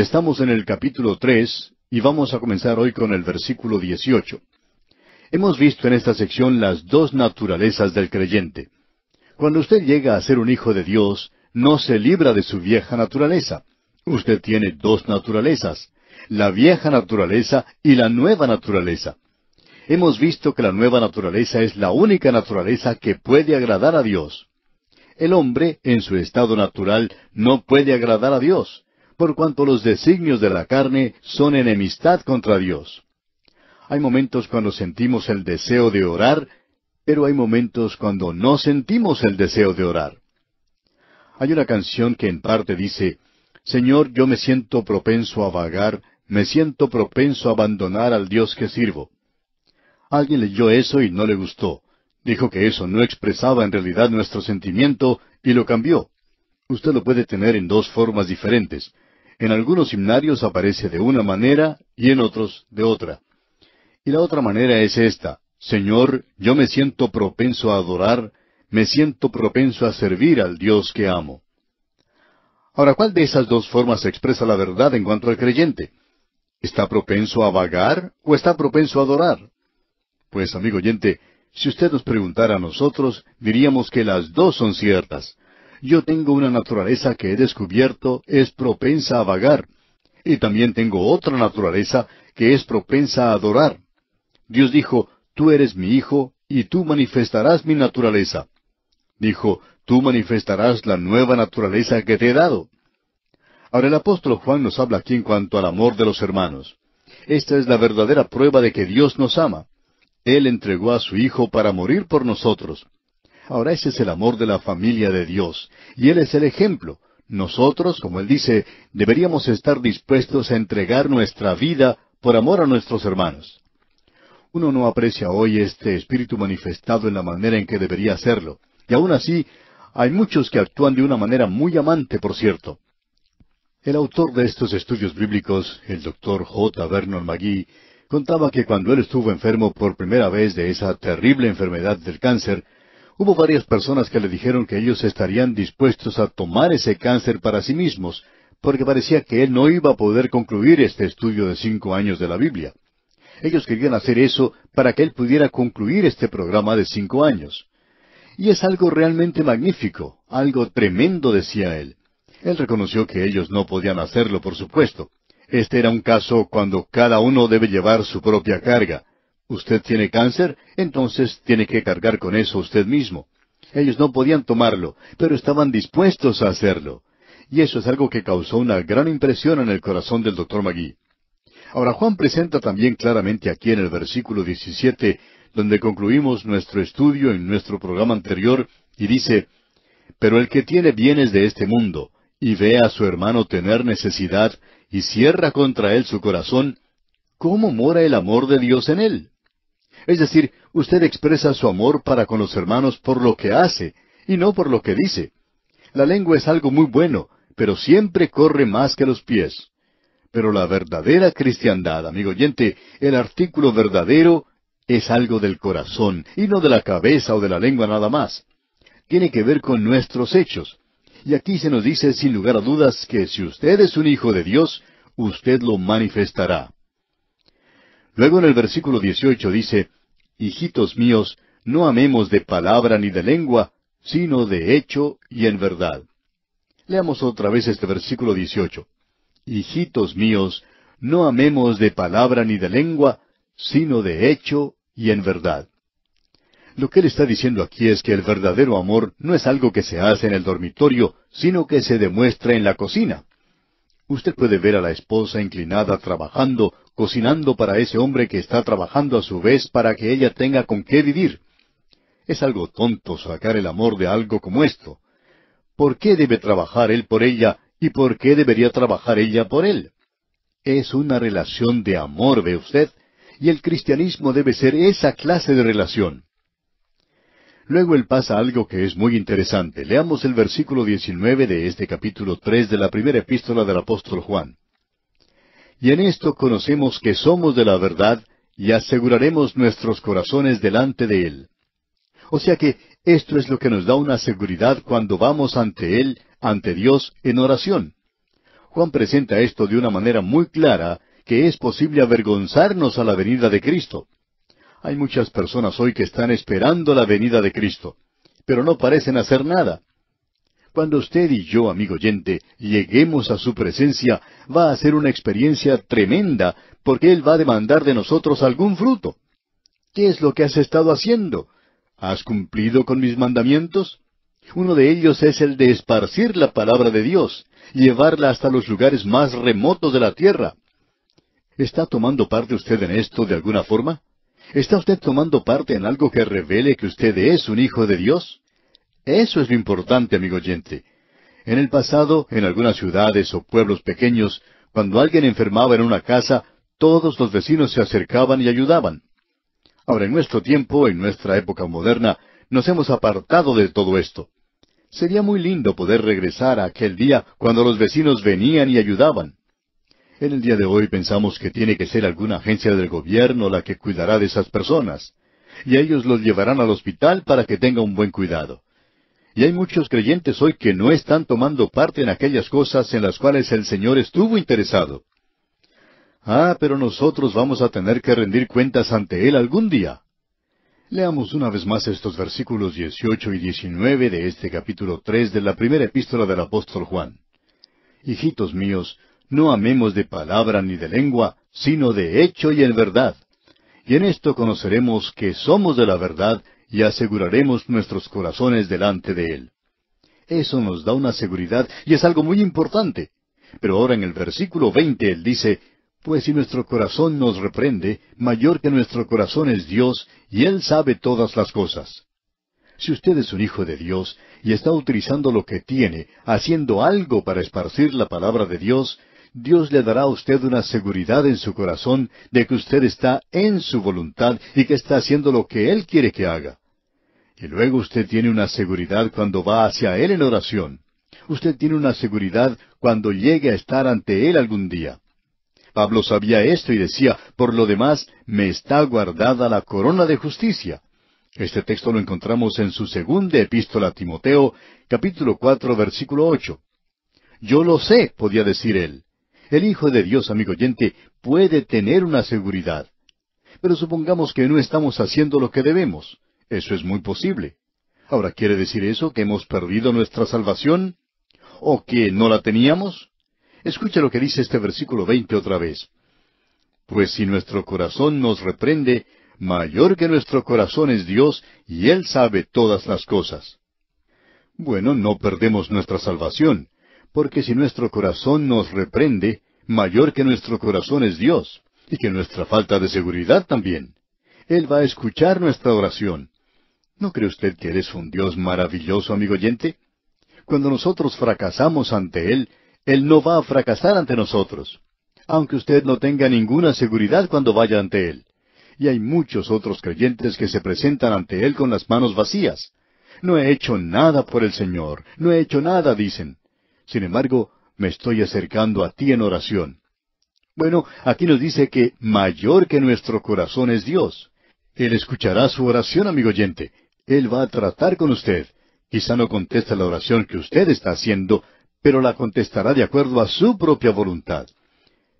Estamos en el capítulo 3 y vamos a comenzar hoy con el versículo 18. Hemos visto en esta sección las dos naturalezas del creyente. Cuando usted llega a ser un hijo de Dios, no se libra de su vieja naturaleza. Usted tiene dos naturalezas, la vieja naturaleza y la nueva naturaleza. Hemos visto que la nueva naturaleza es la única naturaleza que puede agradar a Dios. El hombre, en su estado natural, no puede agradar a Dios por cuanto los designios de la carne son enemistad contra Dios. Hay momentos cuando sentimos el deseo de orar, pero hay momentos cuando no sentimos el deseo de orar. Hay una canción que en parte dice, Señor, yo me siento propenso a vagar, me siento propenso a abandonar al Dios que sirvo. Alguien leyó eso y no le gustó. Dijo que eso no expresaba en realidad nuestro sentimiento y lo cambió. Usted lo puede tener en dos formas diferentes. En algunos himnarios aparece de una manera y en otros de otra. Y la otra manera es esta. Señor, yo me siento propenso a adorar, me siento propenso a servir al Dios que amo. Ahora, ¿cuál de esas dos formas expresa la verdad en cuanto al creyente? ¿Está propenso a vagar o está propenso a adorar? Pues, amigo oyente, si usted nos preguntara a nosotros, diríamos que las dos son ciertas yo tengo una naturaleza que he descubierto es propensa a vagar, y también tengo otra naturaleza que es propensa a adorar. Dios dijo, Tú eres mi hijo, y tú manifestarás mi naturaleza. Dijo, Tú manifestarás la nueva naturaleza que te he dado. Ahora el apóstol Juan nos habla aquí en cuanto al amor de los hermanos. Esta es la verdadera prueba de que Dios nos ama. Él entregó a su Hijo para morir por nosotros. Ahora ese es el amor de la familia de Dios, y Él es el ejemplo. Nosotros, como Él dice, deberíamos estar dispuestos a entregar nuestra vida por amor a nuestros hermanos. Uno no aprecia hoy este espíritu manifestado en la manera en que debería hacerlo, y aún así hay muchos que actúan de una manera muy amante, por cierto. El autor de estos estudios bíblicos, el doctor J. Vernon McGee, contaba que cuando él estuvo enfermo por primera vez de esa terrible enfermedad del cáncer, Hubo varias personas que le dijeron que ellos estarían dispuestos a tomar ese cáncer para sí mismos, porque parecía que él no iba a poder concluir este estudio de cinco años de la Biblia. Ellos querían hacer eso para que él pudiera concluir este programa de cinco años. Y es algo realmente magnífico, algo tremendo, decía él. Él reconoció que ellos no podían hacerlo, por supuesto. Este era un caso cuando cada uno debe llevar su propia carga, Usted tiene cáncer, entonces tiene que cargar con eso usted mismo. Ellos no podían tomarlo, pero estaban dispuestos a hacerlo. Y eso es algo que causó una gran impresión en el corazón del doctor Magui. Ahora Juan presenta también claramente aquí en el versículo 17, donde concluimos nuestro estudio en nuestro programa anterior, y dice, Pero el que tiene bienes de este mundo, y ve a su hermano tener necesidad, y cierra contra él su corazón, ¿cómo mora el amor de Dios en él? Es decir, usted expresa su amor para con los hermanos por lo que hace y no por lo que dice. La lengua es algo muy bueno, pero siempre corre más que los pies. Pero la verdadera cristiandad, amigo oyente, el artículo verdadero es algo del corazón y no de la cabeza o de la lengua nada más. Tiene que ver con nuestros hechos. Y aquí se nos dice sin lugar a dudas que si usted es un hijo de Dios, usted lo manifestará. Luego en el versículo 18 dice, Hijitos míos, no amemos de palabra ni de lengua, sino de hecho y en verdad. Leamos otra vez este versículo 18. Hijitos míos, no amemos de palabra ni de lengua, sino de hecho y en verdad. Lo que él está diciendo aquí es que el verdadero amor no es algo que se hace en el dormitorio, sino que se demuestra en la cocina. Usted puede ver a la esposa inclinada trabajando cocinando para ese hombre que está trabajando a su vez para que ella tenga con qué vivir. Es algo tonto sacar el amor de algo como esto. ¿Por qué debe trabajar él por ella y por qué debería trabajar ella por él? Es una relación de amor, ve usted, y el cristianismo debe ser esa clase de relación. Luego él pasa algo que es muy interesante. Leamos el versículo 19 de este capítulo 3 de la primera epístola del apóstol Juan y en esto conocemos que somos de la verdad y aseguraremos nuestros corazones delante de Él. O sea que esto es lo que nos da una seguridad cuando vamos ante Él, ante Dios, en oración. Juan presenta esto de una manera muy clara que es posible avergonzarnos a la venida de Cristo. Hay muchas personas hoy que están esperando la venida de Cristo, pero no parecen hacer nada. Cuando usted y yo, amigo oyente, lleguemos a su presencia, va a ser una experiencia tremenda, porque Él va a demandar de nosotros algún fruto. ¿Qué es lo que has estado haciendo? ¿Has cumplido con mis mandamientos? Uno de ellos es el de esparcir la palabra de Dios, llevarla hasta los lugares más remotos de la tierra. ¿Está tomando parte usted en esto de alguna forma? ¿Está usted tomando parte en algo que revele que usted es un hijo de Dios? Eso es lo importante, amigo oyente. En el pasado, en algunas ciudades o pueblos pequeños, cuando alguien enfermaba en una casa, todos los vecinos se acercaban y ayudaban. Ahora, en nuestro tiempo, en nuestra época moderna, nos hemos apartado de todo esto. Sería muy lindo poder regresar a aquel día cuando los vecinos venían y ayudaban. En el día de hoy pensamos que tiene que ser alguna agencia del gobierno la que cuidará de esas personas, y ellos los llevarán al hospital para que tenga un buen cuidado. Y hay muchos creyentes hoy que no están tomando parte en aquellas cosas en las cuales el Señor estuvo interesado. Ah, pero nosotros vamos a tener que rendir cuentas ante Él algún día. Leamos una vez más estos versículos 18 y 19 de este capítulo 3 de la primera epístola del apóstol Juan. Hijitos míos, no amemos de palabra ni de lengua, sino de hecho y en verdad. Y en esto conoceremos que somos de la verdad y aseguraremos nuestros corazones delante de Él. Eso nos da una seguridad y es algo muy importante. Pero ahora en el versículo veinte él dice, Pues si nuestro corazón nos reprende, mayor que nuestro corazón es Dios, y Él sabe todas las cosas. Si usted es un hijo de Dios y está utilizando lo que tiene, haciendo algo para esparcir la palabra de Dios, Dios le dará a usted una seguridad en su corazón de que usted está en su voluntad y que está haciendo lo que Él quiere que haga. Y luego usted tiene una seguridad cuando va hacia Él en oración. Usted tiene una seguridad cuando llegue a estar ante Él algún día. Pablo sabía esto y decía, por lo demás, me está guardada la corona de justicia. Este texto lo encontramos en su segunda epístola a Timoteo, capítulo cuatro, versículo ocho. Yo lo sé, podía decir él. El Hijo de Dios, amigo oyente, puede tener una seguridad. Pero supongamos que no estamos haciendo lo que debemos. Eso es muy posible. Ahora, ¿quiere decir eso que hemos perdido nuestra salvación? ¿O que no la teníamos? Escucha lo que dice este versículo 20 otra vez. Pues si nuestro corazón nos reprende, mayor que nuestro corazón es Dios y Él sabe todas las cosas. Bueno, no perdemos nuestra salvación, porque si nuestro corazón nos reprende, mayor que nuestro corazón es Dios, y que nuestra falta de seguridad también. Él va a escuchar nuestra oración. ¿No cree usted que Él es un Dios maravilloso, amigo oyente? Cuando nosotros fracasamos ante Él, Él no va a fracasar ante nosotros, aunque usted no tenga ninguna seguridad cuando vaya ante Él. Y hay muchos otros creyentes que se presentan ante Él con las manos vacías. No he hecho nada por el Señor, no he hecho nada, dicen. Sin embargo, me estoy acercando a ti en oración. Bueno, aquí nos dice que mayor que nuestro corazón es Dios. Él escuchará su oración, amigo oyente. Él va a tratar con usted. Quizá no conteste la oración que usted está haciendo, pero la contestará de acuerdo a su propia voluntad.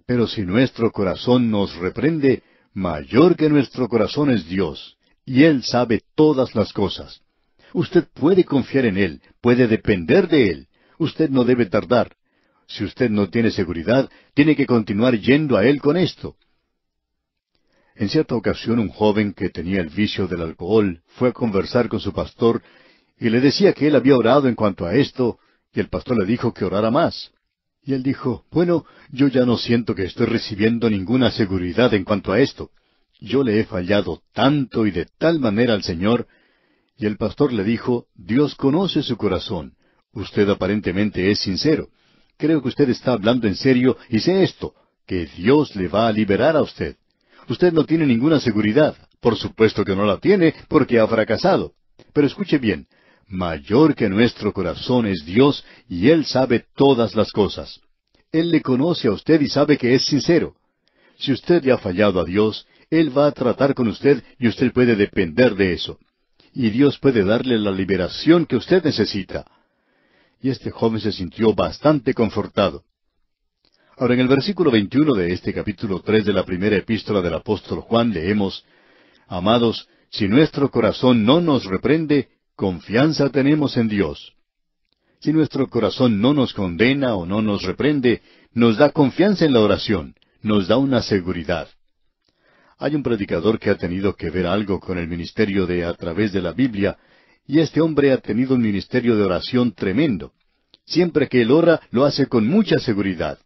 Pero si nuestro corazón nos reprende, mayor que nuestro corazón es Dios, y Él sabe todas las cosas. Usted puede confiar en Él, puede depender de Él. Usted no debe tardar. Si usted no tiene seguridad, tiene que continuar yendo a él con esto. En cierta ocasión un joven que tenía el vicio del alcohol fue a conversar con su pastor y le decía que él había orado en cuanto a esto, y el pastor le dijo que orara más. Y él dijo, bueno, yo ya no siento que estoy recibiendo ninguna seguridad en cuanto a esto. Yo le he fallado tanto y de tal manera al Señor. Y el pastor le dijo, Dios conoce su corazón. Usted aparentemente es sincero. Creo que usted está hablando en serio y sé esto, que Dios le va a liberar a usted. Usted no tiene ninguna seguridad. Por supuesto que no la tiene porque ha fracasado. Pero escuche bien, mayor que nuestro corazón es Dios y Él sabe todas las cosas. Él le conoce a usted y sabe que es sincero. Si usted le ha fallado a Dios, Él va a tratar con usted y usted puede depender de eso. Y Dios puede darle la liberación que usted necesita y este joven se sintió bastante confortado. Ahora, en el versículo 21 de este capítulo 3 de la primera epístola del apóstol Juan leemos, Amados, si nuestro corazón no nos reprende, confianza tenemos en Dios. Si nuestro corazón no nos condena o no nos reprende, nos da confianza en la oración, nos da una seguridad. Hay un predicador que ha tenido que ver algo con el ministerio de a través de la Biblia y este hombre ha tenido un ministerio de oración tremendo. Siempre que él ora, lo hace con mucha seguridad.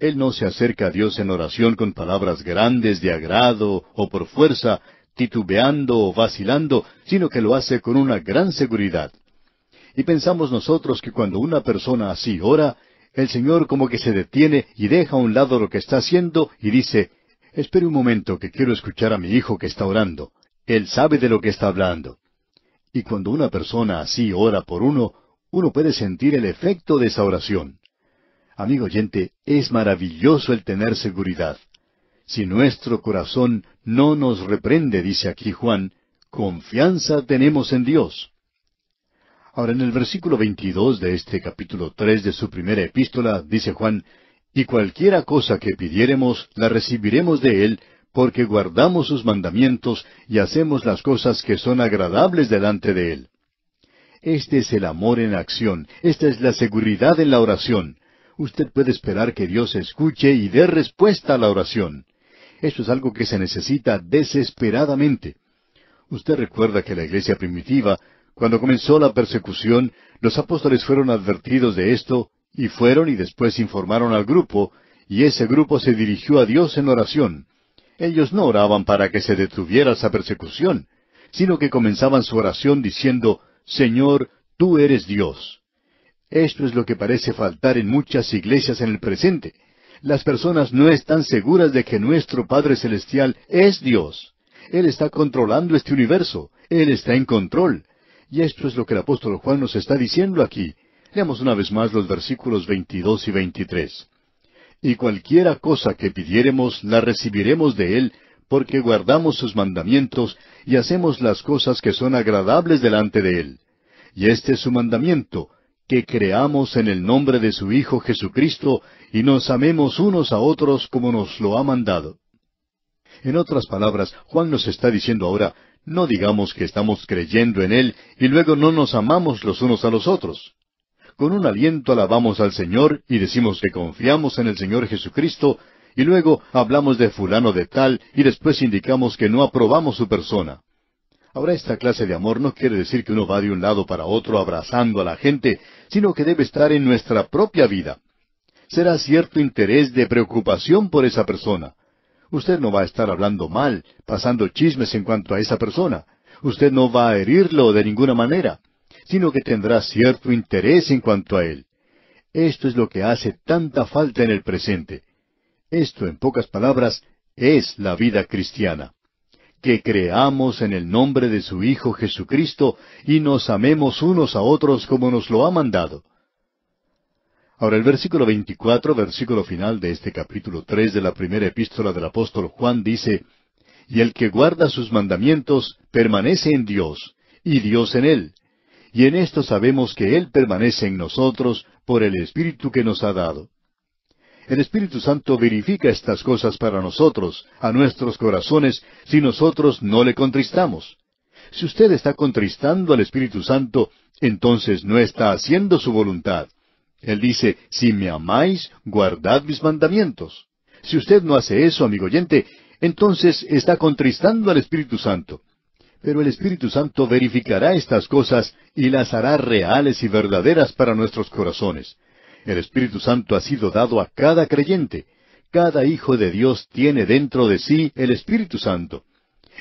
Él no se acerca a Dios en oración con palabras grandes de agrado o por fuerza, titubeando o vacilando, sino que lo hace con una gran seguridad. Y pensamos nosotros que cuando una persona así ora, el Señor como que se detiene y deja a un lado lo que está haciendo y dice, espere un momento que quiero escuchar a mi hijo que está orando. Él sabe de lo que está hablando. Y cuando una persona así ora por uno, uno puede sentir el efecto de esa oración. Amigo oyente, es maravilloso el tener seguridad. Si nuestro corazón no nos reprende, dice aquí Juan, confianza tenemos en Dios. Ahora, en el versículo veintidós de este capítulo tres de su primera epístola, dice Juan, Y cualquiera cosa que pidiéremos, la recibiremos de Él, porque guardamos sus mandamientos y hacemos las cosas que son agradables delante de Él. Este es el amor en acción, esta es la seguridad en la oración. Usted puede esperar que Dios escuche y dé respuesta a la oración. Eso es algo que se necesita desesperadamente. Usted recuerda que la iglesia primitiva, cuando comenzó la persecución, los apóstoles fueron advertidos de esto y fueron y después informaron al grupo, y ese grupo se dirigió a Dios en oración. Ellos no oraban para que se detuviera esa persecución, sino que comenzaban su oración diciendo, Señor, tú eres Dios. Esto es lo que parece faltar en muchas iglesias en el presente. Las personas no están seguras de que nuestro Padre Celestial es Dios. Él está controlando este universo. Él está en control. Y esto es lo que el apóstol Juan nos está diciendo aquí. Leamos una vez más los versículos 22 y 23 y cualquiera cosa que pidiéremos la recibiremos de Él, porque guardamos sus mandamientos y hacemos las cosas que son agradables delante de Él. Y este es su mandamiento, que creamos en el nombre de su Hijo Jesucristo y nos amemos unos a otros como nos lo ha mandado. En otras palabras, Juan nos está diciendo ahora, no digamos que estamos creyendo en Él y luego no nos amamos los unos a los otros con un aliento alabamos al Señor y decimos que confiamos en el Señor Jesucristo, y luego hablamos de fulano de tal y después indicamos que no aprobamos su persona. Ahora esta clase de amor no quiere decir que uno va de un lado para otro abrazando a la gente, sino que debe estar en nuestra propia vida. Será cierto interés de preocupación por esa persona. Usted no va a estar hablando mal, pasando chismes en cuanto a esa persona. Usted no va a herirlo de ninguna manera sino que tendrá cierto interés en cuanto a él. Esto es lo que hace tanta falta en el presente. Esto, en pocas palabras, es la vida cristiana. Que creamos en el nombre de su Hijo Jesucristo y nos amemos unos a otros como nos lo ha mandado. Ahora el versículo 24, versículo final de este capítulo 3 de la primera epístola del apóstol Juan dice, Y el que guarda sus mandamientos permanece en Dios, y Dios en él y en esto sabemos que Él permanece en nosotros por el Espíritu que nos ha dado. El Espíritu Santo verifica estas cosas para nosotros, a nuestros corazones, si nosotros no le contristamos. Si usted está contristando al Espíritu Santo, entonces no está haciendo su voluntad. Él dice, si me amáis, guardad mis mandamientos. Si usted no hace eso, amigo oyente, entonces está contristando al Espíritu Santo pero el Espíritu Santo verificará estas cosas y las hará reales y verdaderas para nuestros corazones. El Espíritu Santo ha sido dado a cada creyente. Cada hijo de Dios tiene dentro de sí el Espíritu Santo.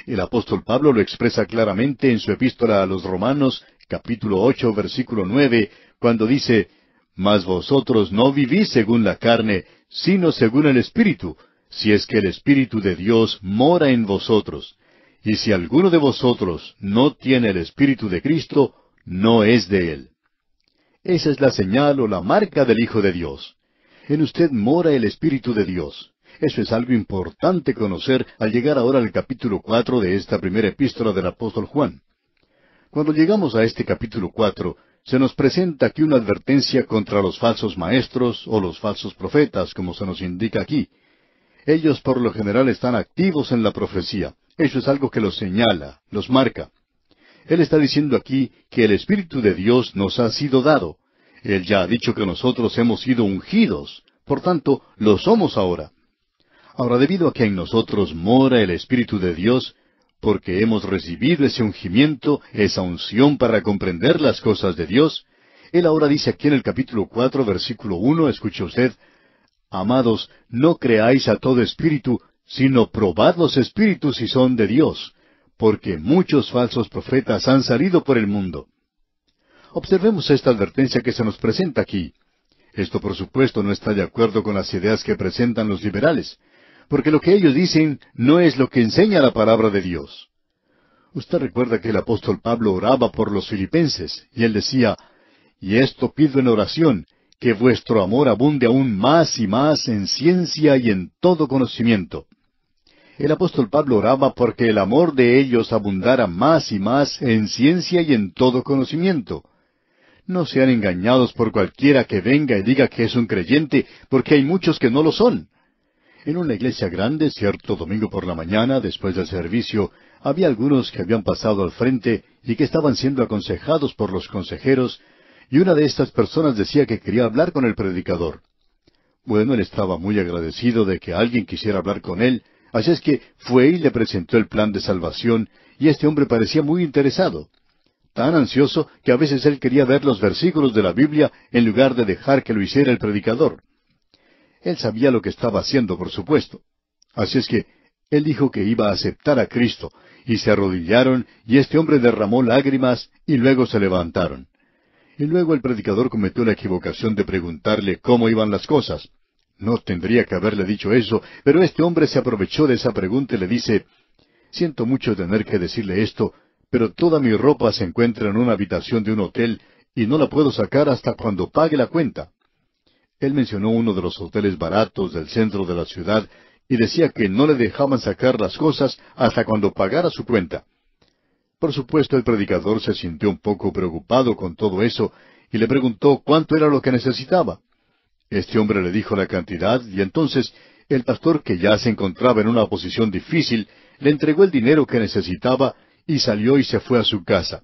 El apóstol Pablo lo expresa claramente en su epístola a los Romanos, capítulo ocho, versículo nueve, cuando dice Mas vosotros no vivís según la carne, sino según el Espíritu, si es que el Espíritu de Dios mora en vosotros y si alguno de vosotros no tiene el Espíritu de Cristo, no es de él. Esa es la señal o la marca del Hijo de Dios. En usted mora el Espíritu de Dios. Eso es algo importante conocer al llegar ahora al capítulo cuatro de esta primera epístola del apóstol Juan. Cuando llegamos a este capítulo cuatro, se nos presenta aquí una advertencia contra los falsos maestros o los falsos profetas, como se nos indica aquí. Ellos por lo general están activos en la profecía. Eso es algo que los señala, los marca. Él está diciendo aquí que el Espíritu de Dios nos ha sido dado. Él ya ha dicho que nosotros hemos sido ungidos, por tanto, lo somos ahora. Ahora, debido a que en nosotros mora el Espíritu de Dios, porque hemos recibido ese ungimiento, esa unción para comprender las cosas de Dios, Él ahora dice aquí en el capítulo cuatro, versículo uno, escuche usted, Amados, no creáis a todo espíritu, sino probad los espíritus si son de Dios, porque muchos falsos profetas han salido por el mundo. Observemos esta advertencia que se nos presenta aquí. Esto, por supuesto, no está de acuerdo con las ideas que presentan los liberales, porque lo que ellos dicen no es lo que enseña la palabra de Dios. Usted recuerda que el apóstol Pablo oraba por los filipenses, y él decía, Y esto pido en oración, que vuestro amor abunde aún más y más en ciencia y en todo conocimiento el apóstol Pablo oraba porque el amor de ellos abundara más y más en ciencia y en todo conocimiento. No sean engañados por cualquiera que venga y diga que es un creyente, porque hay muchos que no lo son. En una iglesia grande, cierto domingo por la mañana, después del servicio, había algunos que habían pasado al frente y que estaban siendo aconsejados por los consejeros, y una de estas personas decía que quería hablar con el predicador. Bueno, él estaba muy agradecido de que alguien quisiera hablar con él, Así es que fue y le presentó el plan de salvación, y este hombre parecía muy interesado, tan ansioso que a veces él quería ver los versículos de la Biblia en lugar de dejar que lo hiciera el predicador. Él sabía lo que estaba haciendo, por supuesto. Así es que él dijo que iba a aceptar a Cristo, y se arrodillaron, y este hombre derramó lágrimas, y luego se levantaron. Y luego el predicador cometió la equivocación de preguntarle cómo iban las cosas. No tendría que haberle dicho eso, pero este hombre se aprovechó de esa pregunta y le dice, Siento mucho tener que decirle esto, pero toda mi ropa se encuentra en una habitación de un hotel y no la puedo sacar hasta cuando pague la cuenta. Él mencionó uno de los hoteles baratos del centro de la ciudad y decía que no le dejaban sacar las cosas hasta cuando pagara su cuenta. Por supuesto, el predicador se sintió un poco preocupado con todo eso y le preguntó cuánto era lo que necesitaba. Este hombre le dijo la cantidad y entonces el pastor, que ya se encontraba en una posición difícil, le entregó el dinero que necesitaba y salió y se fue a su casa.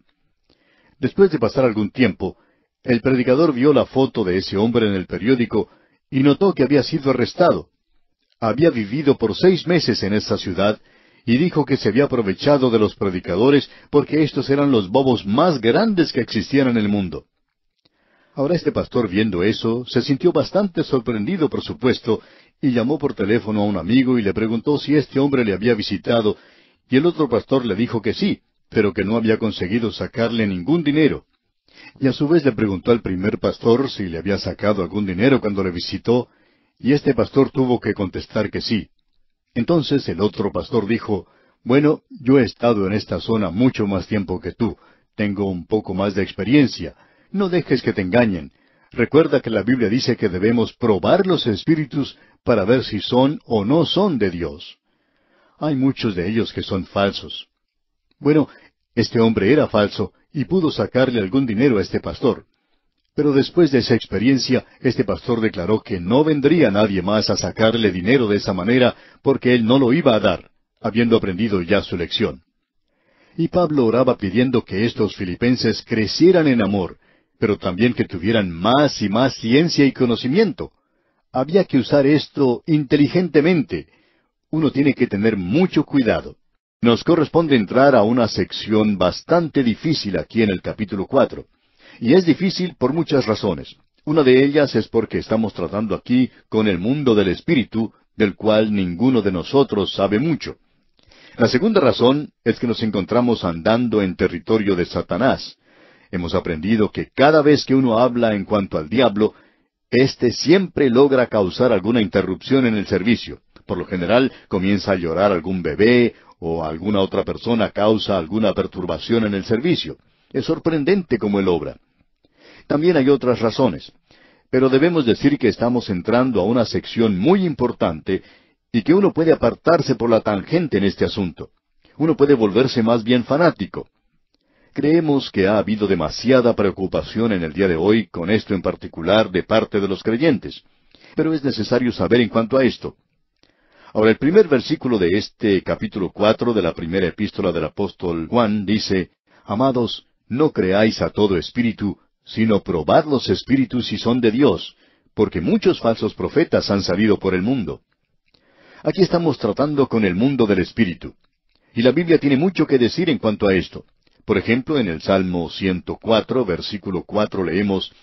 Después de pasar algún tiempo, el predicador vio la foto de ese hombre en el periódico y notó que había sido arrestado. Había vivido por seis meses en esa ciudad y dijo que se había aprovechado de los predicadores porque estos eran los bobos más grandes que existían en el mundo. Ahora este pastor viendo eso se sintió bastante sorprendido, por supuesto, y llamó por teléfono a un amigo y le preguntó si este hombre le había visitado, y el otro pastor le dijo que sí, pero que no había conseguido sacarle ningún dinero. Y a su vez le preguntó al primer pastor si le había sacado algún dinero cuando le visitó, y este pastor tuvo que contestar que sí. Entonces el otro pastor dijo, Bueno, yo he estado en esta zona mucho más tiempo que tú, tengo un poco más de experiencia, no dejes que te engañen. Recuerda que la Biblia dice que debemos probar los espíritus para ver si son o no son de Dios. Hay muchos de ellos que son falsos. Bueno, este hombre era falso y pudo sacarle algún dinero a este pastor. Pero después de esa experiencia, este pastor declaró que no vendría nadie más a sacarle dinero de esa manera porque él no lo iba a dar, habiendo aprendido ya su lección. Y Pablo oraba pidiendo que estos filipenses crecieran en amor, pero también que tuvieran más y más ciencia y conocimiento. Había que usar esto inteligentemente. Uno tiene que tener mucho cuidado. Nos corresponde entrar a una sección bastante difícil aquí en el capítulo 4 Y es difícil por muchas razones. Una de ellas es porque estamos tratando aquí con el mundo del espíritu, del cual ninguno de nosotros sabe mucho. La segunda razón es que nos encontramos andando en territorio de Satanás, hemos aprendido que cada vez que uno habla en cuanto al diablo, éste siempre logra causar alguna interrupción en el servicio. Por lo general comienza a llorar algún bebé o alguna otra persona causa alguna perturbación en el servicio. Es sorprendente cómo él obra. También hay otras razones. Pero debemos decir que estamos entrando a una sección muy importante y que uno puede apartarse por la tangente en este asunto. Uno puede volverse más bien fanático. Creemos que ha habido demasiada preocupación en el día de hoy con esto en particular de parte de los creyentes, pero es necesario saber en cuanto a esto. Ahora, el primer versículo de este capítulo cuatro de la primera epístola del apóstol Juan dice, Amados, no creáis a todo espíritu, sino probad los espíritus si son de Dios, porque muchos falsos profetas han salido por el mundo. Aquí estamos tratando con el mundo del espíritu. Y la Biblia tiene mucho que decir en cuanto a esto. Por ejemplo, en el Salmo 104, versículo 4 leemos,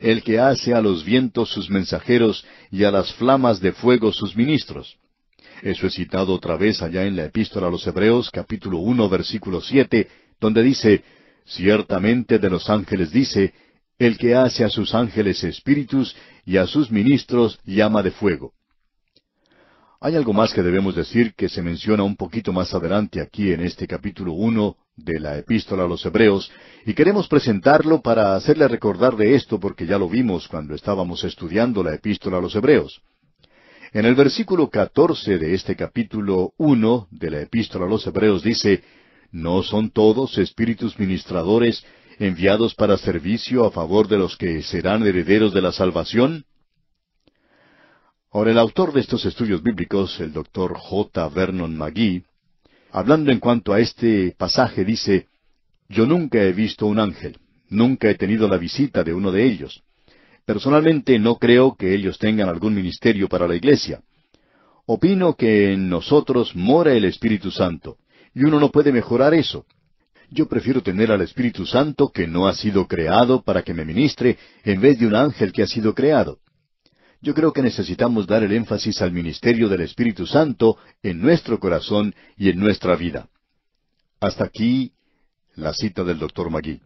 El que hace a los vientos sus mensajeros y a las flamas de fuego sus ministros. Eso es citado otra vez allá en la epístola a los Hebreos, capítulo 1, versículo 7, donde dice, Ciertamente de los ángeles dice, El que hace a sus ángeles espíritus y a sus ministros llama de fuego. Hay algo más que debemos decir que se menciona un poquito más adelante aquí en este capítulo 1 de la epístola a los Hebreos, y queremos presentarlo para hacerle recordar de esto porque ya lo vimos cuando estábamos estudiando la epístola a los Hebreos. En el versículo 14 de este capítulo 1 de la epístola a los Hebreos dice, ¿No son todos espíritus ministradores enviados para servicio a favor de los que serán herederos de la salvación? Ahora, el autor de estos estudios bíblicos, el doctor J. Vernon McGee, hablando en cuanto a este pasaje, dice, Yo nunca he visto un ángel, nunca he tenido la visita de uno de ellos. Personalmente no creo que ellos tengan algún ministerio para la iglesia. Opino que en nosotros mora el Espíritu Santo, y uno no puede mejorar eso. Yo prefiero tener al Espíritu Santo que no ha sido creado para que me ministre, en vez de un ángel que ha sido creado yo creo que necesitamos dar el énfasis al ministerio del Espíritu Santo en nuestro corazón y en nuestra vida. Hasta aquí la cita del doctor Magui.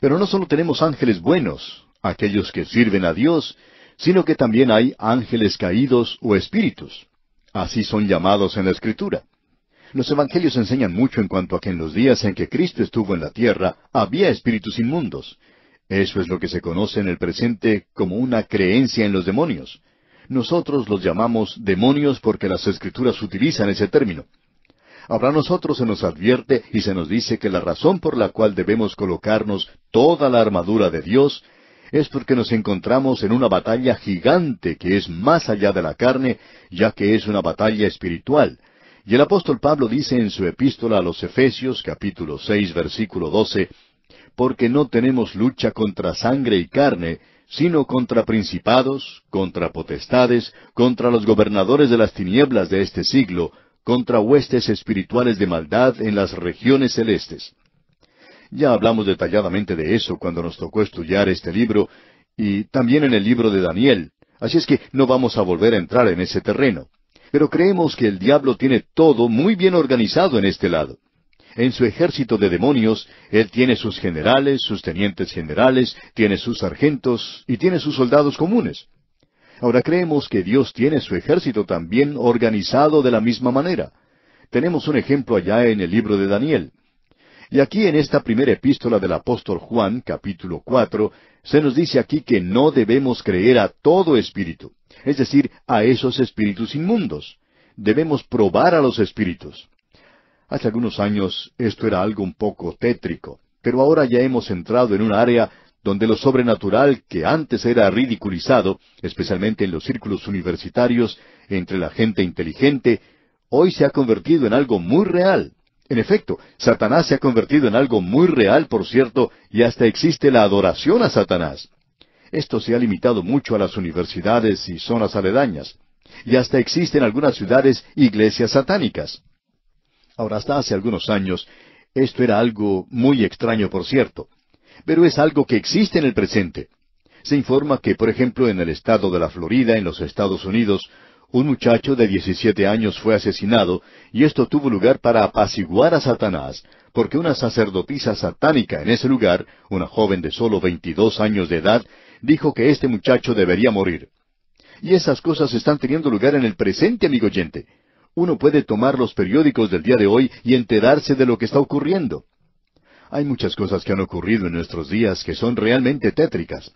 Pero no solo tenemos ángeles buenos, aquellos que sirven a Dios, sino que también hay ángeles caídos o espíritus. Así son llamados en la Escritura. Los evangelios enseñan mucho en cuanto a que en los días en que Cristo estuvo en la tierra había espíritus inmundos, eso es lo que se conoce en el presente como una creencia en los demonios. Nosotros los llamamos demonios porque las escrituras utilizan ese término. Ahora nosotros se nos advierte y se nos dice que la razón por la cual debemos colocarnos toda la armadura de Dios es porque nos encontramos en una batalla gigante que es más allá de la carne, ya que es una batalla espiritual. Y el apóstol Pablo dice en su epístola a los Efesios capítulo seis versículo doce porque no tenemos lucha contra sangre y carne, sino contra principados, contra potestades, contra los gobernadores de las tinieblas de este siglo, contra huestes espirituales de maldad en las regiones celestes. Ya hablamos detalladamente de eso cuando nos tocó estudiar este libro y también en el libro de Daniel, así es que no vamos a volver a entrar en ese terreno. Pero creemos que el diablo tiene todo muy bien organizado en este lado. En su ejército de demonios, él tiene sus generales, sus tenientes generales, tiene sus sargentos y tiene sus soldados comunes. Ahora creemos que Dios tiene su ejército también organizado de la misma manera. Tenemos un ejemplo allá en el libro de Daniel. Y aquí en esta primera epístola del apóstol Juan, capítulo cuatro, se nos dice aquí que no debemos creer a todo espíritu, es decir, a esos espíritus inmundos. Debemos probar a los espíritus. Hace algunos años esto era algo un poco tétrico, pero ahora ya hemos entrado en un área donde lo sobrenatural que antes era ridiculizado, especialmente en los círculos universitarios, entre la gente inteligente, hoy se ha convertido en algo muy real. En efecto, Satanás se ha convertido en algo muy real, por cierto, y hasta existe la adoración a Satanás. Esto se ha limitado mucho a las universidades y zonas aledañas, y hasta existen algunas ciudades iglesias satánicas. Ahora, hasta hace algunos años, esto era algo muy extraño, por cierto, pero es algo que existe en el presente. Se informa que, por ejemplo, en el estado de la Florida, en los Estados Unidos, un muchacho de 17 años fue asesinado y esto tuvo lugar para apaciguar a Satanás, porque una sacerdotisa satánica en ese lugar, una joven de sólo 22 años de edad, dijo que este muchacho debería morir. Y esas cosas están teniendo lugar en el presente, amigo oyente. Uno puede tomar los periódicos del día de hoy y enterarse de lo que está ocurriendo. Hay muchas cosas que han ocurrido en nuestros días que son realmente tétricas.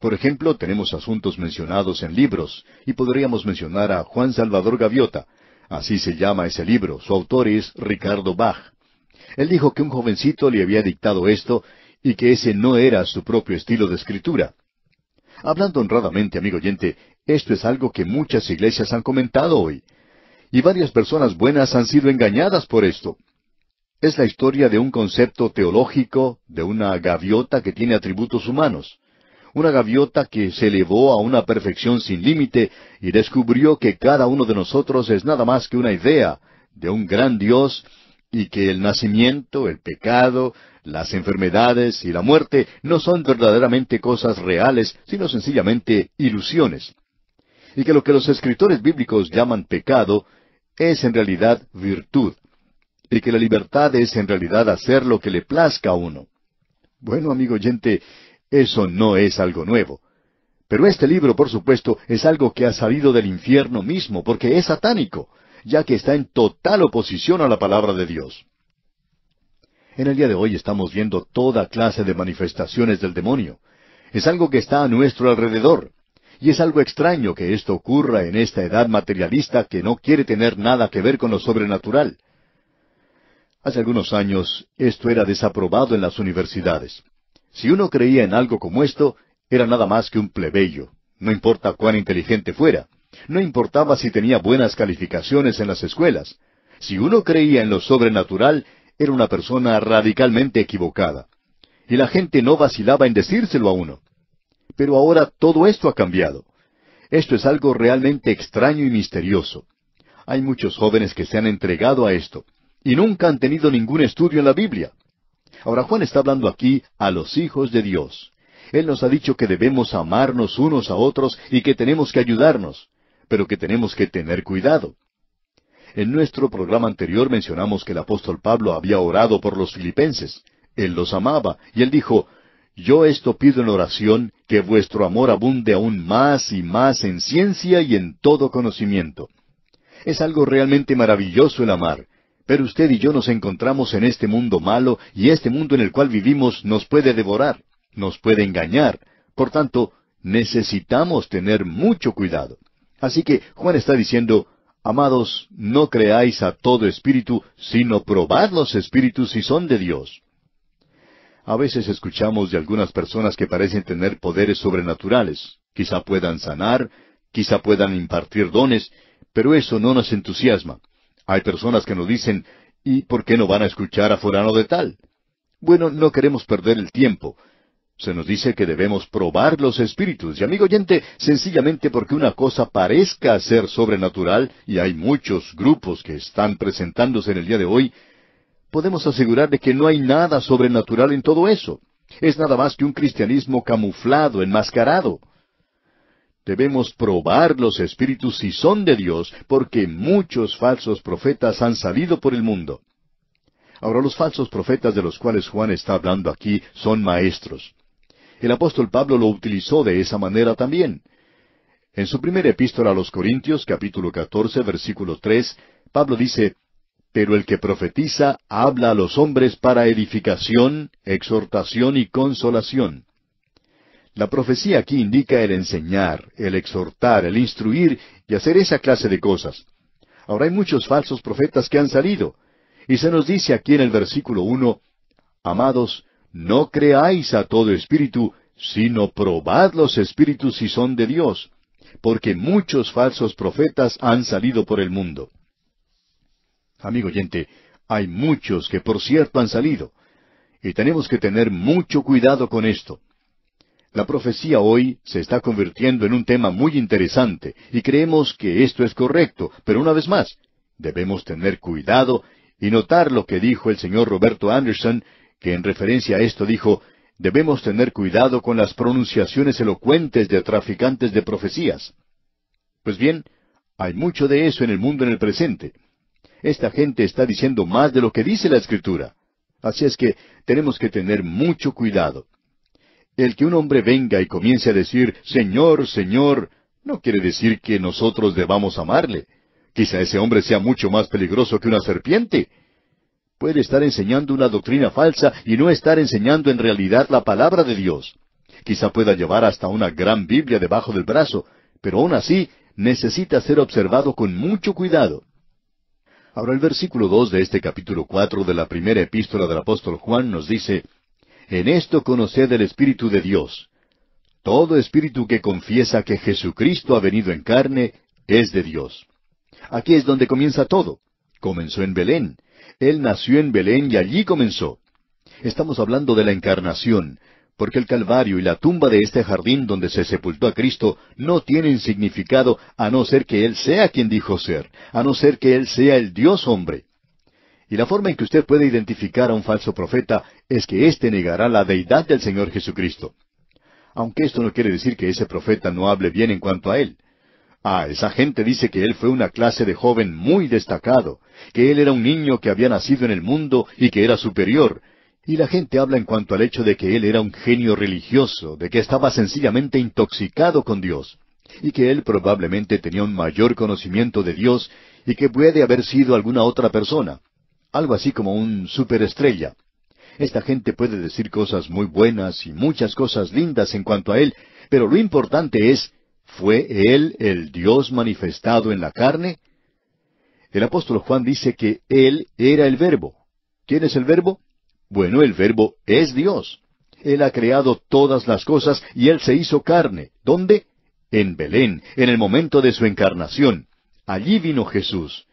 Por ejemplo, tenemos asuntos mencionados en libros, y podríamos mencionar a Juan Salvador Gaviota. Así se llama ese libro, su autor es Ricardo Bach. Él dijo que un jovencito le había dictado esto y que ese no era su propio estilo de escritura. Hablando honradamente, amigo oyente, esto es algo que muchas iglesias han comentado hoy y varias personas buenas han sido engañadas por esto. Es la historia de un concepto teológico de una gaviota que tiene atributos humanos. Una gaviota que se elevó a una perfección sin límite y descubrió que cada uno de nosotros es nada más que una idea de un gran Dios y que el nacimiento, el pecado, las enfermedades y la muerte no son verdaderamente cosas reales, sino sencillamente ilusiones. Y que lo que los escritores bíblicos llaman pecado es en realidad virtud, y que la libertad es en realidad hacer lo que le plazca a uno. Bueno, amigo oyente, eso no es algo nuevo. Pero este libro, por supuesto, es algo que ha salido del infierno mismo, porque es satánico, ya que está en total oposición a la palabra de Dios. En el día de hoy estamos viendo toda clase de manifestaciones del demonio. Es algo que está a nuestro alrededor. Y es algo extraño que esto ocurra en esta edad materialista que no quiere tener nada que ver con lo sobrenatural. Hace algunos años esto era desaprobado en las universidades. Si uno creía en algo como esto, era nada más que un plebeyo, no importa cuán inteligente fuera, no importaba si tenía buenas calificaciones en las escuelas. Si uno creía en lo sobrenatural, era una persona radicalmente equivocada. Y la gente no vacilaba en decírselo a uno. Pero ahora todo esto ha cambiado. Esto es algo realmente extraño y misterioso. Hay muchos jóvenes que se han entregado a esto y nunca han tenido ningún estudio en la Biblia. Ahora Juan está hablando aquí a los hijos de Dios. Él nos ha dicho que debemos amarnos unos a otros y que tenemos que ayudarnos, pero que tenemos que tener cuidado. En nuestro programa anterior mencionamos que el apóstol Pablo había orado por los filipenses. Él los amaba y él dijo, yo esto pido en oración, que vuestro amor abunde aún más y más en ciencia y en todo conocimiento. Es algo realmente maravilloso el amar, pero usted y yo nos encontramos en este mundo malo y este mundo en el cual vivimos nos puede devorar, nos puede engañar. Por tanto, necesitamos tener mucho cuidado. Así que Juan está diciendo, Amados, no creáis a todo espíritu, sino probad los espíritus si son de Dios. A veces escuchamos de algunas personas que parecen tener poderes sobrenaturales. Quizá puedan sanar, quizá puedan impartir dones, pero eso no nos entusiasma. Hay personas que nos dicen, ¿y por qué no van a escuchar a Forano de tal? Bueno, no queremos perder el tiempo. Se nos dice que debemos probar los espíritus, y amigo oyente, sencillamente porque una cosa parezca ser sobrenatural, y hay muchos grupos que están presentándose en el día de hoy, podemos de que no hay nada sobrenatural en todo eso. Es nada más que un cristianismo camuflado, enmascarado. Debemos probar los espíritus si son de Dios, porque muchos falsos profetas han salido por el mundo. Ahora los falsos profetas de los cuales Juan está hablando aquí son maestros. El apóstol Pablo lo utilizó de esa manera también. En su primera epístola a los Corintios, capítulo 14, versículo 3, Pablo dice, pero el que profetiza habla a los hombres para edificación, exhortación y consolación. La profecía aquí indica el enseñar, el exhortar, el instruir y hacer esa clase de cosas. Ahora hay muchos falsos profetas que han salido. Y se nos dice aquí en el versículo uno, Amados, no creáis a todo espíritu, sino probad los espíritus si son de Dios, porque muchos falsos profetas han salido por el mundo. Amigo oyente, hay muchos que por cierto han salido. Y tenemos que tener mucho cuidado con esto. La profecía hoy se está convirtiendo en un tema muy interesante y creemos que esto es correcto, pero una vez más, debemos tener cuidado y notar lo que dijo el señor Roberto Anderson, que en referencia a esto dijo, debemos tener cuidado con las pronunciaciones elocuentes de traficantes de profecías. Pues bien, hay mucho de eso en el mundo en el presente. Esta gente está diciendo más de lo que dice la Escritura. Así es que tenemos que tener mucho cuidado. El que un hombre venga y comience a decir, Señor, Señor, no quiere decir que nosotros debamos amarle. Quizá ese hombre sea mucho más peligroso que una serpiente. Puede estar enseñando una doctrina falsa y no estar enseñando en realidad la palabra de Dios. Quizá pueda llevar hasta una gran Biblia debajo del brazo, pero aún así necesita ser observado con mucho cuidado. Ahora el versículo dos de este capítulo cuatro de la primera epístola del apóstol Juan nos dice, En esto conoced el Espíritu de Dios. Todo espíritu que confiesa que Jesucristo ha venido en carne es de Dios. Aquí es donde comienza todo. Comenzó en Belén. Él nació en Belén y allí comenzó. Estamos hablando de la encarnación, porque el Calvario y la tumba de este jardín donde se sepultó a Cristo no tienen significado a no ser que Él sea quien dijo ser, a no ser que Él sea el Dios hombre. Y la forma en que usted puede identificar a un falso profeta es que éste negará la deidad del Señor Jesucristo. Aunque esto no quiere decir que ese profeta no hable bien en cuanto a Él. Ah, esa gente dice que él fue una clase de joven muy destacado, que él era un niño que había nacido en el mundo y que era superior, y la gente habla en cuanto al hecho de que él era un genio religioso, de que estaba sencillamente intoxicado con Dios, y que él probablemente tenía un mayor conocimiento de Dios y que puede haber sido alguna otra persona, algo así como un superestrella. Esta gente puede decir cosas muy buenas y muchas cosas lindas en cuanto a él, pero lo importante es, ¿fue él el Dios manifestado en la carne? El apóstol Juan dice que él era el verbo. ¿Quién es el verbo? Bueno, el verbo es Dios. Él ha creado todas las cosas y Él se hizo carne. ¿Dónde? En Belén, en el momento de su encarnación. Allí vino Jesús.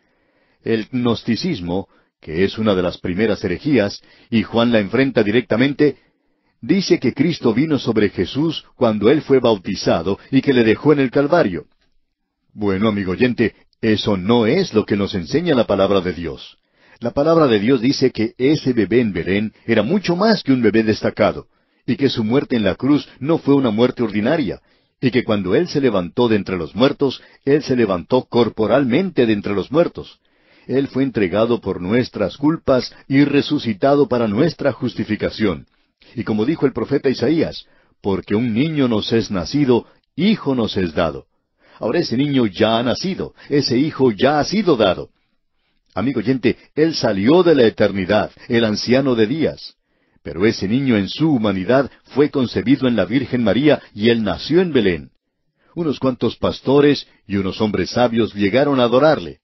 El gnosticismo, que es una de las primeras herejías, y Juan la enfrenta directamente, dice que Cristo vino sobre Jesús cuando Él fue bautizado y que le dejó en el Calvario. Bueno, amigo oyente, eso no es lo que nos enseña la palabra de Dios. La palabra de Dios dice que ese bebé en Belén era mucho más que un bebé destacado, y que su muerte en la cruz no fue una muerte ordinaria, y que cuando Él se levantó de entre los muertos, Él se levantó corporalmente de entre los muertos. Él fue entregado por nuestras culpas y resucitado para nuestra justificación. Y como dijo el profeta Isaías, porque un niño nos es nacido, hijo nos es dado. Ahora ese niño ya ha nacido, ese hijo ya ha sido dado. Amigo oyente, Él salió de la eternidad, el anciano de días. Pero ese niño en su humanidad fue concebido en la Virgen María y Él nació en Belén. Unos cuantos pastores y unos hombres sabios llegaron a adorarle.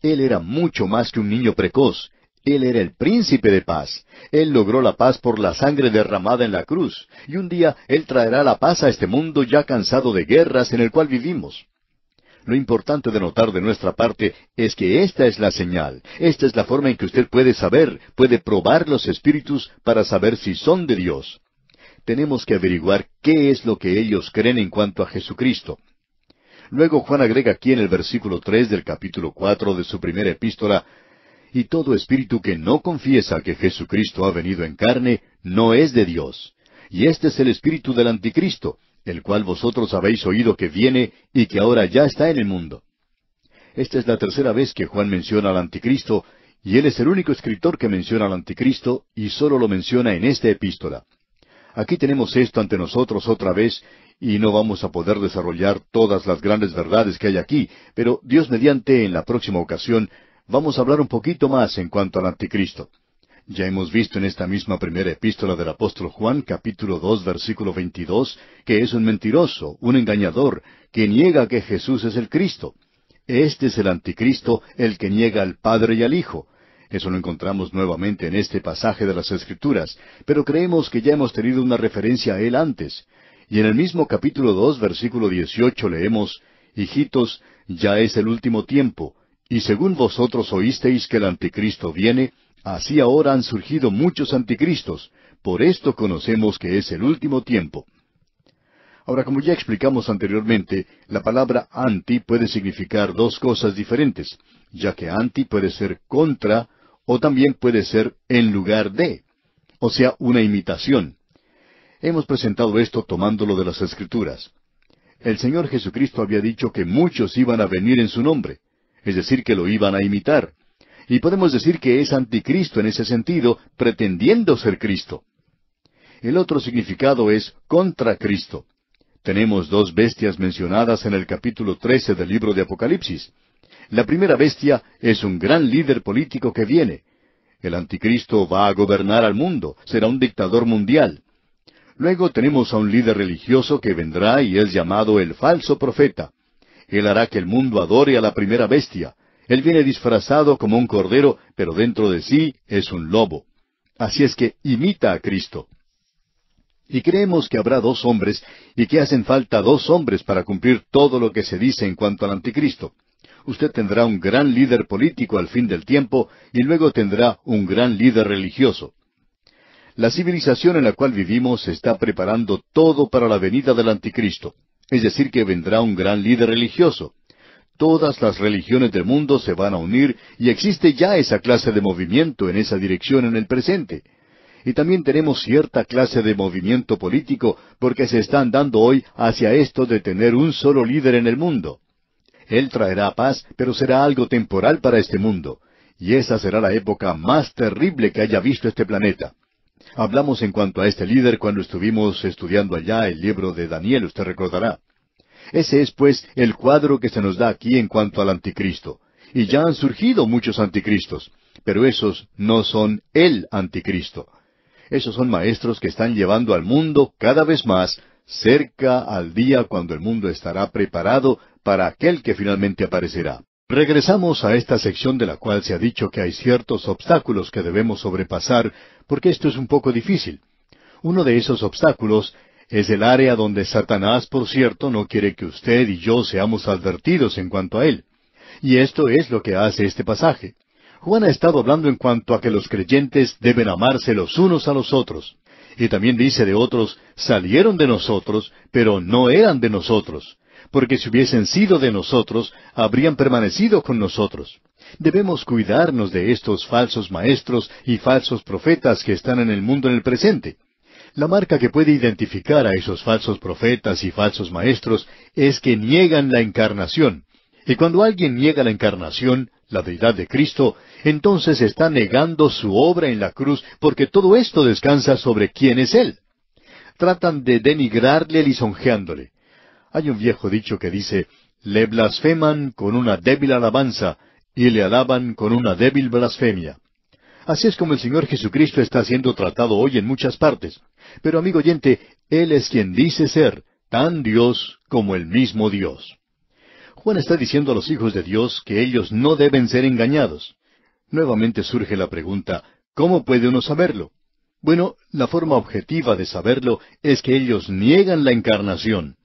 Él era mucho más que un niño precoz. Él era el príncipe de paz. Él logró la paz por la sangre derramada en la cruz. Y un día Él traerá la paz a este mundo ya cansado de guerras en el cual vivimos. Lo importante de notar de nuestra parte es que esta es la señal, esta es la forma en que usted puede saber, puede probar los espíritus para saber si son de Dios. Tenemos que averiguar qué es lo que ellos creen en cuanto a Jesucristo. Luego Juan agrega aquí en el versículo tres del capítulo cuatro de su primera epístola y todo espíritu que no confiesa que Jesucristo ha venido en carne no es de Dios. Y este es el espíritu del anticristo, el cual vosotros habéis oído que viene y que ahora ya está en el mundo. Esta es la tercera vez que Juan menciona al anticristo, y él es el único escritor que menciona al anticristo y solo lo menciona en esta epístola. Aquí tenemos esto ante nosotros otra vez y no vamos a poder desarrollar todas las grandes verdades que hay aquí, pero Dios mediante en la próxima ocasión vamos a hablar un poquito más en cuanto al anticristo. Ya hemos visto en esta misma primera epístola del apóstol Juan, capítulo 2, versículo 22, que es un mentiroso, un engañador, que niega que Jesús es el Cristo. Este es el anticristo, el que niega al Padre y al Hijo. Eso lo encontramos nuevamente en este pasaje de las Escrituras, pero creemos que ya hemos tenido una referencia a él antes. Y en el mismo capítulo 2, versículo 18, leemos, Hijitos, ya es el último tiempo, y según vosotros oísteis que el anticristo viene, Así ahora han surgido muchos anticristos. Por esto conocemos que es el último tiempo. Ahora, como ya explicamos anteriormente, la palabra anti puede significar dos cosas diferentes, ya que anti puede ser contra o también puede ser en lugar de, o sea, una imitación. Hemos presentado esto tomándolo de las Escrituras. El Señor Jesucristo había dicho que muchos iban a venir en su nombre, es decir, que lo iban a imitar. Y podemos decir que es anticristo en ese sentido, pretendiendo ser Cristo. El otro significado es contra Cristo. Tenemos dos bestias mencionadas en el capítulo 13 del libro de Apocalipsis. La primera bestia es un gran líder político que viene. El anticristo va a gobernar al mundo, será un dictador mundial. Luego tenemos a un líder religioso que vendrá y es llamado el falso profeta. Él hará que el mundo adore a la primera bestia. Él viene disfrazado como un cordero, pero dentro de sí es un lobo. Así es que imita a Cristo. Y creemos que habrá dos hombres y que hacen falta dos hombres para cumplir todo lo que se dice en cuanto al anticristo. Usted tendrá un gran líder político al fin del tiempo y luego tendrá un gran líder religioso. La civilización en la cual vivimos está preparando todo para la venida del anticristo, es decir, que vendrá un gran líder religioso todas las religiones del mundo se van a unir y existe ya esa clase de movimiento en esa dirección en el presente. Y también tenemos cierta clase de movimiento político porque se están dando hoy hacia esto de tener un solo líder en el mundo. Él traerá paz, pero será algo temporal para este mundo. Y esa será la época más terrible que haya visto este planeta. Hablamos en cuanto a este líder cuando estuvimos estudiando allá el libro de Daniel, usted recordará. Ese es, pues, el cuadro que se nos da aquí en cuanto al anticristo. Y ya han surgido muchos anticristos, pero esos no son el anticristo. Esos son maestros que están llevando al mundo cada vez más cerca al día cuando el mundo estará preparado para aquel que finalmente aparecerá. Regresamos a esta sección de la cual se ha dicho que hay ciertos obstáculos que debemos sobrepasar, porque esto es un poco difícil. Uno de esos obstáculos es el área donde Satanás, por cierto, no quiere que usted y yo seamos advertidos en cuanto a él. Y esto es lo que hace este pasaje. Juan ha estado hablando en cuanto a que los creyentes deben amarse los unos a los otros. Y también dice de otros, salieron de nosotros, pero no eran de nosotros, porque si hubiesen sido de nosotros, habrían permanecido con nosotros. Debemos cuidarnos de estos falsos maestros y falsos profetas que están en el mundo en el presente. La marca que puede identificar a esos falsos profetas y falsos maestros es que niegan la encarnación. Y cuando alguien niega la encarnación, la deidad de Cristo, entonces está negando su obra en la cruz porque todo esto descansa sobre quién es Él. Tratan de denigrarle lisonjeándole. Hay un viejo dicho que dice, le blasfeman con una débil alabanza y le alaban con una débil blasfemia. Así es como el Señor Jesucristo está siendo tratado hoy en muchas partes. Pero amigo oyente, Él es quien dice ser, tan Dios como el mismo Dios. Juan está diciendo a los hijos de Dios que ellos no deben ser engañados. Nuevamente surge la pregunta, ¿cómo puede uno saberlo? Bueno, la forma objetiva de saberlo es que ellos niegan la encarnación.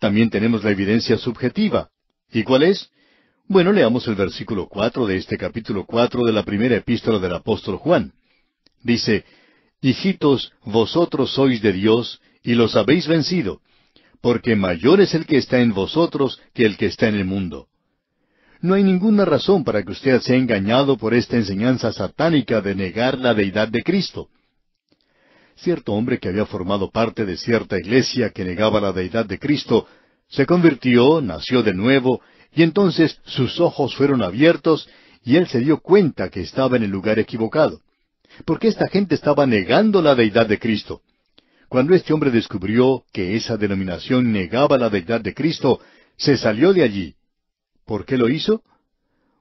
También tenemos la evidencia subjetiva. ¿Y cuál es? Bueno, leamos el versículo cuatro de este capítulo cuatro de la primera epístola del apóstol Juan. Dice, Hijitos, vosotros sois de Dios, y los habéis vencido, porque mayor es el que está en vosotros que el que está en el mundo. No hay ninguna razón para que usted sea engañado por esta enseñanza satánica de negar la deidad de Cristo. Cierto hombre que había formado parte de cierta iglesia que negaba la deidad de Cristo, se convirtió, nació de nuevo, y entonces sus ojos fueron abiertos y él se dio cuenta que estaba en el lugar equivocado porque esta gente estaba negando la deidad de Cristo. Cuando este hombre descubrió que esa denominación negaba la deidad de Cristo, se salió de allí. ¿Por qué lo hizo?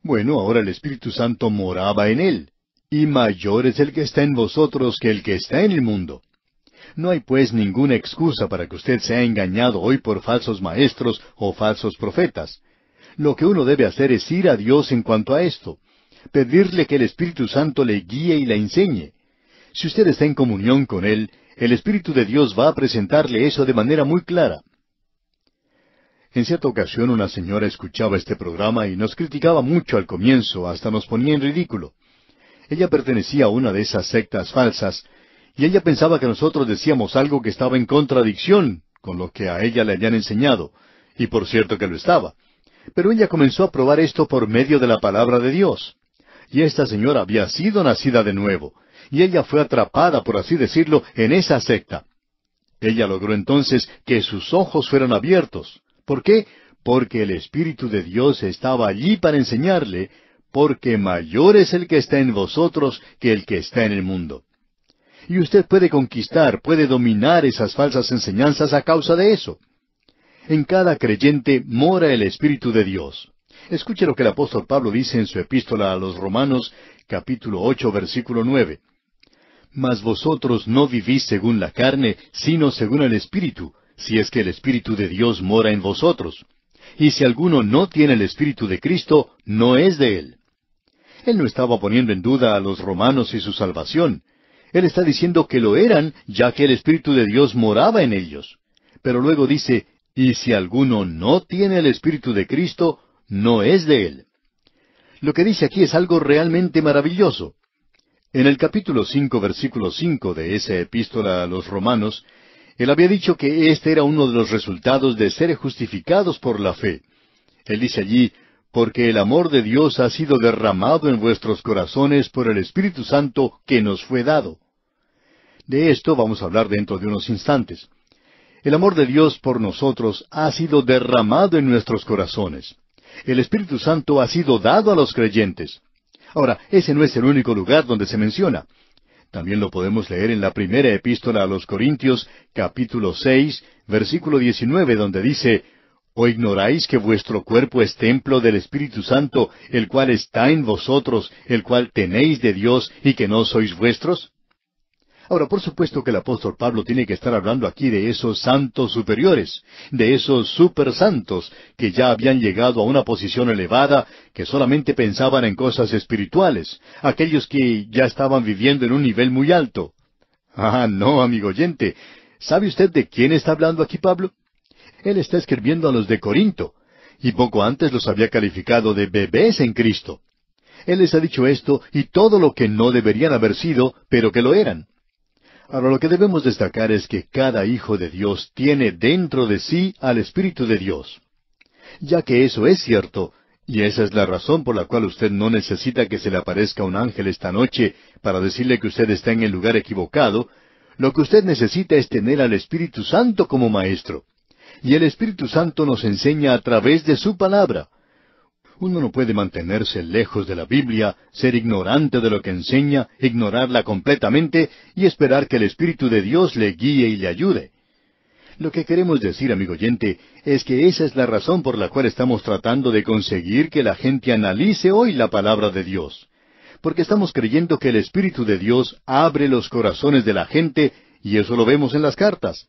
Bueno, ahora el Espíritu Santo moraba en él, y mayor es el que está en vosotros que el que está en el mundo. No hay pues ninguna excusa para que usted sea engañado hoy por falsos maestros o falsos profetas. Lo que uno debe hacer es ir a Dios en cuanto a esto, pedirle que el Espíritu Santo le guíe y la enseñe. Si usted está en comunión con Él, el Espíritu de Dios va a presentarle eso de manera muy clara. En cierta ocasión una señora escuchaba este programa y nos criticaba mucho al comienzo, hasta nos ponía en ridículo. Ella pertenecía a una de esas sectas falsas, y ella pensaba que nosotros decíamos algo que estaba en contradicción con lo que a ella le habían enseñado, y por cierto que lo estaba. Pero ella comenzó a probar esto por medio de la palabra de Dios y esta señora había sido nacida de nuevo, y ella fue atrapada, por así decirlo, en esa secta. Ella logró entonces que sus ojos fueran abiertos. ¿Por qué? Porque el Espíritu de Dios estaba allí para enseñarle, porque mayor es el que está en vosotros que el que está en el mundo. Y usted puede conquistar, puede dominar esas falsas enseñanzas a causa de eso. En cada creyente mora el Espíritu de Dios. Escuche lo que el apóstol Pablo dice en su epístola a los Romanos, capítulo ocho, versículo nueve. Mas vosotros no vivís según la carne, sino según el Espíritu, si es que el Espíritu de Dios mora en vosotros. Y si alguno no tiene el Espíritu de Cristo, no es de él. Él no estaba poniendo en duda a los romanos y su salvación. Él está diciendo que lo eran, ya que el Espíritu de Dios moraba en ellos. Pero luego dice, y si alguno no tiene el Espíritu de Cristo, no es de Él. Lo que dice aquí es algo realmente maravilloso. En el capítulo 5, versículo 5 de esa epístola a los romanos, él había dicho que este era uno de los resultados de ser justificados por la fe. Él dice allí, porque el amor de Dios ha sido derramado en vuestros corazones por el Espíritu Santo que nos fue dado. De esto vamos a hablar dentro de unos instantes. El amor de Dios por nosotros ha sido derramado en nuestros corazones. El Espíritu Santo ha sido dado a los creyentes. Ahora, ese no es el único lugar donde se menciona. También lo podemos leer en la primera epístola a los Corintios, capítulo seis, versículo diecinueve, donde dice ¿O ignoráis que vuestro cuerpo es templo del Espíritu Santo, el cual está en vosotros, el cual tenéis de Dios y que no sois vuestros? Ahora, por supuesto que el apóstol Pablo tiene que estar hablando aquí de esos santos superiores, de esos supersantos que ya habían llegado a una posición elevada, que solamente pensaban en cosas espirituales, aquellos que ya estaban viviendo en un nivel muy alto. Ah, no, amigo oyente. ¿Sabe usted de quién está hablando aquí Pablo? Él está escribiendo a los de Corinto, y poco antes los había calificado de bebés en Cristo. Él les ha dicho esto y todo lo que no deberían haber sido, pero que lo eran. Ahora lo que debemos destacar es que cada hijo de Dios tiene dentro de sí al Espíritu de Dios. Ya que eso es cierto, y esa es la razón por la cual usted no necesita que se le aparezca un ángel esta noche para decirle que usted está en el lugar equivocado, lo que usted necesita es tener al Espíritu Santo como Maestro. Y el Espíritu Santo nos enseña a través de su palabra. Uno no puede mantenerse lejos de la Biblia, ser ignorante de lo que enseña, ignorarla completamente y esperar que el Espíritu de Dios le guíe y le ayude. Lo que queremos decir, amigo oyente, es que esa es la razón por la cual estamos tratando de conseguir que la gente analice hoy la palabra de Dios. Porque estamos creyendo que el Espíritu de Dios abre los corazones de la gente y eso lo vemos en las cartas.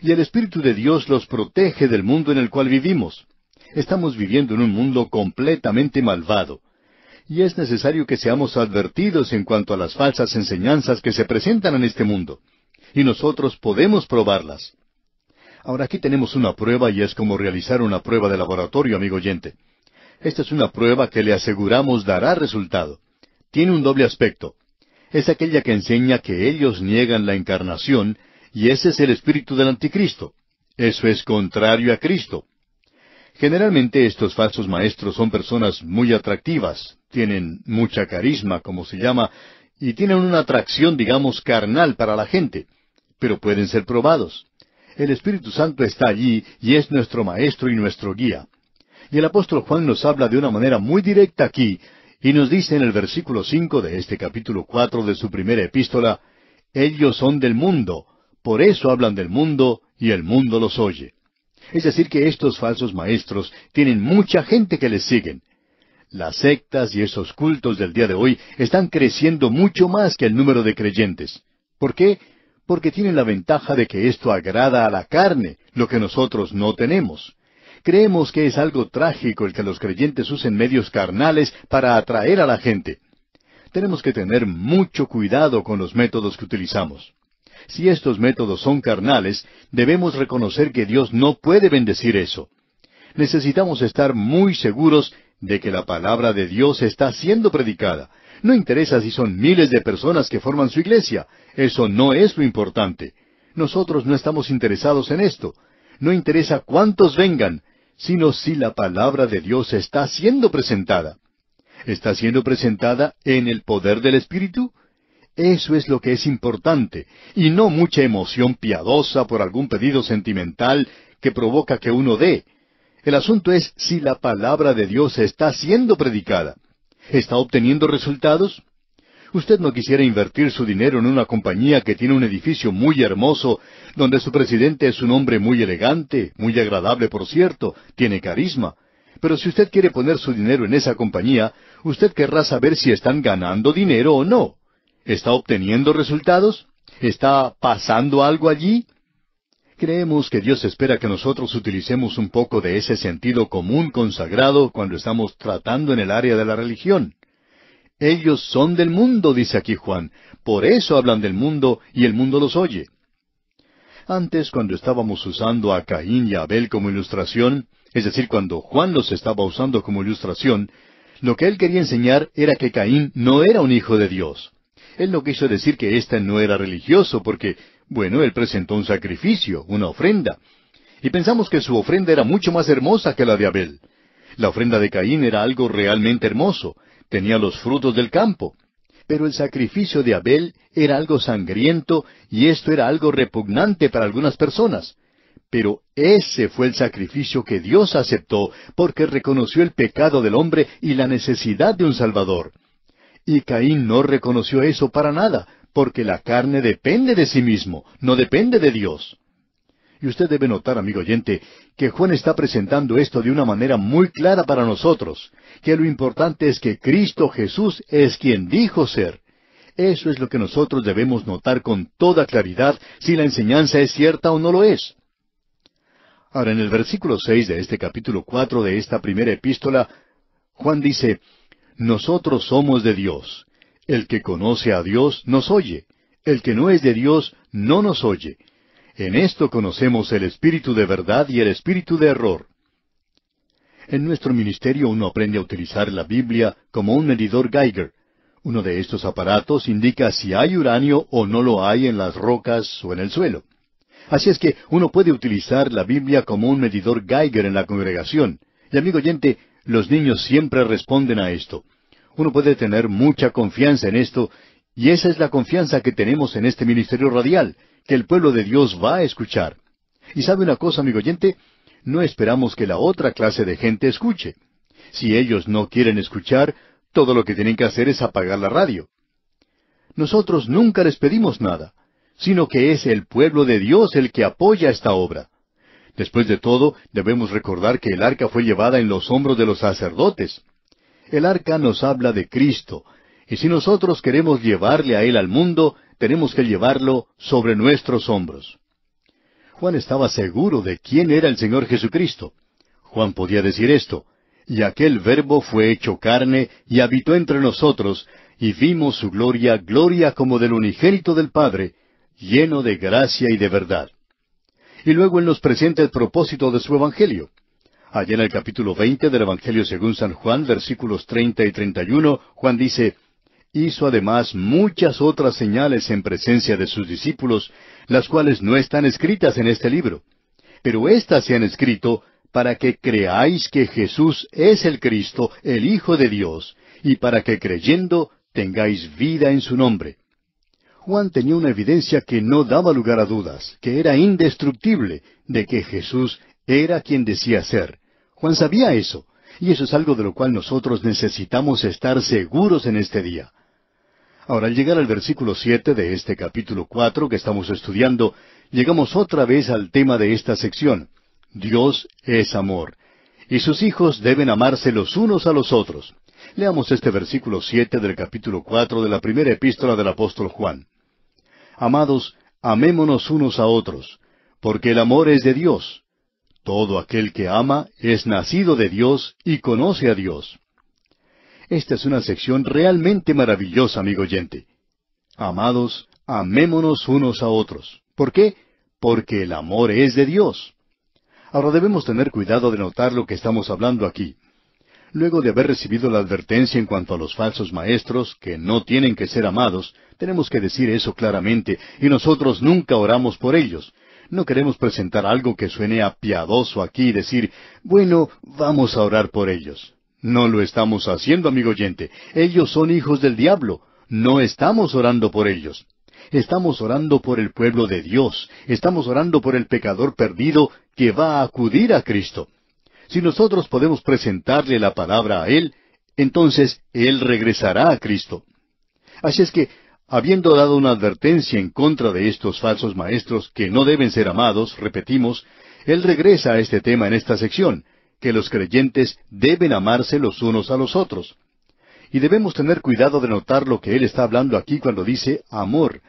Y el Espíritu de Dios los protege del mundo en el cual vivimos. Estamos viviendo en un mundo completamente malvado. Y es necesario que seamos advertidos en cuanto a las falsas enseñanzas que se presentan en este mundo. Y nosotros podemos probarlas. Ahora aquí tenemos una prueba y es como realizar una prueba de laboratorio, amigo oyente. Esta es una prueba que le aseguramos dará resultado. Tiene un doble aspecto. Es aquella que enseña que ellos niegan la encarnación y ese es el espíritu del anticristo. Eso es contrario a Cristo. Generalmente estos falsos maestros son personas muy atractivas, tienen mucha carisma, como se llama, y tienen una atracción, digamos, carnal para la gente, pero pueden ser probados. El Espíritu Santo está allí y es nuestro maestro y nuestro guía. Y el apóstol Juan nos habla de una manera muy directa aquí, y nos dice en el versículo cinco de este capítulo cuatro de su primera epístola, Ellos son del mundo, por eso hablan del mundo, y el mundo los oye. Es decir, que estos falsos maestros tienen mucha gente que les siguen. Las sectas y esos cultos del día de hoy están creciendo mucho más que el número de creyentes. ¿Por qué? Porque tienen la ventaja de que esto agrada a la carne, lo que nosotros no tenemos. Creemos que es algo trágico el que los creyentes usen medios carnales para atraer a la gente. Tenemos que tener mucho cuidado con los métodos que utilizamos. Si estos métodos son carnales, debemos reconocer que Dios no puede bendecir eso. Necesitamos estar muy seguros de que la palabra de Dios está siendo predicada. No interesa si son miles de personas que forman su iglesia. Eso no es lo importante. Nosotros no estamos interesados en esto. No interesa cuántos vengan, sino si la palabra de Dios está siendo presentada. ¿Está siendo presentada en el poder del Espíritu? Eso es lo que es importante, y no mucha emoción piadosa por algún pedido sentimental que provoca que uno dé. El asunto es si la palabra de Dios está siendo predicada. ¿Está obteniendo resultados? ¿Usted no quisiera invertir su dinero en una compañía que tiene un edificio muy hermoso, donde su presidente es un hombre muy elegante, muy agradable por cierto, tiene carisma? Pero si usted quiere poner su dinero en esa compañía, usted querrá saber si están ganando dinero o no. ¿Está obteniendo resultados? ¿Está pasando algo allí? Creemos que Dios espera que nosotros utilicemos un poco de ese sentido común consagrado cuando estamos tratando en el área de la religión. Ellos son del mundo, dice aquí Juan, por eso hablan del mundo y el mundo los oye. Antes, cuando estábamos usando a Caín y a Abel como ilustración, es decir, cuando Juan los estaba usando como ilustración, lo que él quería enseñar era que Caín no era un hijo de Dios. Él no quiso decir que éste no era religioso, porque, bueno, él presentó un sacrificio, una ofrenda. Y pensamos que su ofrenda era mucho más hermosa que la de Abel. La ofrenda de Caín era algo realmente hermoso, tenía los frutos del campo. Pero el sacrificio de Abel era algo sangriento y esto era algo repugnante para algunas personas. Pero ese fue el sacrificio que Dios aceptó porque reconoció el pecado del hombre y la necesidad de un Salvador. Y Caín no reconoció eso para nada, porque la carne depende de sí mismo, no depende de Dios. Y usted debe notar, amigo oyente, que Juan está presentando esto de una manera muy clara para nosotros, que lo importante es que Cristo Jesús es quien dijo ser. Eso es lo que nosotros debemos notar con toda claridad si la enseñanza es cierta o no lo es. Ahora, en el versículo seis de este capítulo cuatro de esta primera epístola, Juan dice nosotros somos de Dios. El que conoce a Dios nos oye. El que no es de Dios no nos oye. En esto conocemos el espíritu de verdad y el espíritu de error. En nuestro ministerio uno aprende a utilizar la Biblia como un medidor Geiger. Uno de estos aparatos indica si hay uranio o no lo hay en las rocas o en el suelo. Así es que uno puede utilizar la Biblia como un medidor Geiger en la congregación. Y amigo oyente, los niños siempre responden a esto. Uno puede tener mucha confianza en esto, y esa es la confianza que tenemos en este ministerio radial, que el pueblo de Dios va a escuchar. Y sabe una cosa, amigo oyente, no esperamos que la otra clase de gente escuche. Si ellos no quieren escuchar, todo lo que tienen que hacer es apagar la radio. Nosotros nunca les pedimos nada, sino que es el pueblo de Dios el que apoya esta obra. Después de todo, debemos recordar que el arca fue llevada en los hombros de los sacerdotes. El arca nos habla de Cristo, y si nosotros queremos llevarle a Él al mundo, tenemos que llevarlo sobre nuestros hombros. Juan estaba seguro de quién era el Señor Jesucristo. Juan podía decir esto, y aquel verbo fue hecho carne y habitó entre nosotros, y vimos su gloria, gloria como del unigénito del Padre, lleno de gracia y de verdad y luego Él nos presenta el propósito de su Evangelio. Allá en el capítulo 20 del Evangelio según San Juan, versículos 30 y 31, Juan dice, Hizo además muchas otras señales en presencia de sus discípulos, las cuales no están escritas en este libro. Pero éstas se han escrito para que creáis que Jesús es el Cristo, el Hijo de Dios, y para que creyendo tengáis vida en su nombre. Juan tenía una evidencia que no daba lugar a dudas, que era indestructible, de que Jesús era quien decía ser. Juan sabía eso, y eso es algo de lo cual nosotros necesitamos estar seguros en este día. Ahora, al llegar al versículo siete de este capítulo cuatro que estamos estudiando, llegamos otra vez al tema de esta sección. Dios es amor, y sus hijos deben amarse los unos a los otros. Leamos este versículo siete del capítulo cuatro de la primera epístola del apóstol Juan. Amados, amémonos unos a otros, porque el amor es de Dios. Todo aquel que ama es nacido de Dios y conoce a Dios. Esta es una sección realmente maravillosa, amigo oyente. Amados, amémonos unos a otros. ¿Por qué? Porque el amor es de Dios. Ahora debemos tener cuidado de notar lo que estamos hablando aquí. Luego de haber recibido la advertencia en cuanto a los falsos maestros, que no tienen que ser amados, tenemos que decir eso claramente, y nosotros nunca oramos por ellos. No queremos presentar algo que suene a piadoso aquí y decir, bueno, vamos a orar por ellos. No lo estamos haciendo, amigo oyente. Ellos son hijos del diablo. No estamos orando por ellos. Estamos orando por el pueblo de Dios. Estamos orando por el pecador perdido que va a acudir a Cristo. Si nosotros podemos presentarle la palabra a Él, entonces Él regresará a Cristo. Así es que, habiendo dado una advertencia en contra de estos falsos maestros que no deben ser amados, repetimos, Él regresa a este tema en esta sección, que los creyentes deben amarse los unos a los otros. Y debemos tener cuidado de notar lo que Él está hablando aquí cuando dice amor.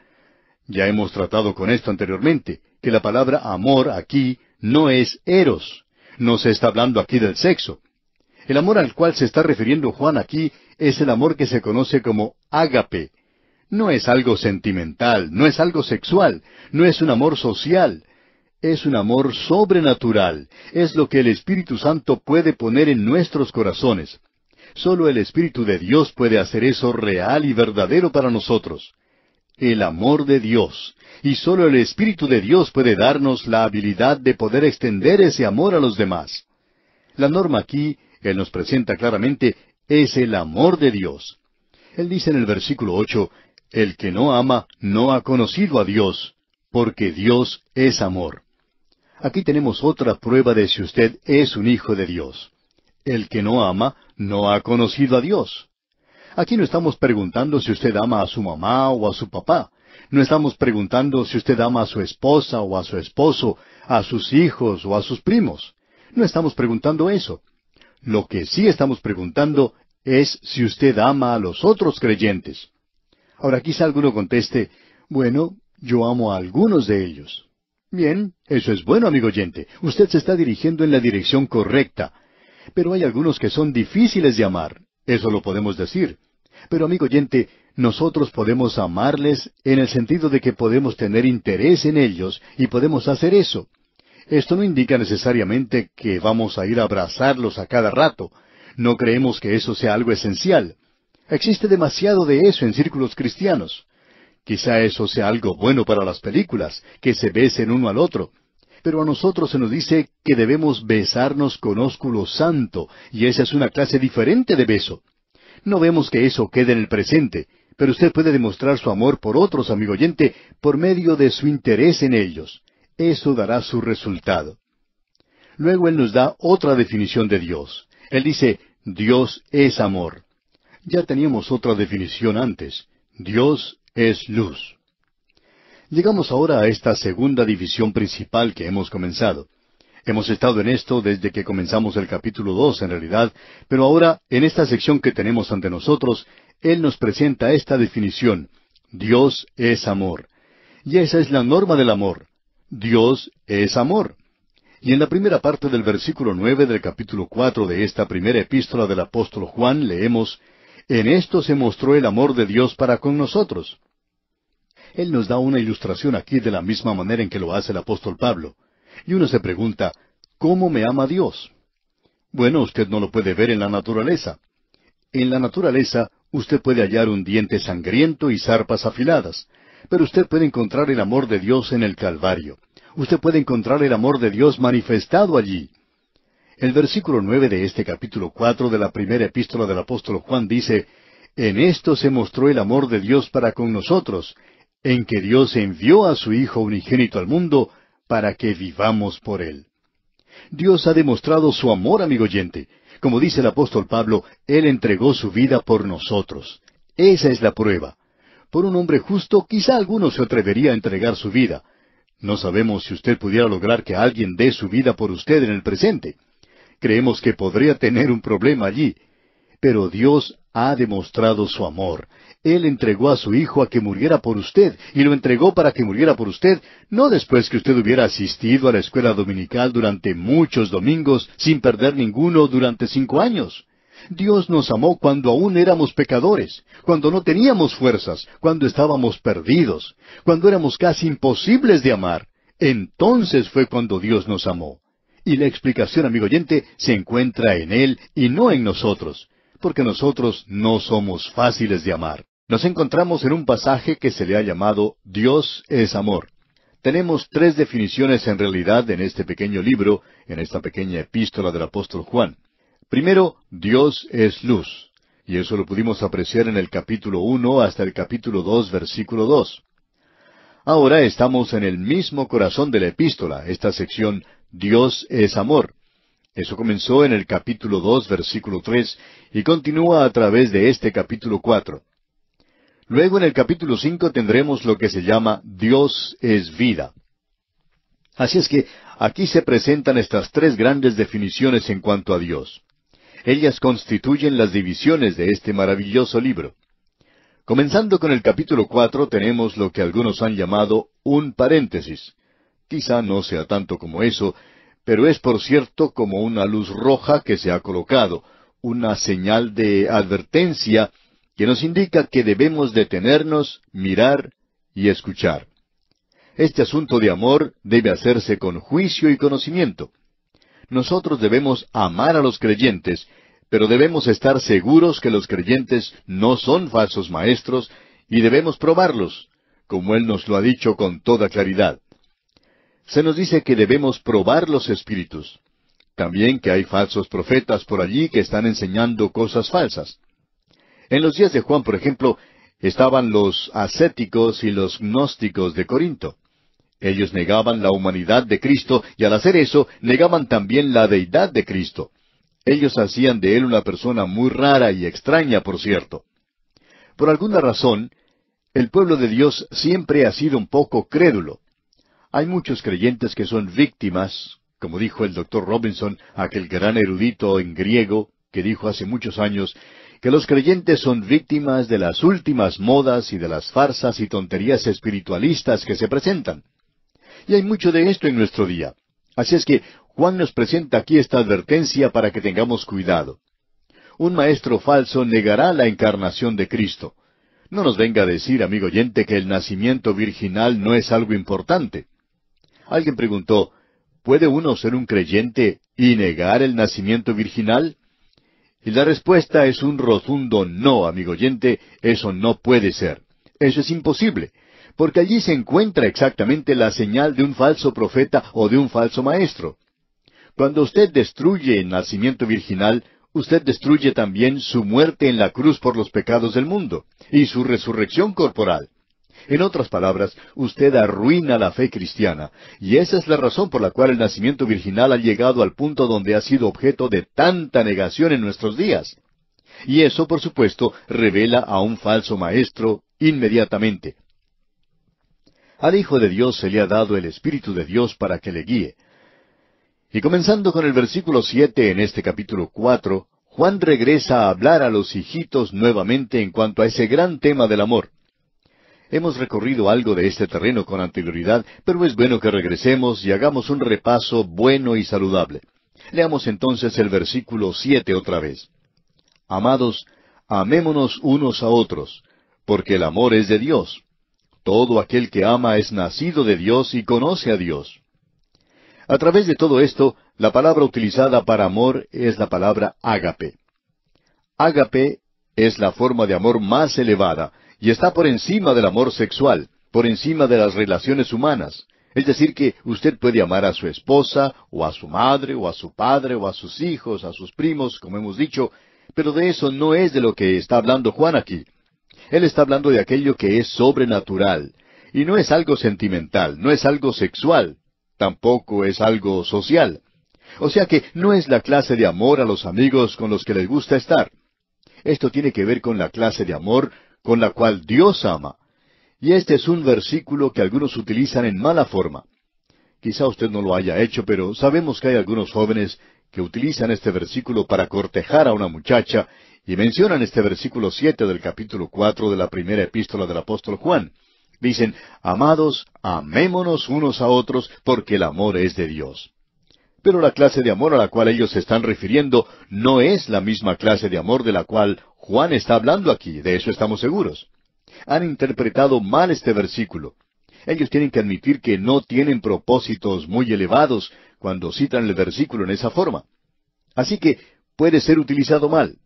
Ya hemos tratado con esto anteriormente, que la palabra amor aquí no es eros no se está hablando aquí del sexo. El amor al cual se está refiriendo Juan aquí es el amor que se conoce como ágape. No es algo sentimental, no es algo sexual, no es un amor social, es un amor sobrenatural, es lo que el Espíritu Santo puede poner en nuestros corazones. Solo el Espíritu de Dios puede hacer eso real y verdadero para nosotros. El amor de Dios, y solo el Espíritu de Dios puede darnos la habilidad de poder extender ese amor a los demás. La norma aquí, Él nos presenta claramente, es el amor de Dios. Él dice en el versículo ocho, El que no ama no ha conocido a Dios, porque Dios es amor. Aquí tenemos otra prueba de si usted es un hijo de Dios. El que no ama no ha conocido a Dios. Aquí no estamos preguntando si usted ama a su mamá o a su papá. No estamos preguntando si usted ama a su esposa o a su esposo, a sus hijos o a sus primos. No estamos preguntando eso. Lo que sí estamos preguntando es si usted ama a los otros creyentes. Ahora quizá alguno conteste, bueno, yo amo a algunos de ellos. Bien, eso es bueno, amigo oyente. Usted se está dirigiendo en la dirección correcta. Pero hay algunos que son difíciles de amar. Eso lo podemos decir. Pero amigo oyente, nosotros podemos amarles en el sentido de que podemos tener interés en ellos y podemos hacer eso. Esto no indica necesariamente que vamos a ir a abrazarlos a cada rato. No creemos que eso sea algo esencial. Existe demasiado de eso en círculos cristianos. Quizá eso sea algo bueno para las películas, que se besen uno al otro. Pero a nosotros se nos dice que debemos besarnos con ósculo santo, y esa es una clase diferente de beso. No vemos que eso quede en el presente, pero usted puede demostrar su amor por otros, amigo oyente, por medio de su interés en ellos. Eso dará su resultado. Luego Él nos da otra definición de Dios. Él dice, Dios es amor. Ya teníamos otra definición antes. Dios es luz. Llegamos ahora a esta segunda división principal que hemos comenzado. Hemos estado en esto desde que comenzamos el capítulo dos, en realidad, pero ahora, en esta sección que tenemos ante nosotros, Él nos presenta esta definición. Dios es amor. Y esa es la norma del amor. Dios es amor. Y en la primera parte del versículo nueve del capítulo cuatro de esta primera epístola del apóstol Juan leemos En esto se mostró el amor de Dios para con nosotros. Él nos da una ilustración aquí de la misma manera en que lo hace el apóstol Pablo. Y uno se pregunta, ¿cómo me ama Dios? Bueno, usted no lo puede ver en la naturaleza. En la naturaleza usted puede hallar un diente sangriento y zarpas afiladas, pero usted puede encontrar el amor de Dios en el Calvario. Usted puede encontrar el amor de Dios manifestado allí. El versículo nueve de este capítulo cuatro de la primera epístola del apóstol Juan dice En esto se mostró el amor de Dios para con nosotros, en que Dios envió a su Hijo unigénito al mundo para que vivamos por Él. Dios ha demostrado su amor, amigo oyente. Como dice el apóstol Pablo, Él entregó su vida por nosotros. Esa es la prueba. Por un hombre justo quizá alguno se atrevería a entregar su vida. No sabemos si usted pudiera lograr que alguien dé su vida por usted en el presente. Creemos que podría tener un problema allí. Pero Dios ha demostrado su amor. Él entregó a su Hijo a que muriera por usted, y lo entregó para que muriera por usted, no después que usted hubiera asistido a la escuela dominical durante muchos domingos, sin perder ninguno durante cinco años. Dios nos amó cuando aún éramos pecadores, cuando no teníamos fuerzas, cuando estábamos perdidos, cuando éramos casi imposibles de amar. Entonces fue cuando Dios nos amó. Y la explicación, amigo oyente, se encuentra en Él y no en nosotros, porque nosotros no somos fáciles de amar nos encontramos en un pasaje que se le ha llamado Dios es amor. Tenemos tres definiciones en realidad en este pequeño libro, en esta pequeña epístola del apóstol Juan. Primero, Dios es luz, y eso lo pudimos apreciar en el capítulo uno hasta el capítulo dos, versículo dos. Ahora estamos en el mismo corazón de la epístola, esta sección Dios es amor. Eso comenzó en el capítulo dos, versículo tres, y continúa a través de este capítulo 4. Luego en el capítulo cinco tendremos lo que se llama Dios es vida. Así es que aquí se presentan estas tres grandes definiciones en cuanto a Dios. Ellas constituyen las divisiones de este maravilloso libro. Comenzando con el capítulo cuatro tenemos lo que algunos han llamado un paréntesis. Quizá no sea tanto como eso, pero es por cierto como una luz roja que se ha colocado, una señal de advertencia que nos indica que debemos detenernos, mirar y escuchar. Este asunto de amor debe hacerse con juicio y conocimiento. Nosotros debemos amar a los creyentes, pero debemos estar seguros que los creyentes no son falsos maestros y debemos probarlos, como Él nos lo ha dicho con toda claridad. Se nos dice que debemos probar los espíritus. También que hay falsos profetas por allí que están enseñando cosas falsas. En los días de Juan, por ejemplo, estaban los ascéticos y los gnósticos de Corinto. Ellos negaban la humanidad de Cristo y al hacer eso negaban también la deidad de Cristo. Ellos hacían de él una persona muy rara y extraña, por cierto. Por alguna razón, el pueblo de Dios siempre ha sido un poco crédulo. Hay muchos creyentes que son víctimas, como dijo el doctor Robinson, aquel gran erudito en griego, que dijo hace muchos años, que los creyentes son víctimas de las últimas modas y de las farsas y tonterías espiritualistas que se presentan. Y hay mucho de esto en nuestro día. Así es que Juan nos presenta aquí esta advertencia para que tengamos cuidado. Un maestro falso negará la encarnación de Cristo. No nos venga a decir, amigo oyente, que el nacimiento virginal no es algo importante. Alguien preguntó, ¿puede uno ser un creyente y negar el nacimiento virginal? Y la respuesta es un rotundo no, amigo oyente, eso no puede ser. Eso es imposible, porque allí se encuentra exactamente la señal de un falso profeta o de un falso maestro. Cuando usted destruye el nacimiento virginal, usted destruye también su muerte en la cruz por los pecados del mundo y su resurrección corporal. En otras palabras, usted arruina la fe cristiana, y esa es la razón por la cual el nacimiento virginal ha llegado al punto donde ha sido objeto de tanta negación en nuestros días. Y eso, por supuesto, revela a un falso maestro inmediatamente. Al Hijo de Dios se le ha dado el Espíritu de Dios para que le guíe. Y comenzando con el versículo siete en este capítulo cuatro, Juan regresa a hablar a los hijitos nuevamente en cuanto a ese gran tema del amor. Hemos recorrido algo de este terreno con anterioridad, pero es bueno que regresemos y hagamos un repaso bueno y saludable. Leamos entonces el versículo siete otra vez. Amados, amémonos unos a otros, porque el amor es de Dios. Todo aquel que ama es nacido de Dios y conoce a Dios. A través de todo esto, la palabra utilizada para amor es la palabra ágape. Ágape es la forma de amor más elevada, y está por encima del amor sexual, por encima de las relaciones humanas. Es decir, que usted puede amar a su esposa, o a su madre, o a su padre, o a sus hijos, a sus primos, como hemos dicho, pero de eso no es de lo que está hablando Juan aquí. Él está hablando de aquello que es sobrenatural, y no es algo sentimental, no es algo sexual, tampoco es algo social. O sea que no es la clase de amor a los amigos con los que les gusta estar. Esto tiene que ver con la clase de amor con la cual Dios ama. Y este es un versículo que algunos utilizan en mala forma. Quizá usted no lo haya hecho, pero sabemos que hay algunos jóvenes que utilizan este versículo para cortejar a una muchacha y mencionan este versículo siete del capítulo cuatro de la primera epístola del apóstol Juan. Dicen, amados, amémonos unos a otros porque el amor es de Dios. Pero la clase de amor a la cual ellos se están refiriendo no es la misma clase de amor de la cual Juan está hablando aquí, de eso estamos seguros. Han interpretado mal este versículo. Ellos tienen que admitir que no tienen propósitos muy elevados cuando citan el versículo en esa forma. Así que puede ser utilizado mal.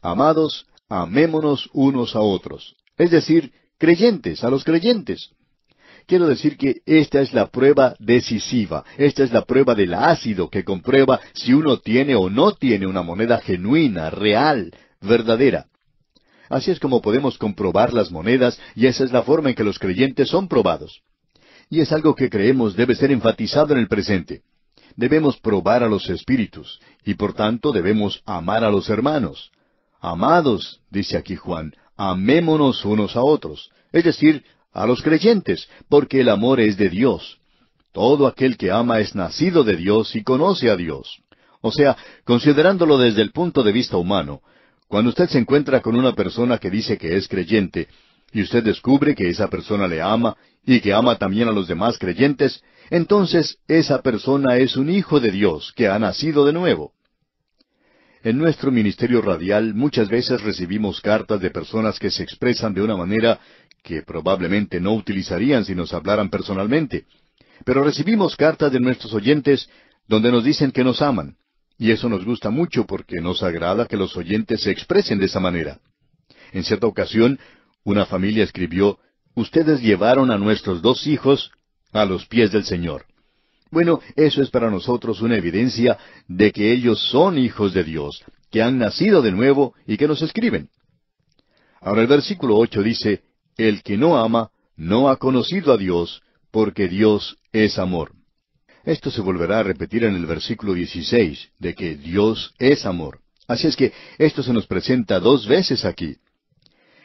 Amados, amémonos unos a otros, es decir, creyentes, a los creyentes. Quiero decir que esta es la prueba decisiva, esta es la prueba del ácido que comprueba si uno tiene o no tiene una moneda genuina, real, verdadera. Así es como podemos comprobar las monedas y esa es la forma en que los creyentes son probados. Y es algo que creemos debe ser enfatizado en el presente. Debemos probar a los espíritus y por tanto debemos amar a los hermanos. Amados, dice aquí Juan, amémonos unos a otros, es decir, a los creyentes, porque el amor es de Dios. Todo aquel que ama es nacido de Dios y conoce a Dios. O sea, considerándolo desde el punto de vista humano, cuando usted se encuentra con una persona que dice que es creyente, y usted descubre que esa persona le ama y que ama también a los demás creyentes, entonces esa persona es un hijo de Dios que ha nacido de nuevo. En nuestro ministerio radial muchas veces recibimos cartas de personas que se expresan de una manera que probablemente no utilizarían si nos hablaran personalmente, pero recibimos cartas de nuestros oyentes donde nos dicen que nos aman, y eso nos gusta mucho porque nos agrada que los oyentes se expresen de esa manera. En cierta ocasión, una familia escribió, Ustedes llevaron a nuestros dos hijos a los pies del Señor. Bueno, eso es para nosotros una evidencia de que ellos son hijos de Dios, que han nacido de nuevo y que nos escriben. Ahora el versículo ocho dice, El que no ama, no ha conocido a Dios, porque Dios es amor. Esto se volverá a repetir en el versículo 16, de que Dios es amor. Así es que esto se nos presenta dos veces aquí.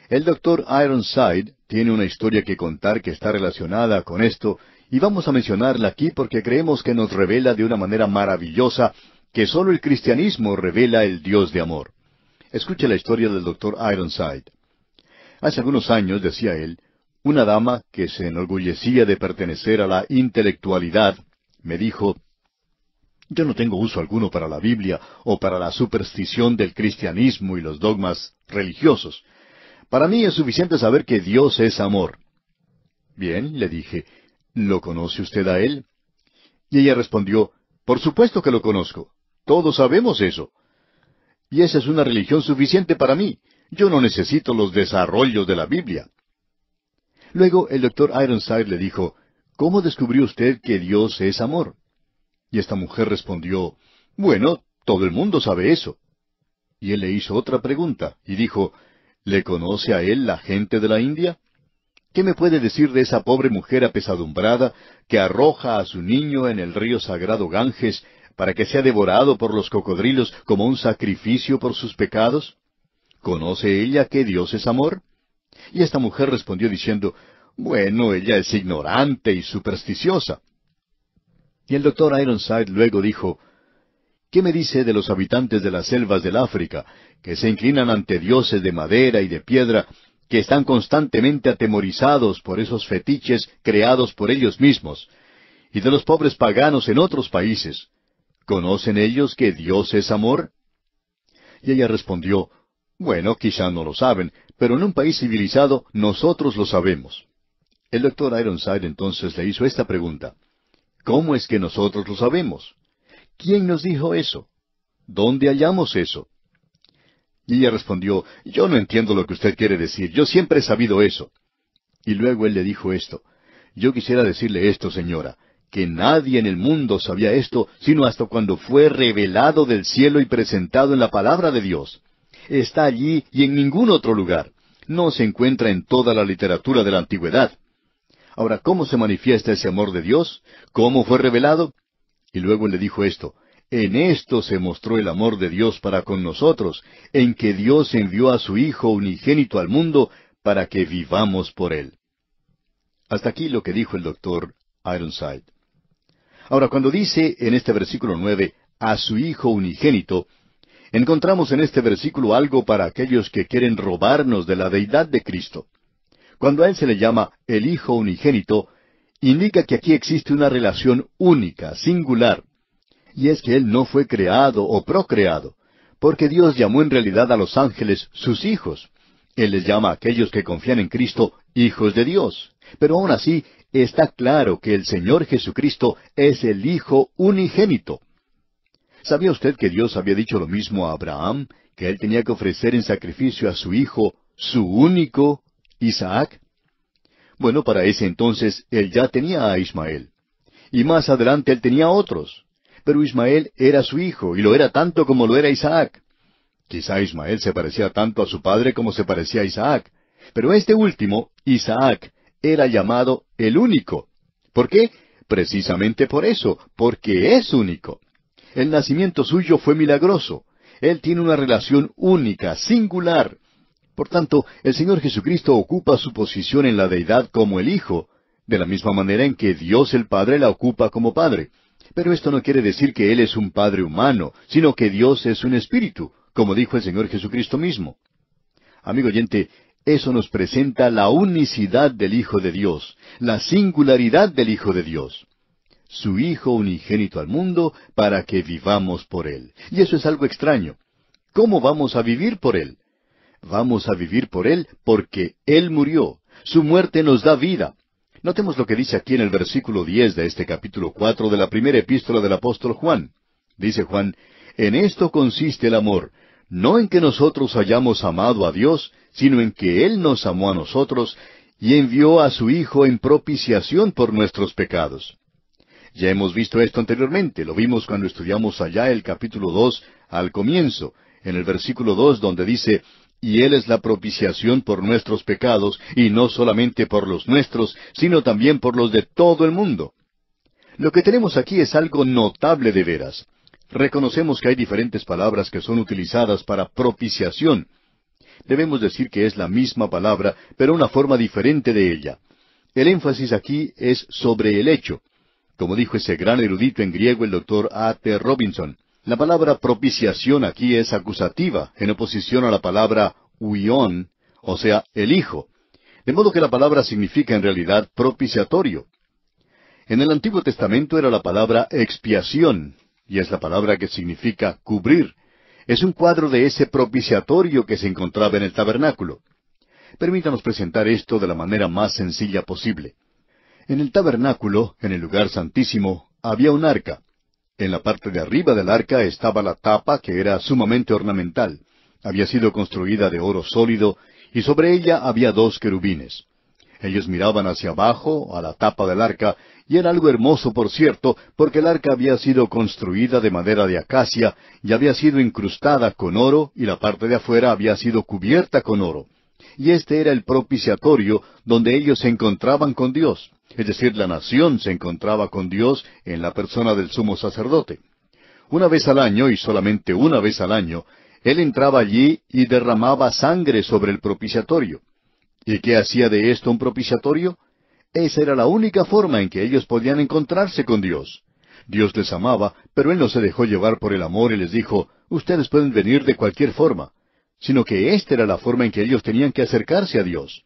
El doctor Ironside tiene una historia que contar que está relacionada con esto, y vamos a mencionarla aquí porque creemos que nos revela de una manera maravillosa que solo el cristianismo revela el Dios de amor. Escuche la historia del doctor Ironside. Hace algunos años, decía él, una dama que se enorgullecía de pertenecer a la intelectualidad me dijo, yo no tengo uso alguno para la Biblia o para la superstición del cristianismo y los dogmas religiosos. Para mí es suficiente saber que Dios es amor. Bien, le dije, ¿lo conoce usted a Él? Y ella respondió, por supuesto que lo conozco. Todos sabemos eso. Y esa es una religión suficiente para mí. Yo no necesito los desarrollos de la Biblia. Luego el doctor Ironside le dijo, ¿Cómo descubrió usted que Dios es amor? Y esta mujer respondió, Bueno, todo el mundo sabe eso. Y él le hizo otra pregunta, y dijo, ¿Le conoce a él la gente de la India? ¿Qué me puede decir de esa pobre mujer apesadumbrada que arroja a su niño en el río sagrado Ganges para que sea devorado por los cocodrilos como un sacrificio por sus pecados? ¿Conoce ella que Dios es amor? Y esta mujer respondió diciendo, bueno, ella es ignorante y supersticiosa. Y el doctor Ironside luego dijo, ¿Qué me dice de los habitantes de las selvas del África, que se inclinan ante dioses de madera y de piedra, que están constantemente atemorizados por esos fetiches creados por ellos mismos, y de los pobres paganos en otros países? ¿Conocen ellos que Dios es amor? Y ella respondió, Bueno, quizá no lo saben, pero en un país civilizado nosotros lo sabemos. El doctor Ironside entonces le hizo esta pregunta. ¿Cómo es que nosotros lo sabemos? ¿Quién nos dijo eso? ¿Dónde hallamos eso? Y ella respondió, Yo no entiendo lo que usted quiere decir, yo siempre he sabido eso. Y luego él le dijo esto, Yo quisiera decirle esto, señora, que nadie en el mundo sabía esto, sino hasta cuando fue revelado del cielo y presentado en la palabra de Dios. Está allí y en ningún otro lugar. No se encuentra en toda la literatura de la antigüedad. Ahora, ¿cómo se manifiesta ese amor de Dios? ¿Cómo fue revelado? Y luego le dijo esto, en esto se mostró el amor de Dios para con nosotros, en que Dios envió a su Hijo unigénito al mundo para que vivamos por Él. Hasta aquí lo que dijo el doctor Ironside. Ahora, cuando dice en este versículo nueve a su Hijo unigénito, encontramos en este versículo algo para aquellos que quieren robarnos de la deidad de Cristo. Cuando a Él se le llama el Hijo unigénito, indica que aquí existe una relación única, singular. Y es que Él no fue creado o procreado, porque Dios llamó en realidad a los ángeles sus hijos. Él les llama a aquellos que confían en Cristo hijos de Dios. Pero aún así, está claro que el Señor Jesucristo es el Hijo unigénito. ¿Sabía usted que Dios había dicho lo mismo a Abraham, que él tenía que ofrecer en sacrificio a su Hijo, su único Isaac? Bueno, para ese entonces él ya tenía a Ismael. Y más adelante él tenía otros. Pero Ismael era su hijo, y lo era tanto como lo era Isaac. Quizá Ismael se parecía tanto a su padre como se parecía a Isaac. Pero este último, Isaac, era llamado el único. ¿Por qué? Precisamente por eso, porque es único. El nacimiento suyo fue milagroso. Él tiene una relación única, singular, por tanto, el Señor Jesucristo ocupa su posición en la deidad como el Hijo, de la misma manera en que Dios el Padre la ocupa como Padre. Pero esto no quiere decir que Él es un Padre humano, sino que Dios es un Espíritu, como dijo el Señor Jesucristo mismo. Amigo oyente, eso nos presenta la unicidad del Hijo de Dios, la singularidad del Hijo de Dios. Su Hijo unigénito al mundo para que vivamos por Él. Y eso es algo extraño. ¿Cómo vamos a vivir por Él? Vamos a vivir por Él porque Él murió. Su muerte nos da vida. Notemos lo que dice aquí en el versículo diez de este capítulo cuatro de la primera epístola del apóstol Juan. Dice Juan, En esto consiste el amor, no en que nosotros hayamos amado a Dios, sino en que Él nos amó a nosotros y envió a su Hijo en propiciación por nuestros pecados. Ya hemos visto esto anteriormente, lo vimos cuando estudiamos allá el capítulo dos al comienzo, en el versículo dos donde dice, y Él es la propiciación por nuestros pecados, y no solamente por los nuestros, sino también por los de todo el mundo. Lo que tenemos aquí es algo notable de veras. Reconocemos que hay diferentes palabras que son utilizadas para propiciación. Debemos decir que es la misma palabra, pero una forma diferente de ella. El énfasis aquí es sobre el hecho, como dijo ese gran erudito en griego el doctor A. T. Robinson. La palabra propiciación aquí es acusativa, en oposición a la palabra huión, o sea, el hijo, De modo que la palabra significa en realidad propiciatorio. En el Antiguo Testamento era la palabra expiación, y es la palabra que significa cubrir. Es un cuadro de ese propiciatorio que se encontraba en el tabernáculo. Permítanos presentar esto de la manera más sencilla posible. En el tabernáculo, en el lugar santísimo, había un arca. En la parte de arriba del arca estaba la tapa que era sumamente ornamental. Había sido construida de oro sólido y sobre ella había dos querubines. Ellos miraban hacia abajo, a la tapa del arca, y era algo hermoso, por cierto, porque el arca había sido construida de madera de acacia y había sido incrustada con oro y la parte de afuera había sido cubierta con oro. Y este era el propiciatorio donde ellos se encontraban con Dios es decir, la nación se encontraba con Dios en la persona del sumo sacerdote. Una vez al año, y solamente una vez al año, él entraba allí y derramaba sangre sobre el propiciatorio. ¿Y qué hacía de esto un propiciatorio? Esa era la única forma en que ellos podían encontrarse con Dios. Dios les amaba, pero él no se dejó llevar por el amor y les dijo, ustedes pueden venir de cualquier forma, sino que esta era la forma en que ellos tenían que acercarse a Dios.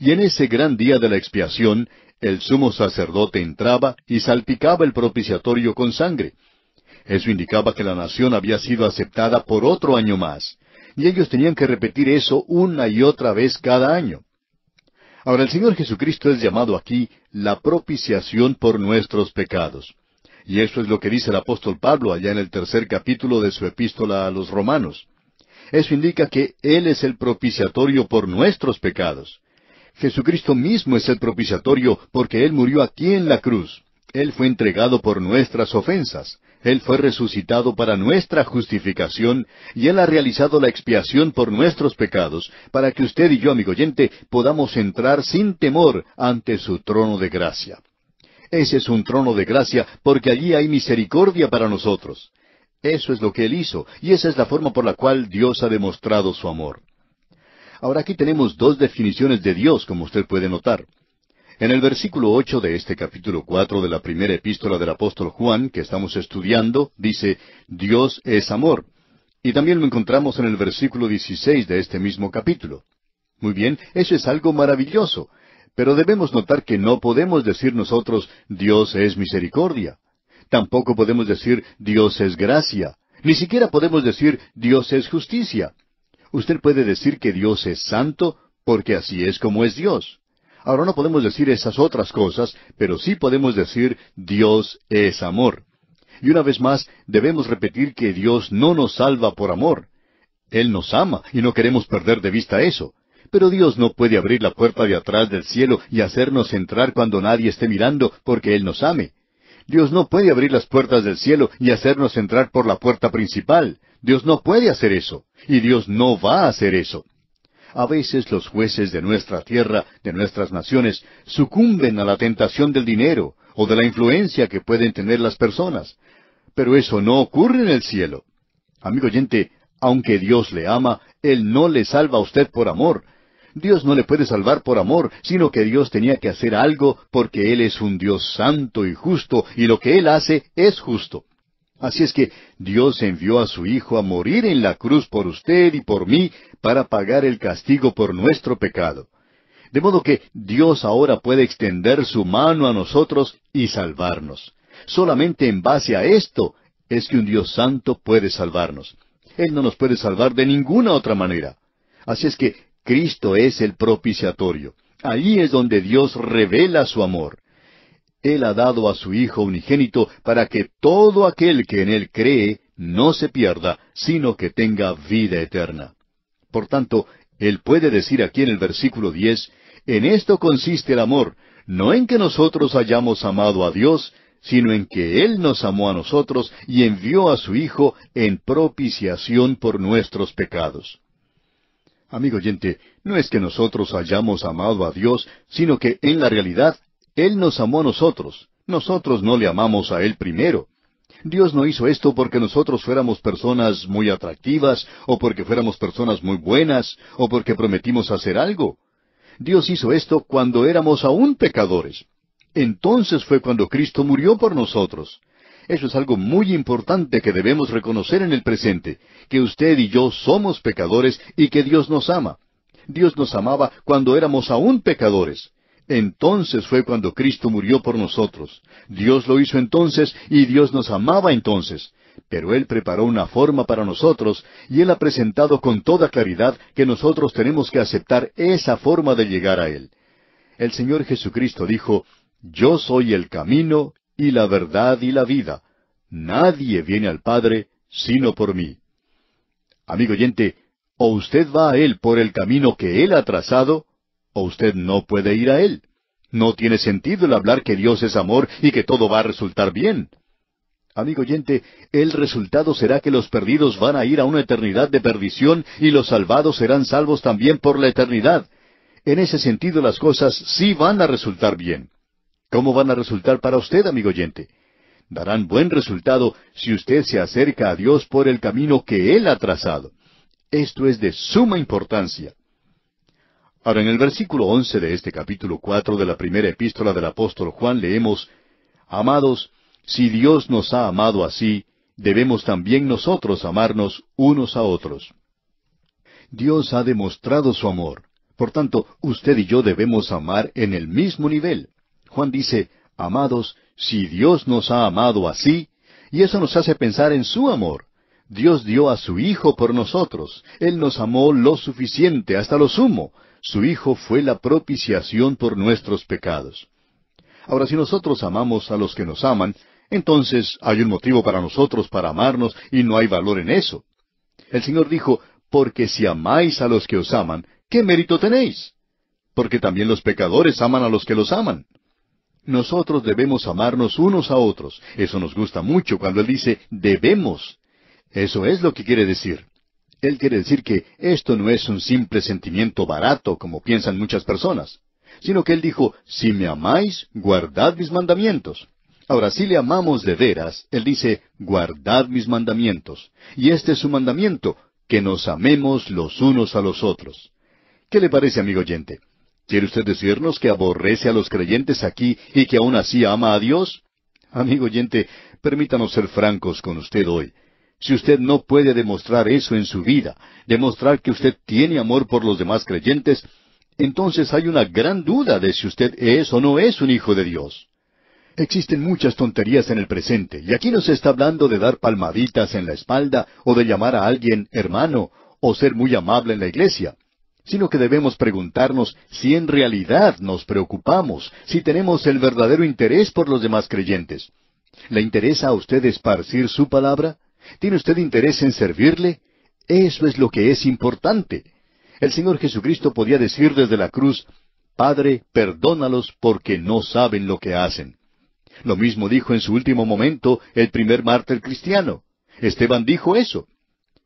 Y en ese gran día de la expiación, el sumo sacerdote entraba y salpicaba el propiciatorio con sangre. Eso indicaba que la nación había sido aceptada por otro año más, y ellos tenían que repetir eso una y otra vez cada año. Ahora el Señor Jesucristo es llamado aquí la propiciación por nuestros pecados. Y eso es lo que dice el apóstol Pablo allá en el tercer capítulo de su epístola a los romanos. Eso indica que Él es el propiciatorio por nuestros pecados. Jesucristo mismo es el propiciatorio porque Él murió aquí en la cruz. Él fue entregado por nuestras ofensas. Él fue resucitado para nuestra justificación y Él ha realizado la expiación por nuestros pecados, para que usted y yo, amigo oyente, podamos entrar sin temor ante su trono de gracia. Ese es un trono de gracia porque allí hay misericordia para nosotros. Eso es lo que Él hizo y esa es la forma por la cual Dios ha demostrado su amor. Ahora aquí tenemos dos definiciones de Dios, como usted puede notar. En el versículo ocho de este capítulo 4 de la primera epístola del apóstol Juan, que estamos estudiando, dice Dios es amor. Y también lo encontramos en el versículo dieciséis de este mismo capítulo. Muy bien, eso es algo maravilloso. Pero debemos notar que no podemos decir nosotros Dios es misericordia. Tampoco podemos decir Dios es gracia. Ni siquiera podemos decir Dios es justicia. Usted puede decir que Dios es santo porque así es como es Dios. Ahora no podemos decir esas otras cosas, pero sí podemos decir Dios es amor. Y una vez más, debemos repetir que Dios no nos salva por amor. Él nos ama y no queremos perder de vista eso. Pero Dios no puede abrir la puerta de atrás del cielo y hacernos entrar cuando nadie esté mirando porque Él nos ame. Dios no puede abrir las puertas del cielo y hacernos entrar por la puerta principal. Dios no puede hacer eso. Y Dios no va a hacer eso. A veces los jueces de nuestra tierra, de nuestras naciones, sucumben a la tentación del dinero o de la influencia que pueden tener las personas. Pero eso no ocurre en el cielo. Amigo oyente, aunque Dios le ama, Él no le salva a usted por amor, Dios no le puede salvar por amor, sino que Dios tenía que hacer algo porque Él es un Dios santo y justo, y lo que Él hace es justo. Así es que Dios envió a su Hijo a morir en la cruz por usted y por mí para pagar el castigo por nuestro pecado. De modo que Dios ahora puede extender su mano a nosotros y salvarnos. Solamente en base a esto es que un Dios santo puede salvarnos. Él no nos puede salvar de ninguna otra manera. Así es que Cristo es el propiciatorio. Ahí es donde Dios revela su amor. Él ha dado a su Hijo unigénito para que todo aquel que en Él cree no se pierda, sino que tenga vida eterna. Por tanto, Él puede decir aquí en el versículo diez, En esto consiste el amor, no en que nosotros hayamos amado a Dios, sino en que Él nos amó a nosotros y envió a su Hijo en propiciación por nuestros pecados. Amigo oyente, no es que nosotros hayamos amado a Dios, sino que en la realidad Él nos amó a nosotros. Nosotros no le amamos a Él primero. Dios no hizo esto porque nosotros fuéramos personas muy atractivas, o porque fuéramos personas muy buenas, o porque prometimos hacer algo. Dios hizo esto cuando éramos aún pecadores. Entonces fue cuando Cristo murió por nosotros. Eso es algo muy importante que debemos reconocer en el presente, que usted y yo somos pecadores y que Dios nos ama. Dios nos amaba cuando éramos aún pecadores. Entonces fue cuando Cristo murió por nosotros. Dios lo hizo entonces y Dios nos amaba entonces. Pero Él preparó una forma para nosotros y Él ha presentado con toda claridad que nosotros tenemos que aceptar esa forma de llegar a Él. El Señor Jesucristo dijo, Yo soy el camino, y la verdad y la vida. Nadie viene al Padre sino por mí. Amigo oyente, o usted va a Él por el camino que Él ha trazado, o usted no puede ir a Él. No tiene sentido el hablar que Dios es amor y que todo va a resultar bien. Amigo oyente, el resultado será que los perdidos van a ir a una eternidad de perdición y los salvados serán salvos también por la eternidad. En ese sentido las cosas sí van a resultar bien. ¿Cómo van a resultar para usted, amigo oyente? Darán buen resultado si usted se acerca a Dios por el camino que Él ha trazado. Esto es de suma importancia. Ahora, en el versículo once de este capítulo cuatro de la primera epístola del apóstol Juan leemos Amados, si Dios nos ha amado así, debemos también nosotros amarnos unos a otros. Dios ha demostrado su amor. Por tanto, usted y yo debemos amar en el mismo nivel. Juan dice, Amados, si Dios nos ha amado así, y eso nos hace pensar en su amor. Dios dio a su Hijo por nosotros. Él nos amó lo suficiente, hasta lo sumo. Su Hijo fue la propiciación por nuestros pecados. Ahora, si nosotros amamos a los que nos aman, entonces hay un motivo para nosotros para amarnos y no hay valor en eso. El Señor dijo, porque si amáis a los que os aman, ¿qué mérito tenéis? Porque también los pecadores aman a los que los aman nosotros debemos amarnos unos a otros. Eso nos gusta mucho cuando Él dice debemos. Eso es lo que quiere decir. Él quiere decir que esto no es un simple sentimiento barato, como piensan muchas personas, sino que Él dijo, si me amáis, guardad mis mandamientos. Ahora, si le amamos de veras, Él dice, guardad mis mandamientos. Y este es su mandamiento, que nos amemos los unos a los otros. ¿Qué le parece, amigo oyente? ¿Quiere usted decirnos que aborrece a los creyentes aquí y que aún así ama a Dios? Amigo oyente, permítanos ser francos con usted hoy. Si usted no puede demostrar eso en su vida, demostrar que usted tiene amor por los demás creyentes, entonces hay una gran duda de si usted es o no es un hijo de Dios. Existen muchas tonterías en el presente, y aquí no se está hablando de dar palmaditas en la espalda o de llamar a alguien hermano o ser muy amable en la iglesia sino que debemos preguntarnos si en realidad nos preocupamos, si tenemos el verdadero interés por los demás creyentes. ¿Le interesa a usted esparcir su palabra? ¿Tiene usted interés en servirle? Eso es lo que es importante. El Señor Jesucristo podía decir desde la cruz, Padre, perdónalos porque no saben lo que hacen. Lo mismo dijo en su último momento el primer mártir cristiano. Esteban dijo eso.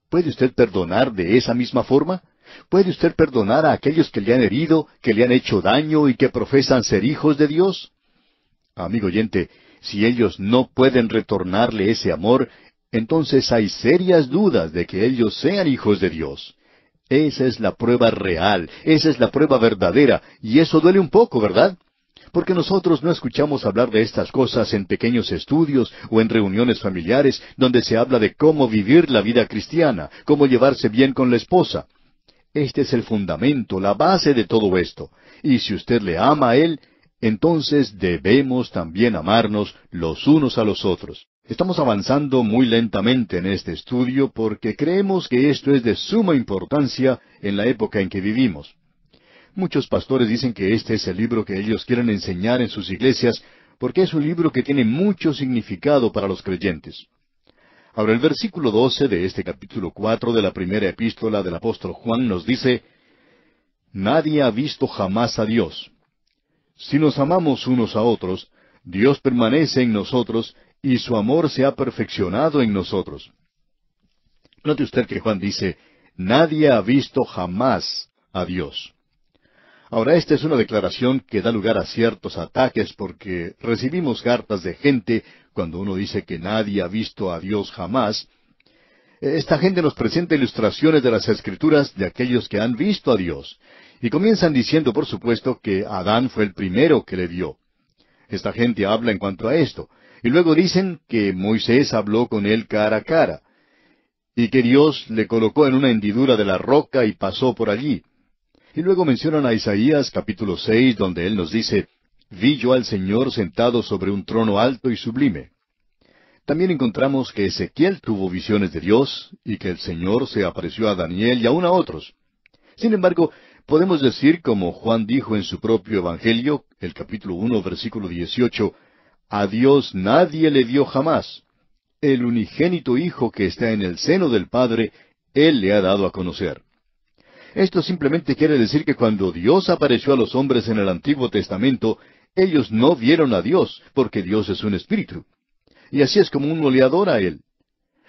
¿Puede usted perdonar de esa misma forma? ¿Puede usted perdonar a aquellos que le han herido, que le han hecho daño y que profesan ser hijos de Dios? Amigo oyente, si ellos no pueden retornarle ese amor, entonces hay serias dudas de que ellos sean hijos de Dios. Esa es la prueba real, esa es la prueba verdadera, y eso duele un poco, ¿verdad? Porque nosotros no escuchamos hablar de estas cosas en pequeños estudios o en reuniones familiares donde se habla de cómo vivir la vida cristiana, cómo llevarse bien con la esposa. Este es el fundamento, la base de todo esto. Y si usted le ama a Él, entonces debemos también amarnos los unos a los otros. Estamos avanzando muy lentamente en este estudio porque creemos que esto es de suma importancia en la época en que vivimos. Muchos pastores dicen que este es el libro que ellos quieren enseñar en sus iglesias porque es un libro que tiene mucho significado para los creyentes. Ahora el versículo 12 de este capítulo 4 de la primera epístola del apóstol Juan nos dice, Nadie ha visto jamás a Dios. Si nos amamos unos a otros, Dios permanece en nosotros y su amor se ha perfeccionado en nosotros. Note usted que Juan dice, Nadie ha visto jamás a Dios. Ahora, esta es una declaración que da lugar a ciertos ataques porque recibimos cartas de gente cuando uno dice que nadie ha visto a Dios jamás, esta gente nos presenta ilustraciones de las escrituras de aquellos que han visto a Dios. Y comienzan diciendo, por supuesto, que Adán fue el primero que le dio. Esta gente habla en cuanto a esto. Y luego dicen que Moisés habló con él cara a cara. Y que Dios le colocó en una hendidura de la roca y pasó por allí. Y luego mencionan a Isaías capítulo 6 donde él nos dice, vi yo al Señor sentado sobre un trono alto y sublime. También encontramos que Ezequiel tuvo visiones de Dios y que el Señor se apareció a Daniel y aún a otros. Sin embargo, podemos decir, como Juan dijo en su propio Evangelio, el capítulo uno, versículo dieciocho, a Dios nadie le dio jamás. El unigénito Hijo que está en el seno del Padre, Él le ha dado a conocer. Esto simplemente quiere decir que cuando Dios apareció a los hombres en el Antiguo Testamento, ellos no vieron a Dios, porque Dios es un espíritu. Y así es como uno le adora a Él.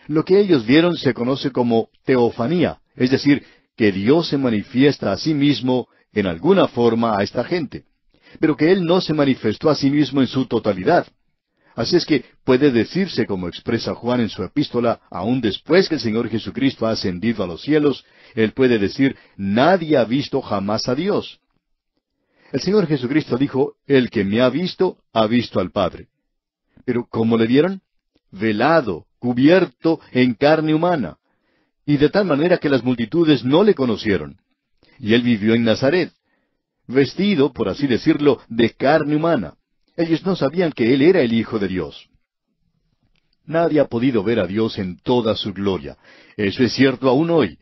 Lo que ellos vieron se conoce como teofanía, es decir, que Dios se manifiesta a sí mismo en alguna forma a esta gente, pero que Él no se manifestó a sí mismo en su totalidad. Así es que puede decirse, como expresa Juan en su epístola, aun después que el Señor Jesucristo ha ascendido a los cielos, Él puede decir, nadie ha visto jamás a Dios. El Señor Jesucristo dijo, El que me ha visto, ha visto al Padre. Pero ¿cómo le vieron? Velado, cubierto en carne humana, y de tal manera que las multitudes no le conocieron. Y él vivió en Nazaret, vestido, por así decirlo, de carne humana. Ellos no sabían que él era el Hijo de Dios. Nadie ha podido ver a Dios en toda su gloria. Eso es cierto aún hoy.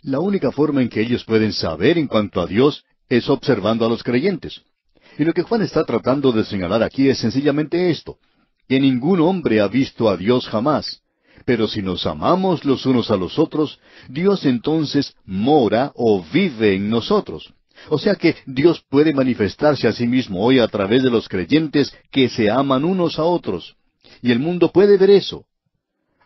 La única forma en que ellos pueden saber en cuanto a Dios es observando a los creyentes. Y lo que Juan está tratando de señalar aquí es sencillamente esto, que ningún hombre ha visto a Dios jamás, pero si nos amamos los unos a los otros, Dios entonces mora o vive en nosotros. O sea que Dios puede manifestarse a sí mismo hoy a través de los creyentes que se aman unos a otros. Y el mundo puede ver eso.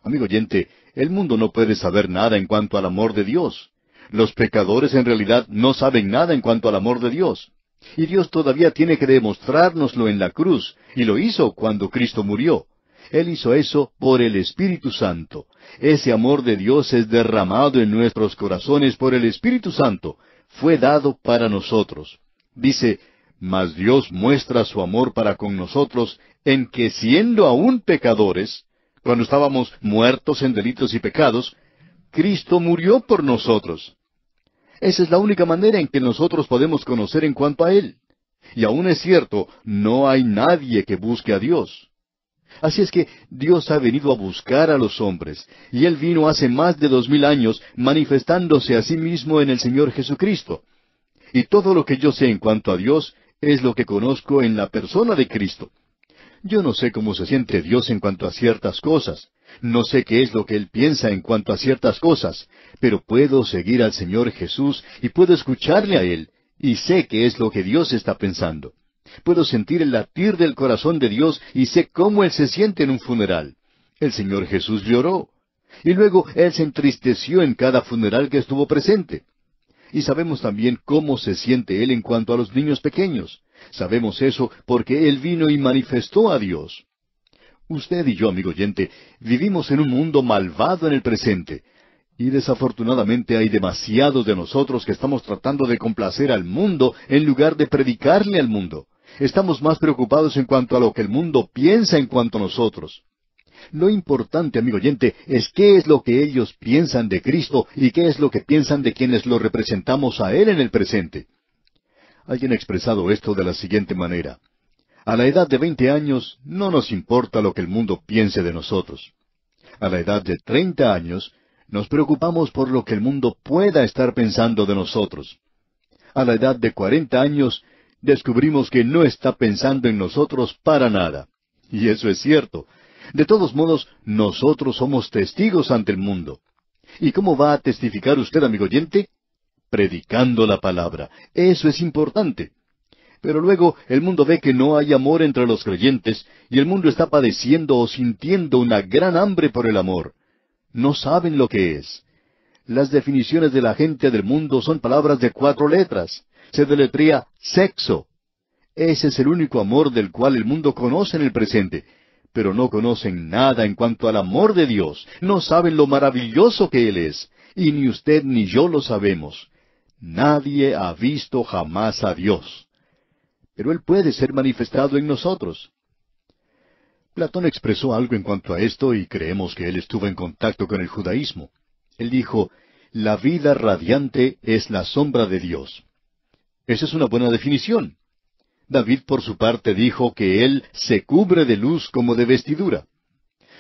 Amigo oyente, el mundo no puede saber nada en cuanto al amor de Dios. Los pecadores en realidad no saben nada en cuanto al amor de Dios. Y Dios todavía tiene que demostrárnoslo en la cruz, y lo hizo cuando Cristo murió. Él hizo eso por el Espíritu Santo. Ese amor de Dios es derramado en nuestros corazones por el Espíritu Santo. Fue dado para nosotros. Dice, mas Dios muestra su amor para con nosotros en que siendo aún pecadores, cuando estábamos muertos en delitos y pecados, Cristo murió por nosotros. Esa es la única manera en que nosotros podemos conocer en cuanto a Él. Y aún es cierto, no hay nadie que busque a Dios. Así es que Dios ha venido a buscar a los hombres, y Él vino hace más de dos mil años manifestándose a sí mismo en el Señor Jesucristo. Y todo lo que yo sé en cuanto a Dios es lo que conozco en la persona de Cristo. Yo no sé cómo se siente Dios en cuanto a ciertas cosas, no sé qué es lo que él piensa en cuanto a ciertas cosas, pero puedo seguir al Señor Jesús y puedo escucharle a él, y sé qué es lo que Dios está pensando. Puedo sentir el latir del corazón de Dios y sé cómo Él se siente en un funeral. El Señor Jesús lloró. Y luego Él se entristeció en cada funeral que estuvo presente. Y sabemos también cómo se siente Él en cuanto a los niños pequeños. Sabemos eso porque Él vino y manifestó a Dios. Usted y yo, amigo oyente, vivimos en un mundo malvado en el presente. Y desafortunadamente hay demasiados de nosotros que estamos tratando de complacer al mundo en lugar de predicarle al mundo. Estamos más preocupados en cuanto a lo que el mundo piensa en cuanto a nosotros. Lo importante, amigo oyente, es qué es lo que ellos piensan de Cristo y qué es lo que piensan de quienes lo representamos a Él en el presente. Alguien ha expresado esto de la siguiente manera. A la edad de veinte años no nos importa lo que el mundo piense de nosotros. A la edad de treinta años nos preocupamos por lo que el mundo pueda estar pensando de nosotros. A la edad de cuarenta años descubrimos que no está pensando en nosotros para nada. Y eso es cierto. De todos modos, nosotros somos testigos ante el mundo. ¿Y cómo va a testificar usted, amigo oyente? Predicando la palabra. Eso es importante. Pero luego el mundo ve que no hay amor entre los creyentes y el mundo está padeciendo o sintiendo una gran hambre por el amor. No saben lo que es. Las definiciones de la gente del mundo son palabras de cuatro letras. Se deletría sexo. Ese es el único amor del cual el mundo conoce en el presente, pero no conocen nada en cuanto al amor de Dios, no saben lo maravilloso que Él es, y ni usted ni yo lo sabemos. Nadie ha visto jamás a Dios pero Él puede ser manifestado en nosotros. Platón expresó algo en cuanto a esto y creemos que él estuvo en contacto con el judaísmo. Él dijo, la vida radiante es la sombra de Dios. Esa es una buena definición. David por su parte dijo que él se cubre de luz como de vestidura.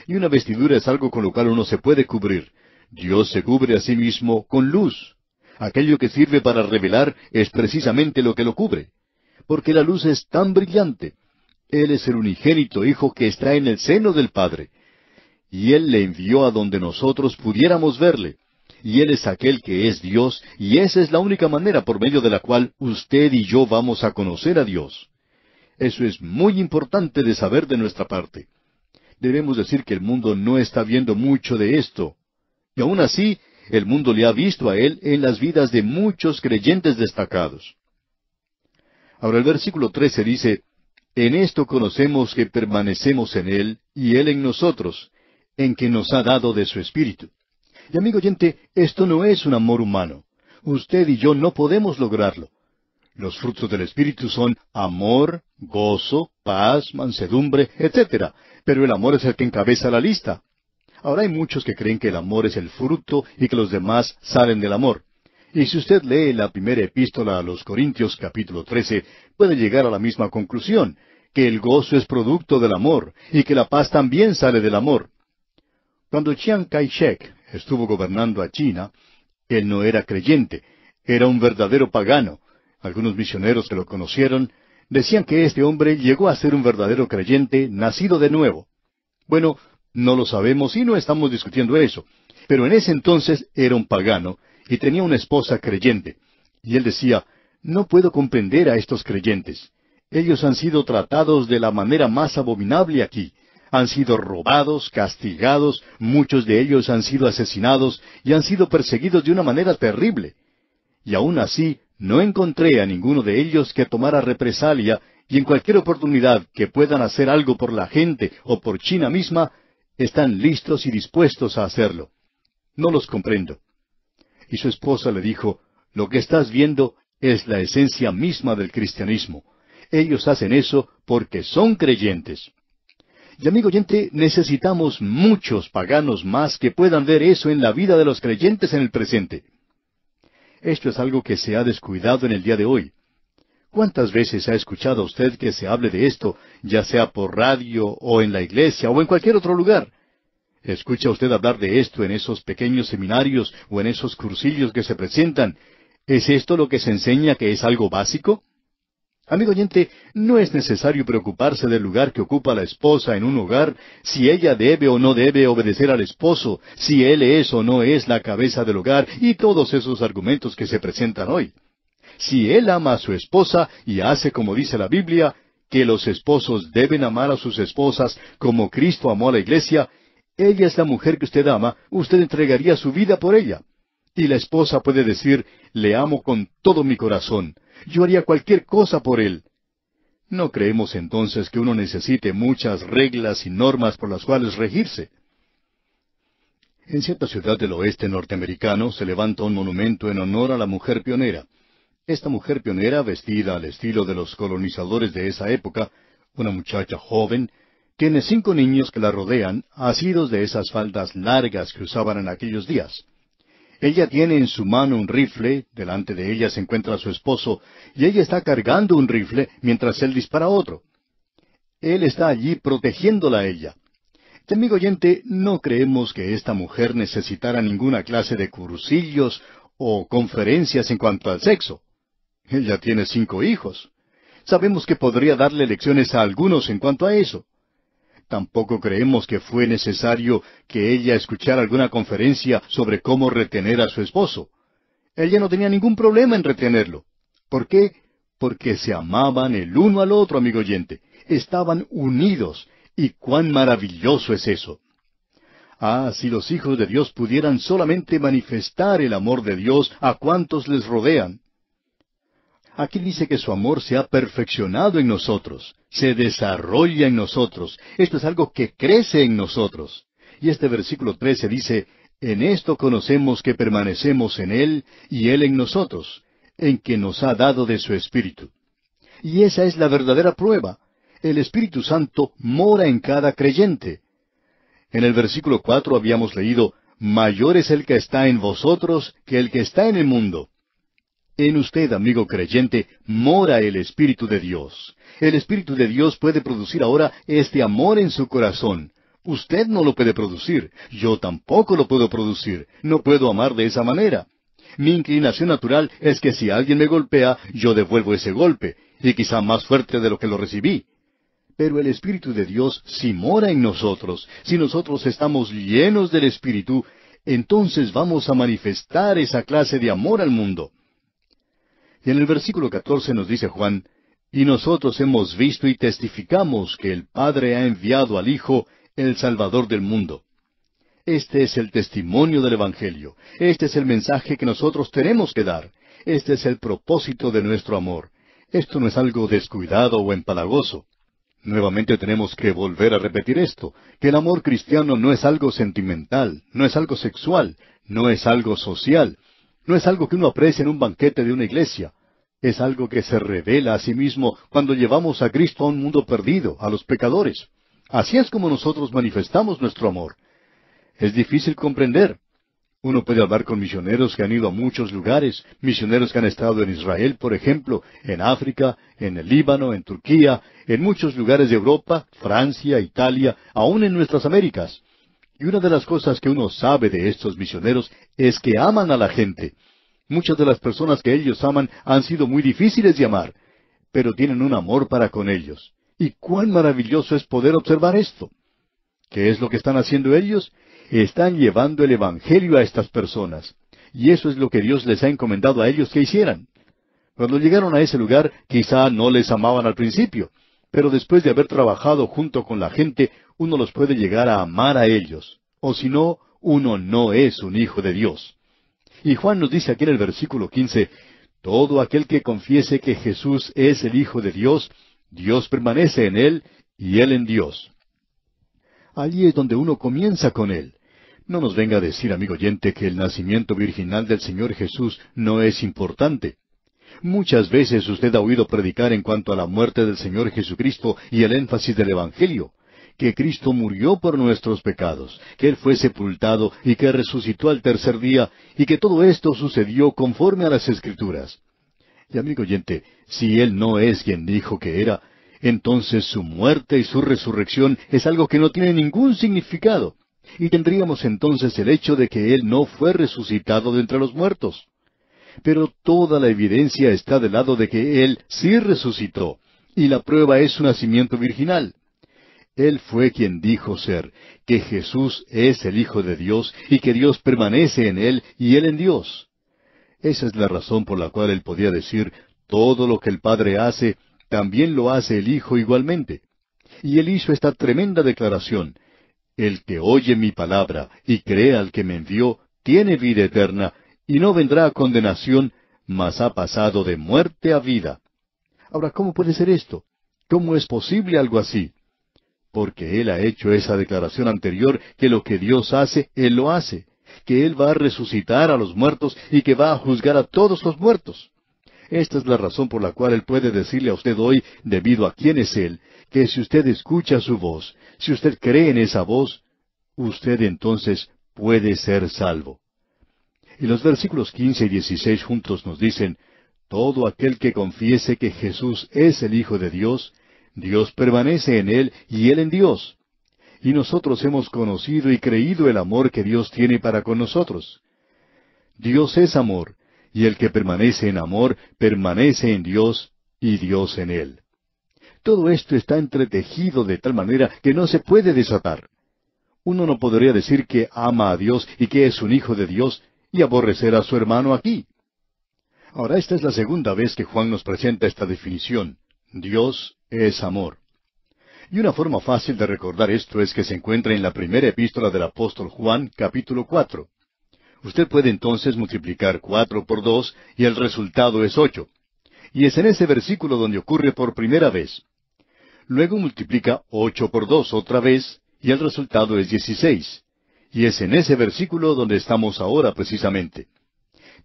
Y una vestidura es algo con lo cual uno se puede cubrir. Dios se cubre a sí mismo con luz. Aquello que sirve para revelar es precisamente lo que lo cubre porque la luz es tan brillante. Él es el unigénito Hijo que está en el seno del Padre. Y Él le envió a donde nosotros pudiéramos verle. Y Él es aquel que es Dios, y esa es la única manera por medio de la cual usted y yo vamos a conocer a Dios. Eso es muy importante de saber de nuestra parte. Debemos decir que el mundo no está viendo mucho de esto. Y aún así, el mundo le ha visto a Él en las vidas de muchos creyentes destacados. Ahora el versículo 13 dice, En esto conocemos que permanecemos en Él y Él en nosotros, en que nos ha dado de su Espíritu. Y amigo oyente, esto no es un amor humano. Usted y yo no podemos lograrlo. Los frutos del Espíritu son amor, gozo, paz, mansedumbre, etc. Pero el amor es el que encabeza la lista. Ahora hay muchos que creen que el amor es el fruto y que los demás salen del amor. Y si usted lee la primera epístola a los Corintios capítulo 13, puede llegar a la misma conclusión, que el gozo es producto del amor y que la paz también sale del amor. Cuando Chiang Kai-shek estuvo gobernando a China, él no era creyente, era un verdadero pagano. Algunos misioneros que lo conocieron decían que este hombre llegó a ser un verdadero creyente, nacido de nuevo. Bueno, no lo sabemos y no estamos discutiendo eso, pero en ese entonces era un pagano y tenía una esposa creyente. Y él decía, no puedo comprender a estos creyentes. Ellos han sido tratados de la manera más abominable aquí. Han sido robados, castigados, muchos de ellos han sido asesinados y han sido perseguidos de una manera terrible. Y aún así, no encontré a ninguno de ellos que tomara represalia y en cualquier oportunidad que puedan hacer algo por la gente o por China misma, están listos y dispuestos a hacerlo. No los comprendo y su esposa le dijo, Lo que estás viendo es la esencia misma del cristianismo. Ellos hacen eso porque son creyentes. Y amigo oyente, necesitamos muchos paganos más que puedan ver eso en la vida de los creyentes en el presente. Esto es algo que se ha descuidado en el día de hoy. ¿Cuántas veces ha escuchado usted que se hable de esto, ya sea por radio o en la iglesia o en cualquier otro lugar? Escucha usted hablar de esto en esos pequeños seminarios o en esos cursillos que se presentan. ¿Es esto lo que se enseña que es algo básico? Amigo oyente, no es necesario preocuparse del lugar que ocupa la esposa en un hogar, si ella debe o no debe obedecer al esposo, si él es o no es la cabeza del hogar y todos esos argumentos que se presentan hoy. Si él ama a su esposa y hace como dice la Biblia, que los esposos deben amar a sus esposas como Cristo amó a la iglesia, ella es la mujer que usted ama, usted entregaría su vida por ella. Y la esposa puede decir, le amo con todo mi corazón, yo haría cualquier cosa por él. No creemos entonces que uno necesite muchas reglas y normas por las cuales regirse. En cierta ciudad del oeste norteamericano se levanta un monumento en honor a la mujer pionera. Esta mujer pionera, vestida al estilo de los colonizadores de esa época, una muchacha joven, tiene cinco niños que la rodean, asidos de esas faldas largas que usaban en aquellos días. Ella tiene en su mano un rifle, delante de ella se encuentra su esposo, y ella está cargando un rifle mientras él dispara otro. Él está allí protegiéndola a ella. amigo oyente, no creemos que esta mujer necesitara ninguna clase de cursillos o conferencias en cuanto al sexo. Ella tiene cinco hijos. Sabemos que podría darle lecciones a algunos en cuanto a eso. Tampoco creemos que fue necesario que ella escuchara alguna conferencia sobre cómo retener a su esposo. Ella no tenía ningún problema en retenerlo. ¿Por qué? Porque se amaban el uno al otro, amigo oyente. Estaban unidos. Y cuán maravilloso es eso. Ah, si los hijos de Dios pudieran solamente manifestar el amor de Dios a cuantos les rodean. Aquí dice que su amor se ha perfeccionado en nosotros, se desarrolla en nosotros. Esto es algo que crece en nosotros. Y este versículo 13 dice, en esto conocemos que permanecemos en Él y Él en nosotros, en que nos ha dado de su Espíritu. Y esa es la verdadera prueba. El Espíritu Santo mora en cada creyente. En el versículo cuatro habíamos leído, Mayor es el que está en vosotros que el que está en el mundo. En usted, amigo creyente, mora el Espíritu de Dios. El Espíritu de Dios puede producir ahora este amor en su corazón. Usted no lo puede producir, yo tampoco lo puedo producir, no puedo amar de esa manera. Mi inclinación natural es que si alguien me golpea, yo devuelvo ese golpe, y quizá más fuerte de lo que lo recibí. Pero el Espíritu de Dios si mora en nosotros, si nosotros estamos llenos del Espíritu, entonces vamos a manifestar esa clase de amor al mundo. Y en el versículo 14 nos dice Juan, Y nosotros hemos visto y testificamos que el Padre ha enviado al Hijo, el Salvador del mundo. Este es el testimonio del Evangelio, este es el mensaje que nosotros tenemos que dar, este es el propósito de nuestro amor. Esto no es algo descuidado o empalagoso. Nuevamente tenemos que volver a repetir esto, que el amor cristiano no es algo sentimental, no es algo sexual, no es algo social, no es algo que uno aprecia en un banquete de una iglesia, es algo que se revela a sí mismo cuando llevamos a Cristo a un mundo perdido, a los pecadores. Así es como nosotros manifestamos nuestro amor. Es difícil comprender. Uno puede hablar con misioneros que han ido a muchos lugares, misioneros que han estado en Israel, por ejemplo, en África, en el Líbano, en Turquía, en muchos lugares de Europa, Francia, Italia, aún en nuestras Américas. Y una de las cosas que uno sabe de estos misioneros es que aman a la gente, Muchas de las personas que ellos aman han sido muy difíciles de amar, pero tienen un amor para con ellos. Y cuán maravilloso es poder observar esto. ¿Qué es lo que están haciendo ellos? Están llevando el Evangelio a estas personas. Y eso es lo que Dios les ha encomendado a ellos que hicieran. Cuando llegaron a ese lugar, quizá no les amaban al principio, pero después de haber trabajado junto con la gente, uno los puede llegar a amar a ellos. O si no, uno no es un hijo de Dios. Y Juan nos dice aquí en el versículo quince, Todo aquel que confiese que Jesús es el Hijo de Dios, Dios permanece en él y él en Dios. Allí es donde uno comienza con él. No nos venga a decir, amigo oyente, que el nacimiento virginal del Señor Jesús no es importante. Muchas veces usted ha oído predicar en cuanto a la muerte del Señor Jesucristo y el énfasis del Evangelio que Cristo murió por nuestros pecados, que Él fue sepultado y que resucitó al tercer día, y que todo esto sucedió conforme a las Escrituras. Y amigo oyente, si Él no es quien dijo que era, entonces su muerte y su resurrección es algo que no tiene ningún significado. Y tendríamos entonces el hecho de que Él no fue resucitado de entre los muertos. Pero toda la evidencia está del lado de que Él sí resucitó, y la prueba es su nacimiento virginal. Él fue quien dijo ser, que Jesús es el Hijo de Dios y que Dios permanece en Él y Él en Dios. Esa es la razón por la cual Él podía decir, todo lo que el Padre hace, también lo hace el Hijo igualmente. Y Él hizo esta tremenda declaración, El que oye mi palabra y cree al que me envió, tiene vida eterna, y no vendrá a condenación, mas ha pasado de muerte a vida. Ahora, ¿cómo puede ser esto? ¿Cómo es posible algo así? porque él ha hecho esa declaración anterior que lo que Dios hace, él lo hace, que él va a resucitar a los muertos y que va a juzgar a todos los muertos. Esta es la razón por la cual él puede decirle a usted hoy, debido a quién es él, que si usted escucha su voz, si usted cree en esa voz, usted entonces puede ser salvo. Y los versículos 15 y 16 juntos nos dicen, Todo aquel que confiese que Jesús es el Hijo de Dios, Dios permanece en Él y Él en Dios. Y nosotros hemos conocido y creído el amor que Dios tiene para con nosotros. Dios es amor, y el que permanece en amor permanece en Dios y Dios en Él. Todo esto está entretejido de tal manera que no se puede desatar. Uno no podría decir que ama a Dios y que es un hijo de Dios y aborrecer a su hermano aquí. Ahora, esta es la segunda vez que Juan nos presenta esta definición. Dios es amor. Y una forma fácil de recordar esto es que se encuentra en la primera epístola del apóstol Juan, capítulo cuatro. Usted puede entonces multiplicar cuatro por dos y el resultado es ocho. Y es en ese versículo donde ocurre por primera vez. Luego multiplica ocho por dos otra vez y el resultado es dieciséis. Y es en ese versículo donde estamos ahora precisamente.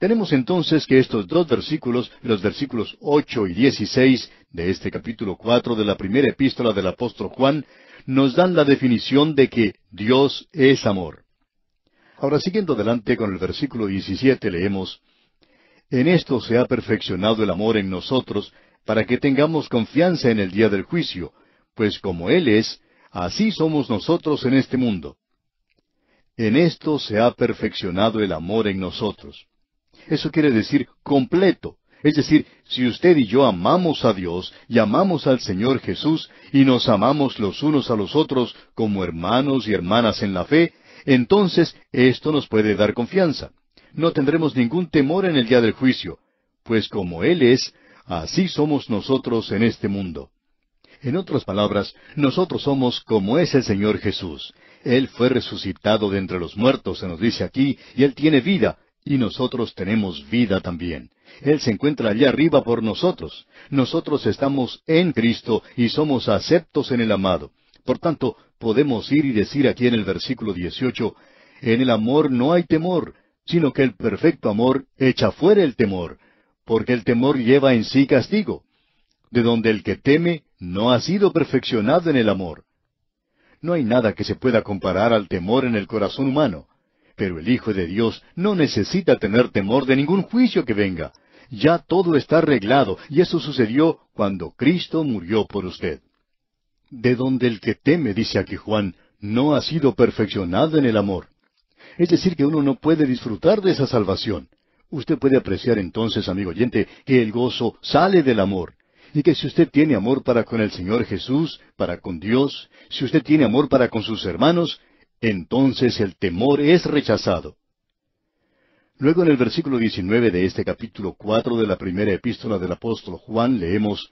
Tenemos entonces que estos dos versículos, los versículos ocho y dieciséis de este capítulo cuatro de la primera epístola del apóstol Juan, nos dan la definición de que Dios es amor. Ahora, siguiendo adelante con el versículo 17, leemos, En esto se ha perfeccionado el amor en nosotros, para que tengamos confianza en el día del juicio, pues como Él es, así somos nosotros en este mundo. En esto se ha perfeccionado el amor en nosotros. Eso quiere decir completo. Es decir, si usted y yo amamos a Dios y amamos al Señor Jesús y nos amamos los unos a los otros como hermanos y hermanas en la fe, entonces esto nos puede dar confianza. No tendremos ningún temor en el día del juicio, pues como Él es, así somos nosotros en este mundo. En otras palabras, nosotros somos como es el Señor Jesús. Él fue resucitado de entre los muertos, se nos dice aquí, y Él tiene vida, y nosotros tenemos vida también. Él se encuentra allá arriba por nosotros. Nosotros estamos en Cristo y somos aceptos en el amado. Por tanto, podemos ir y decir aquí en el versículo 18, en el amor no hay temor, sino que el perfecto amor echa fuera el temor, porque el temor lleva en sí castigo, de donde el que teme no ha sido perfeccionado en el amor. No hay nada que se pueda comparar al temor en el corazón humano. Pero el Hijo de Dios no necesita tener temor de ningún juicio que venga. Ya todo está arreglado, y eso sucedió cuando Cristo murió por usted. De donde el que teme, dice aquí Juan, no ha sido perfeccionado en el amor. Es decir, que uno no puede disfrutar de esa salvación. Usted puede apreciar entonces, amigo oyente, que el gozo sale del amor, y que si usted tiene amor para con el Señor Jesús, para con Dios, si usted tiene amor para con sus hermanos, entonces el temor es rechazado. Luego en el versículo 19 de este capítulo 4 de la primera epístola del apóstol Juan leemos,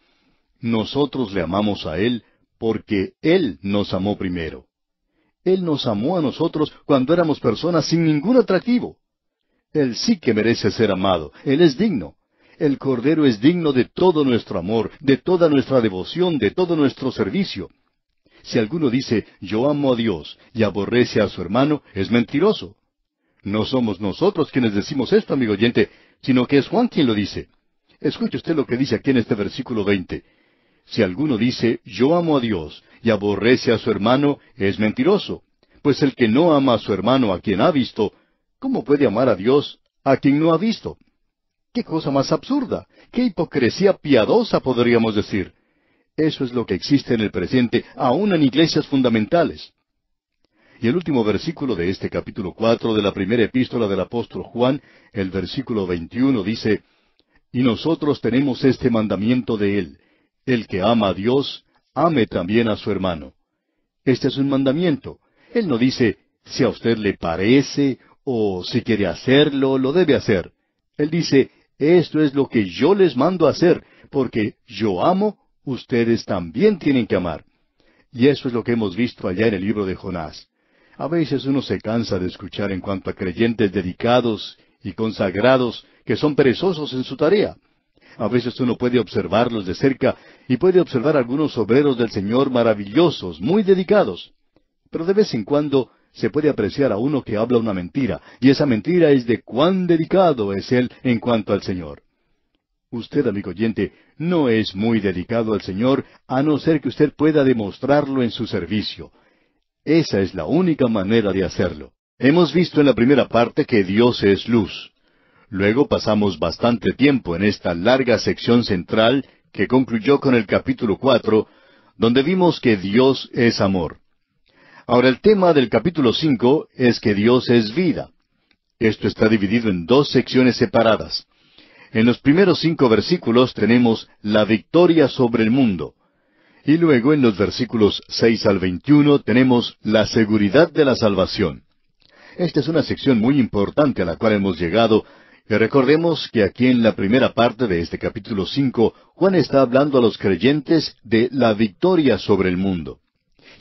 Nosotros le amamos a Él porque Él nos amó primero. Él nos amó a nosotros cuando éramos personas sin ningún atractivo. Él sí que merece ser amado, Él es digno. El Cordero es digno de todo nuestro amor, de toda nuestra devoción, de todo nuestro servicio. Si alguno dice, yo amo a Dios y aborrece a su hermano, es mentiroso. No somos nosotros quienes decimos esto, amigo oyente, sino que es Juan quien lo dice. Escuche usted lo que dice aquí en este versículo 20. Si alguno dice, yo amo a Dios y aborrece a su hermano, es mentiroso. Pues el que no ama a su hermano a quien ha visto, ¿cómo puede amar a Dios a quien no ha visto? ¡Qué cosa más absurda! ¡Qué hipocresía piadosa podríamos decir! Eso es lo que existe en el presente, aún en iglesias fundamentales. Y el último versículo de este capítulo cuatro de la primera epístola del apóstol Juan, el versículo veintiuno, dice Y nosotros tenemos este mandamiento de él el que ama a Dios, ame también a su hermano. Este es un mandamiento. Él no dice si a usted le parece o si quiere hacerlo, lo debe hacer. Él dice, esto es lo que yo les mando a hacer, porque yo amo ustedes también tienen que amar. Y eso es lo que hemos visto allá en el libro de Jonás. A veces uno se cansa de escuchar en cuanto a creyentes dedicados y consagrados que son perezosos en su tarea. A veces uno puede observarlos de cerca y puede observar algunos obreros del Señor maravillosos, muy dedicados. Pero de vez en cuando se puede apreciar a uno que habla una mentira, y esa mentira es de cuán dedicado es él en cuanto al Señor. Usted, amigo oyente, no es muy dedicado al Señor a no ser que usted pueda demostrarlo en su servicio. Esa es la única manera de hacerlo. Hemos visto en la primera parte que Dios es luz. Luego pasamos bastante tiempo en esta larga sección central que concluyó con el capítulo 4 donde vimos que Dios es amor. Ahora el tema del capítulo 5 es que Dios es vida. Esto está dividido en dos secciones separadas. En los primeros cinco versículos tenemos la victoria sobre el mundo. Y luego en los versículos seis al veintiuno tenemos la seguridad de la salvación. Esta es una sección muy importante a la cual hemos llegado, y recordemos que aquí en la primera parte de este capítulo cinco, Juan está hablando a los creyentes de la victoria sobre el mundo.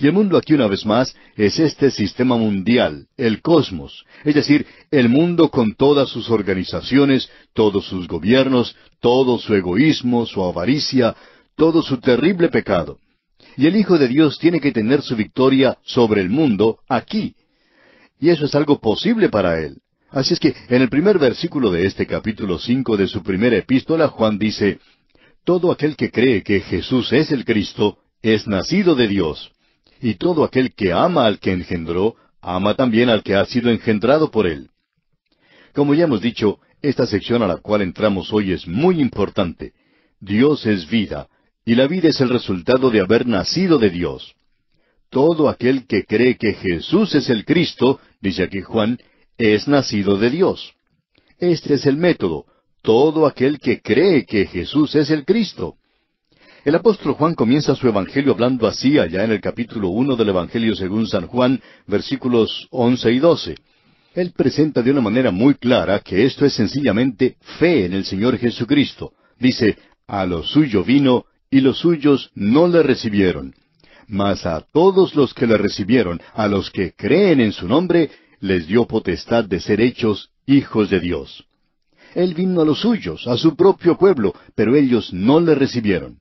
Y el mundo aquí una vez más es este sistema mundial, el cosmos, es decir, el mundo con todas sus organizaciones, todos sus gobiernos, todo su egoísmo, su avaricia, todo su terrible pecado. Y el Hijo de Dios tiene que tener su victoria sobre el mundo aquí. Y eso es algo posible para él. Así es que en el primer versículo de este capítulo cinco de su primera epístola, Juan dice, Todo aquel que cree que Jesús es el Cristo es nacido de Dios y todo aquel que ama al que engendró, ama también al que ha sido engendrado por él. Como ya hemos dicho, esta sección a la cual entramos hoy es muy importante. Dios es vida, y la vida es el resultado de haber nacido de Dios. Todo aquel que cree que Jesús es el Cristo, dice aquí Juan, es nacido de Dios. Este es el método, todo aquel que cree que Jesús es el Cristo. El apóstol Juan comienza su evangelio hablando así allá en el capítulo uno del Evangelio según San Juan, versículos once y doce. Él presenta de una manera muy clara que esto es sencillamente fe en el Señor Jesucristo. Dice, a lo suyo vino y los suyos no le recibieron. Mas a todos los que le recibieron, a los que creen en su nombre, les dio potestad de ser hechos hijos de Dios. Él vino a los suyos, a su propio pueblo, pero ellos no le recibieron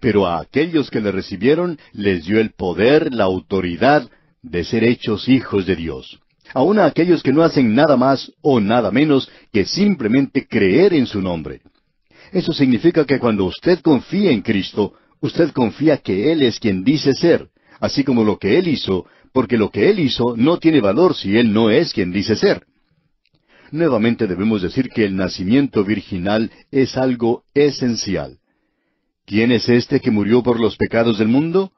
pero a aquellos que le recibieron les dio el poder, la autoridad de ser hechos hijos de Dios. Aún a aquellos que no hacen nada más o nada menos que simplemente creer en su nombre. Eso significa que cuando usted confía en Cristo, usted confía que Él es quien dice ser, así como lo que Él hizo, porque lo que Él hizo no tiene valor si Él no es quien dice ser. Nuevamente debemos decir que el nacimiento virginal es algo esencial. ¿Quién es este que murió por los pecados del mundo?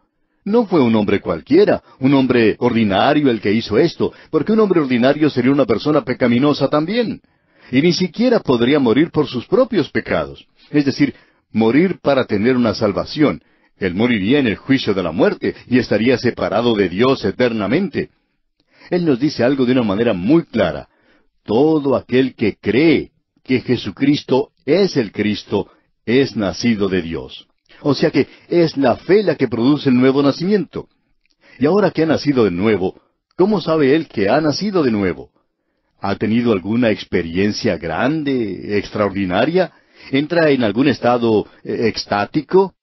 No fue un hombre cualquiera, un hombre ordinario el que hizo esto, porque un hombre ordinario sería una persona pecaminosa también. Y ni siquiera podría morir por sus propios pecados. Es decir, morir para tener una salvación. Él moriría en el juicio de la muerte y estaría separado de Dios eternamente. Él nos dice algo de una manera muy clara. Todo aquel que cree que Jesucristo es el Cristo es nacido de Dios. O sea que es la fe la que produce el nuevo nacimiento. Y ahora que ha nacido de nuevo, ¿cómo sabe él que ha nacido de nuevo? ¿Ha tenido alguna experiencia grande, extraordinaria? ¿Entra en algún estado eh, extático?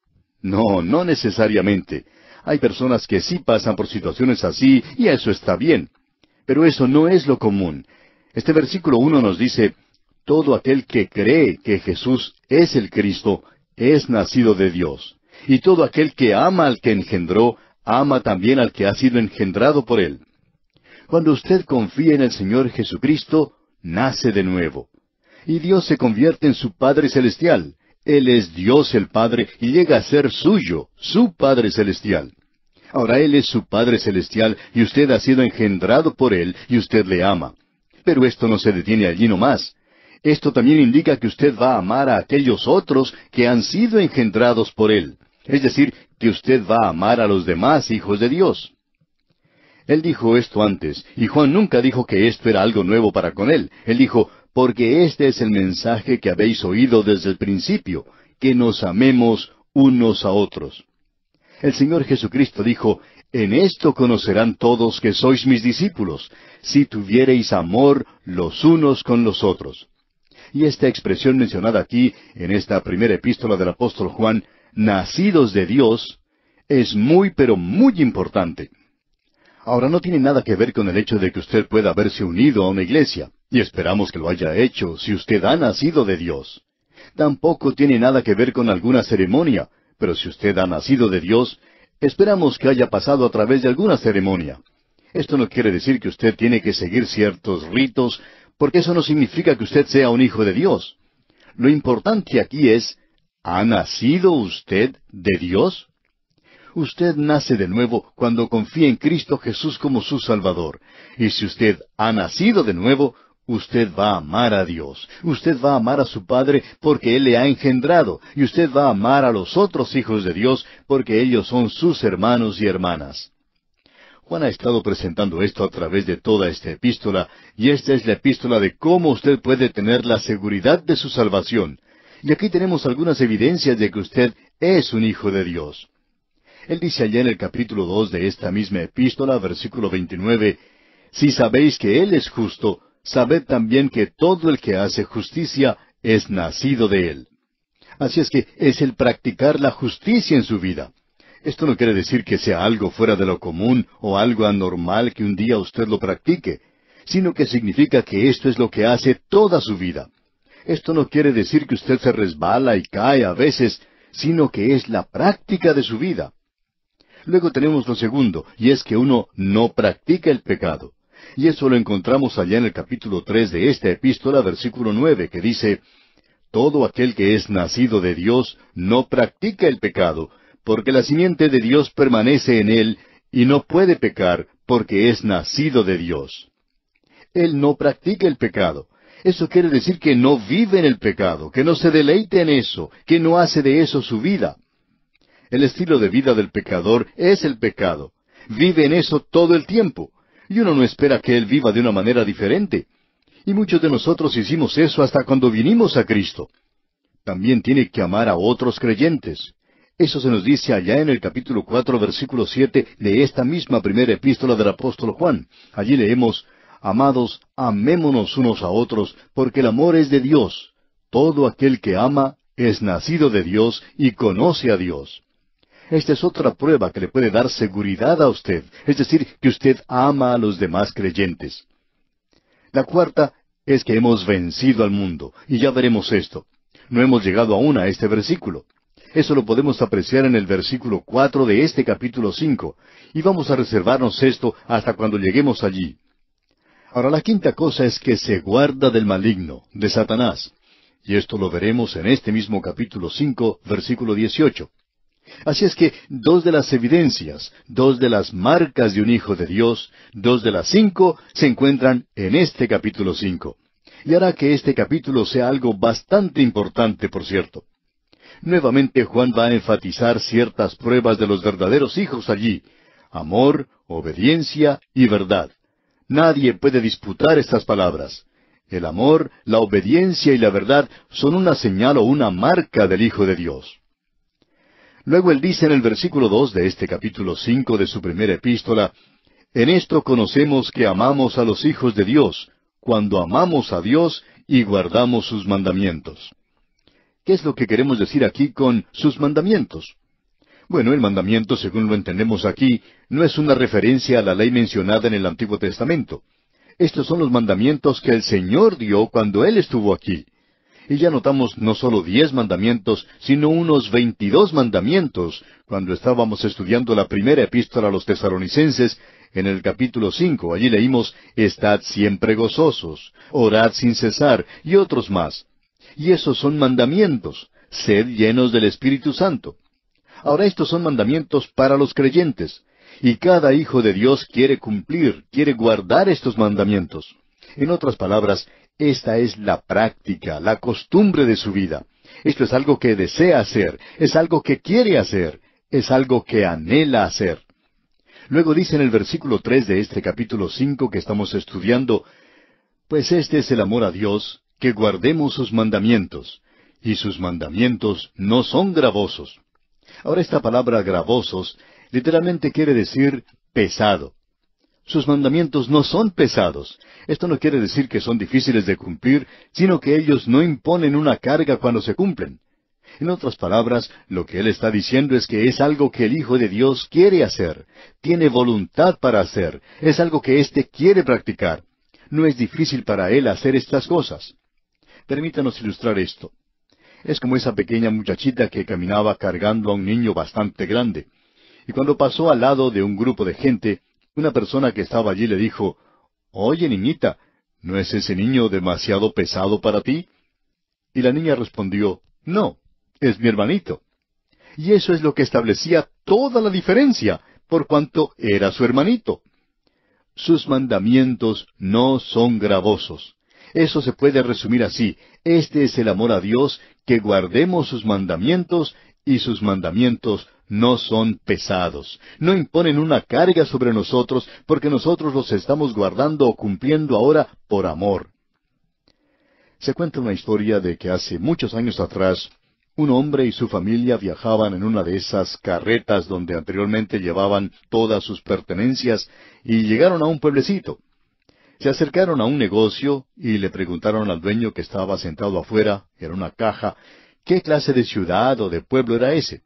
No, no necesariamente. Hay personas que sí pasan por situaciones así y eso está bien. Pero eso no es lo común. Este versículo uno nos dice, todo aquel que cree que Jesús es el Cristo es nacido de Dios. Y todo aquel que ama al que engendró, ama también al que ha sido engendrado por él. Cuando usted confía en el Señor Jesucristo, nace de nuevo. Y Dios se convierte en su Padre Celestial. Él es Dios el Padre y llega a ser suyo, su Padre Celestial. Ahora Él es su Padre Celestial y usted ha sido engendrado por Él y usted le ama. Pero esto no se detiene allí nomás. Esto también indica que usted va a amar a aquellos otros que han sido engendrados por Él. Es decir, que usted va a amar a los demás hijos de Dios. Él dijo esto antes, y Juan nunca dijo que esto era algo nuevo para con él. Él dijo, porque este es el mensaje que habéis oído desde el principio, que nos amemos unos a otros. El Señor Jesucristo dijo, en esto conocerán todos que sois mis discípulos, si tuviereis amor los unos con los otros y esta expresión mencionada aquí en esta primera epístola del apóstol Juan, nacidos de Dios, es muy pero muy importante. Ahora no tiene nada que ver con el hecho de que usted pueda haberse unido a una iglesia, y esperamos que lo haya hecho si usted ha nacido de Dios. Tampoco tiene nada que ver con alguna ceremonia, pero si usted ha nacido de Dios, esperamos que haya pasado a través de alguna ceremonia. Esto no quiere decir que usted tiene que seguir ciertos ritos, porque eso no significa que usted sea un hijo de Dios. Lo importante aquí es, ¿ha nacido usted de Dios? Usted nace de nuevo cuando confía en Cristo Jesús como su Salvador. Y si usted ha nacido de nuevo, usted va a amar a Dios. Usted va a amar a su Padre porque Él le ha engendrado. Y usted va a amar a los otros hijos de Dios porque ellos son sus hermanos y hermanas. Juan ha estado presentando esto a través de toda esta epístola, y esta es la epístola de cómo usted puede tener la seguridad de su salvación. Y aquí tenemos algunas evidencias de que usted es un hijo de Dios. Él dice allá en el capítulo dos de esta misma epístola, versículo 29, Si sabéis que Él es justo, sabed también que todo el que hace justicia es nacido de Él. Así es que es el practicar la justicia en su vida. Esto no quiere decir que sea algo fuera de lo común o algo anormal que un día usted lo practique, sino que significa que esto es lo que hace toda su vida. Esto no quiere decir que usted se resbala y cae a veces, sino que es la práctica de su vida. Luego tenemos lo segundo, y es que uno no practica el pecado. Y eso lo encontramos allá en el capítulo tres de esta epístola, versículo nueve, que dice Todo aquel que es nacido de Dios no practica el pecado, porque la simiente de Dios permanece en él y no puede pecar porque es nacido de Dios. Él no practica el pecado. Eso quiere decir que no vive en el pecado, que no se deleite en eso, que no hace de eso su vida. El estilo de vida del pecador es el pecado. Vive en eso todo el tiempo. Y uno no espera que él viva de una manera diferente. Y muchos de nosotros hicimos eso hasta cuando vinimos a Cristo. También tiene que amar a otros creyentes. Eso se nos dice allá en el capítulo cuatro, versículo siete de esta misma primera epístola del apóstol Juan. Allí leemos Amados, amémonos unos a otros, porque el amor es de Dios. Todo aquel que ama es nacido de Dios y conoce a Dios. Esta es otra prueba que le puede dar seguridad a usted, es decir, que usted ama a los demás creyentes. La cuarta es que hemos vencido al mundo, y ya veremos esto. No hemos llegado aún a este versículo. Eso lo podemos apreciar en el versículo cuatro de este capítulo cinco, y vamos a reservarnos esto hasta cuando lleguemos allí. Ahora la quinta cosa es que se guarda del maligno, de Satanás. Y esto lo veremos en este mismo capítulo cinco, versículo dieciocho. Así es que dos de las evidencias, dos de las marcas de un hijo de Dios, dos de las cinco, se encuentran en este capítulo cinco. Y hará que este capítulo sea algo bastante importante, por cierto. Nuevamente Juan va a enfatizar ciertas pruebas de los verdaderos hijos allí. Amor, obediencia y verdad. Nadie puede disputar estas palabras. El amor, la obediencia y la verdad son una señal o una marca del Hijo de Dios. Luego él dice en el versículo dos de este capítulo cinco de su primera epístola, En esto conocemos que amamos a los hijos de Dios, cuando amamos a Dios y guardamos sus mandamientos. ¿Qué es lo que queremos decir aquí con sus mandamientos? Bueno, el mandamiento, según lo entendemos aquí, no es una referencia a la ley mencionada en el Antiguo Testamento. Estos son los mandamientos que el Señor dio cuando Él estuvo aquí. Y ya notamos no solo diez mandamientos, sino unos veintidós mandamientos cuando estábamos estudiando la primera epístola a los tesaronicenses en el capítulo cinco. Allí leímos, Estad siempre gozosos, orad sin cesar, y otros más. Y esos son mandamientos, sed llenos del Espíritu Santo. Ahora estos son mandamientos para los creyentes, y cada hijo de Dios quiere cumplir, quiere guardar estos mandamientos. En otras palabras, esta es la práctica, la costumbre de su vida. Esto es algo que desea hacer, es algo que quiere hacer, es algo que anhela hacer. Luego dice en el versículo tres de este capítulo cinco que estamos estudiando, pues este es el amor a Dios, que guardemos sus mandamientos, y sus mandamientos no son gravosos. Ahora esta palabra gravosos literalmente quiere decir pesado. Sus mandamientos no son pesados. Esto no quiere decir que son difíciles de cumplir, sino que ellos no imponen una carga cuando se cumplen. En otras palabras, lo que él está diciendo es que es algo que el Hijo de Dios quiere hacer, tiene voluntad para hacer, es algo que éste quiere practicar. No es difícil para él hacer estas cosas. Permítanos ilustrar esto. Es como esa pequeña muchachita que caminaba cargando a un niño bastante grande. Y cuando pasó al lado de un grupo de gente, una persona que estaba allí le dijo, Oye, niñita, ¿no es ese niño demasiado pesado para ti? Y la niña respondió, No, es mi hermanito. Y eso es lo que establecía toda la diferencia, por cuanto era su hermanito. Sus mandamientos no son gravosos. Eso se puede resumir así. Este es el amor a Dios, que guardemos sus mandamientos y sus mandamientos no son pesados. No imponen una carga sobre nosotros porque nosotros los estamos guardando o cumpliendo ahora por amor. Se cuenta una historia de que hace muchos años atrás un hombre y su familia viajaban en una de esas carretas donde anteriormente llevaban todas sus pertenencias y llegaron a un pueblecito. Se acercaron a un negocio y le preguntaron al dueño que estaba sentado afuera, era una caja, qué clase de ciudad o de pueblo era ese.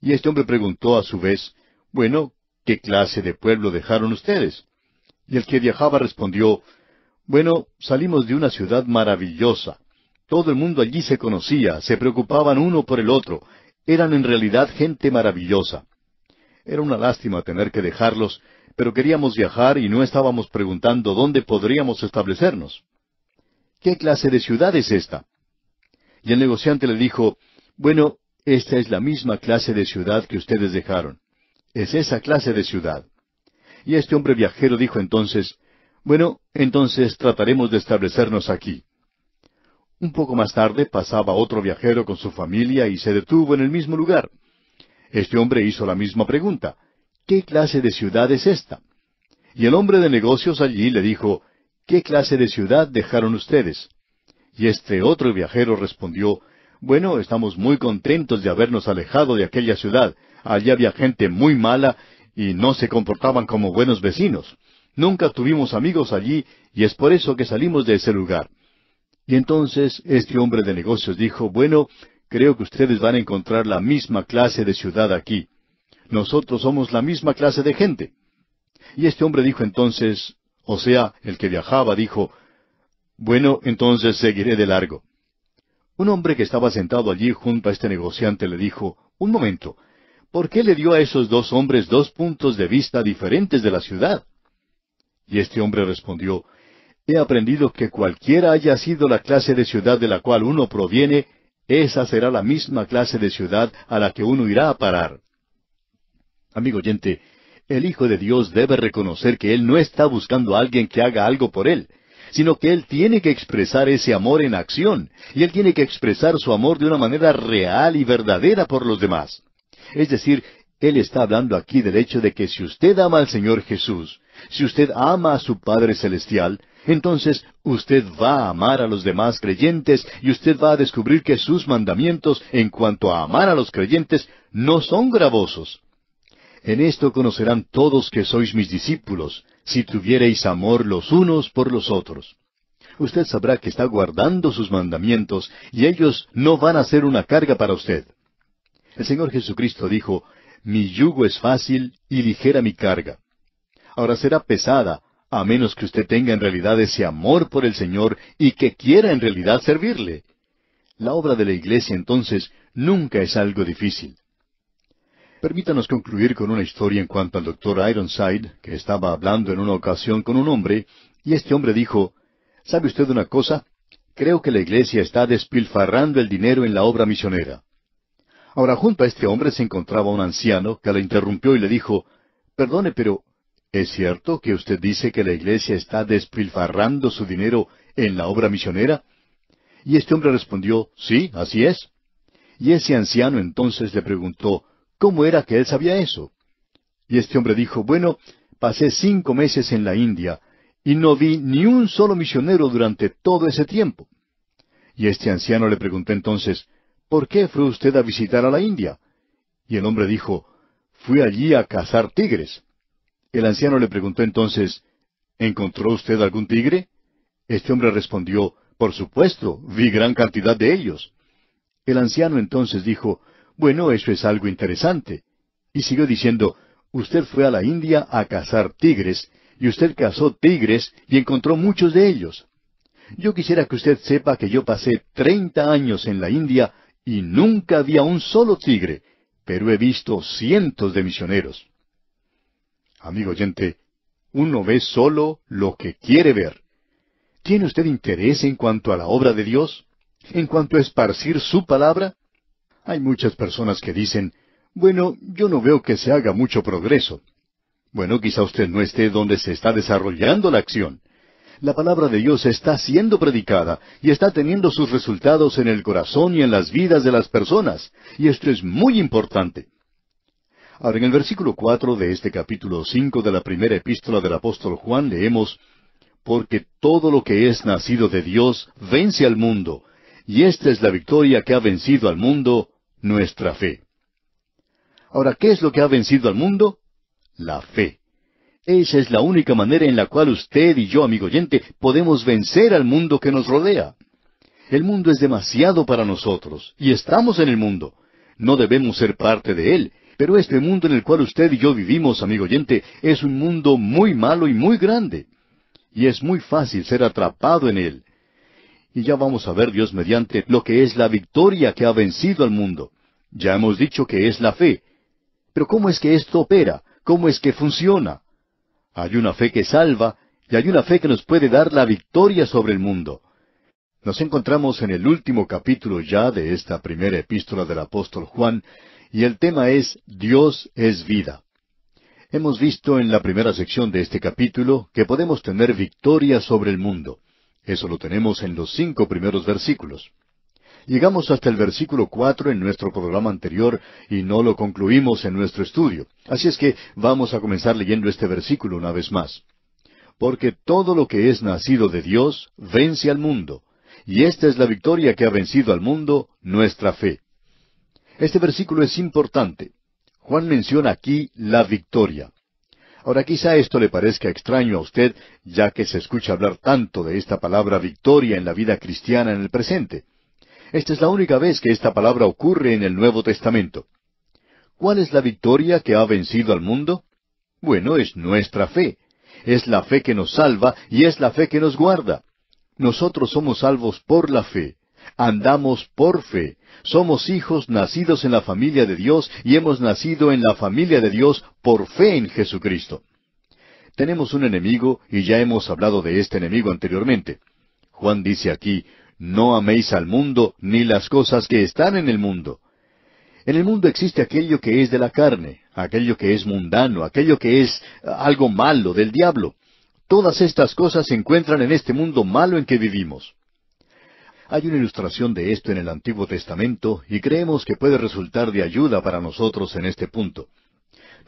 Y este hombre preguntó a su vez, bueno, ¿qué clase de pueblo dejaron ustedes? Y el que viajaba respondió, bueno, salimos de una ciudad maravillosa. Todo el mundo allí se conocía, se preocupaban uno por el otro, eran en realidad gente maravillosa. Era una lástima tener que dejarlos, pero queríamos viajar y no estábamos preguntando dónde podríamos establecernos. ¿Qué clase de ciudad es esta? Y el negociante le dijo, bueno, esta es la misma clase de ciudad que ustedes dejaron. Es esa clase de ciudad. Y este hombre viajero dijo entonces, bueno, entonces trataremos de establecernos aquí. Un poco más tarde pasaba otro viajero con su familia y se detuvo en el mismo lugar. Este hombre hizo la misma pregunta. ¿qué clase de ciudad es esta? Y el hombre de negocios allí le dijo, ¿qué clase de ciudad dejaron ustedes? Y este otro viajero respondió, bueno, estamos muy contentos de habernos alejado de aquella ciudad. Allí había gente muy mala y no se comportaban como buenos vecinos. Nunca tuvimos amigos allí y es por eso que salimos de ese lugar. Y entonces este hombre de negocios dijo, bueno, creo que ustedes van a encontrar la misma clase de ciudad aquí. Nosotros somos la misma clase de gente. Y este hombre dijo entonces, o sea, el que viajaba dijo, bueno, entonces seguiré de largo. Un hombre que estaba sentado allí junto a este negociante le dijo, un momento, ¿por qué le dio a esos dos hombres dos puntos de vista diferentes de la ciudad? Y este hombre respondió, He aprendido que cualquiera haya sido la clase de ciudad de la cual uno proviene, esa será la misma clase de ciudad a la que uno irá a parar. Amigo oyente, el Hijo de Dios debe reconocer que Él no está buscando a alguien que haga algo por Él, sino que Él tiene que expresar ese amor en acción, y Él tiene que expresar su amor de una manera real y verdadera por los demás. Es decir, Él está hablando aquí del hecho de que si usted ama al Señor Jesús, si usted ama a su Padre Celestial, entonces usted va a amar a los demás creyentes y usted va a descubrir que sus mandamientos en cuanto a amar a los creyentes no son gravosos. En esto conocerán todos que sois mis discípulos, si tuviereis amor los unos por los otros. Usted sabrá que está guardando sus mandamientos y ellos no van a ser una carga para usted. El Señor Jesucristo dijo, Mi yugo es fácil y ligera mi carga. Ahora será pesada, a menos que usted tenga en realidad ese amor por el Señor y que quiera en realidad servirle. La obra de la iglesia entonces nunca es algo difícil. Permítanos concluir con una historia en cuanto al doctor Ironside, que estaba hablando en una ocasión con un hombre, y este hombre dijo, ¿Sabe usted una cosa? Creo que la iglesia está despilfarrando el dinero en la obra misionera. Ahora, junto a este hombre se encontraba un anciano que le interrumpió y le dijo, Perdone, pero ¿es cierto que usted dice que la iglesia está despilfarrando su dinero en la obra misionera? Y este hombre respondió, Sí, así es. Y ese anciano entonces le preguntó, ¿Cómo era que él sabía eso? Y este hombre dijo, bueno, pasé cinco meses en la India y no vi ni un solo misionero durante todo ese tiempo. Y este anciano le preguntó entonces, ¿por qué fue usted a visitar a la India? Y el hombre dijo, fui allí a cazar tigres. El anciano le preguntó entonces, ¿encontró usted algún tigre? Este hombre respondió, por supuesto, vi gran cantidad de ellos. El anciano entonces dijo, bueno, eso es algo interesante. Y siguió diciendo, usted fue a la India a cazar tigres, y usted cazó tigres y encontró muchos de ellos. Yo quisiera que usted sepa que yo pasé treinta años en la India y nunca había un solo tigre, pero he visto cientos de misioneros. Amigo oyente, uno ve solo lo que quiere ver. ¿Tiene usted interés en cuanto a la obra de Dios? ¿En cuanto a esparcir su palabra? Hay muchas personas que dicen, bueno, yo no veo que se haga mucho progreso. Bueno, quizá usted no esté donde se está desarrollando la acción. La palabra de Dios está siendo predicada y está teniendo sus resultados en el corazón y en las vidas de las personas, y esto es muy importante. Ahora, en el versículo cuatro de este capítulo cinco de la primera epístola del apóstol Juan leemos Porque todo lo que es nacido de Dios vence al mundo, y esta es la victoria que ha vencido al mundo, nuestra fe. Ahora, ¿qué es lo que ha vencido al mundo? La fe. Esa es la única manera en la cual usted y yo, amigo oyente, podemos vencer al mundo que nos rodea. El mundo es demasiado para nosotros, y estamos en el mundo. No debemos ser parte de él, pero este mundo en el cual usted y yo vivimos, amigo oyente, es un mundo muy malo y muy grande. Y es muy fácil ser atrapado en él. Y ya vamos a ver Dios mediante lo que es la victoria que ha vencido al mundo. Ya hemos dicho que es la fe. Pero ¿cómo es que esto opera? ¿Cómo es que funciona? Hay una fe que salva y hay una fe que nos puede dar la victoria sobre el mundo. Nos encontramos en el último capítulo ya de esta primera epístola del apóstol Juan y el tema es Dios es vida. Hemos visto en la primera sección de este capítulo que podemos tener victoria sobre el mundo. Eso lo tenemos en los cinco primeros versículos. Llegamos hasta el versículo cuatro en nuestro programa anterior y no lo concluimos en nuestro estudio. Así es que vamos a comenzar leyendo este versículo una vez más. Porque todo lo que es nacido de Dios vence al mundo, y esta es la victoria que ha vencido al mundo, nuestra fe. Este versículo es importante. Juan menciona aquí la victoria. Ahora quizá esto le parezca extraño a usted, ya que se escucha hablar tanto de esta palabra victoria en la vida cristiana en el presente. Esta es la única vez que esta palabra ocurre en el Nuevo Testamento. ¿Cuál es la victoria que ha vencido al mundo? Bueno, es nuestra fe. Es la fe que nos salva y es la fe que nos guarda. Nosotros somos salvos por la fe. Andamos por fe. Somos hijos nacidos en la familia de Dios y hemos nacido en la familia de Dios por fe en Jesucristo. Tenemos un enemigo y ya hemos hablado de este enemigo anteriormente. Juan dice aquí, no améis al mundo ni las cosas que están en el mundo. En el mundo existe aquello que es de la carne, aquello que es mundano, aquello que es eh, algo malo del diablo. Todas estas cosas se encuentran en este mundo malo en que vivimos. Hay una ilustración de esto en el Antiguo Testamento y creemos que puede resultar de ayuda para nosotros en este punto.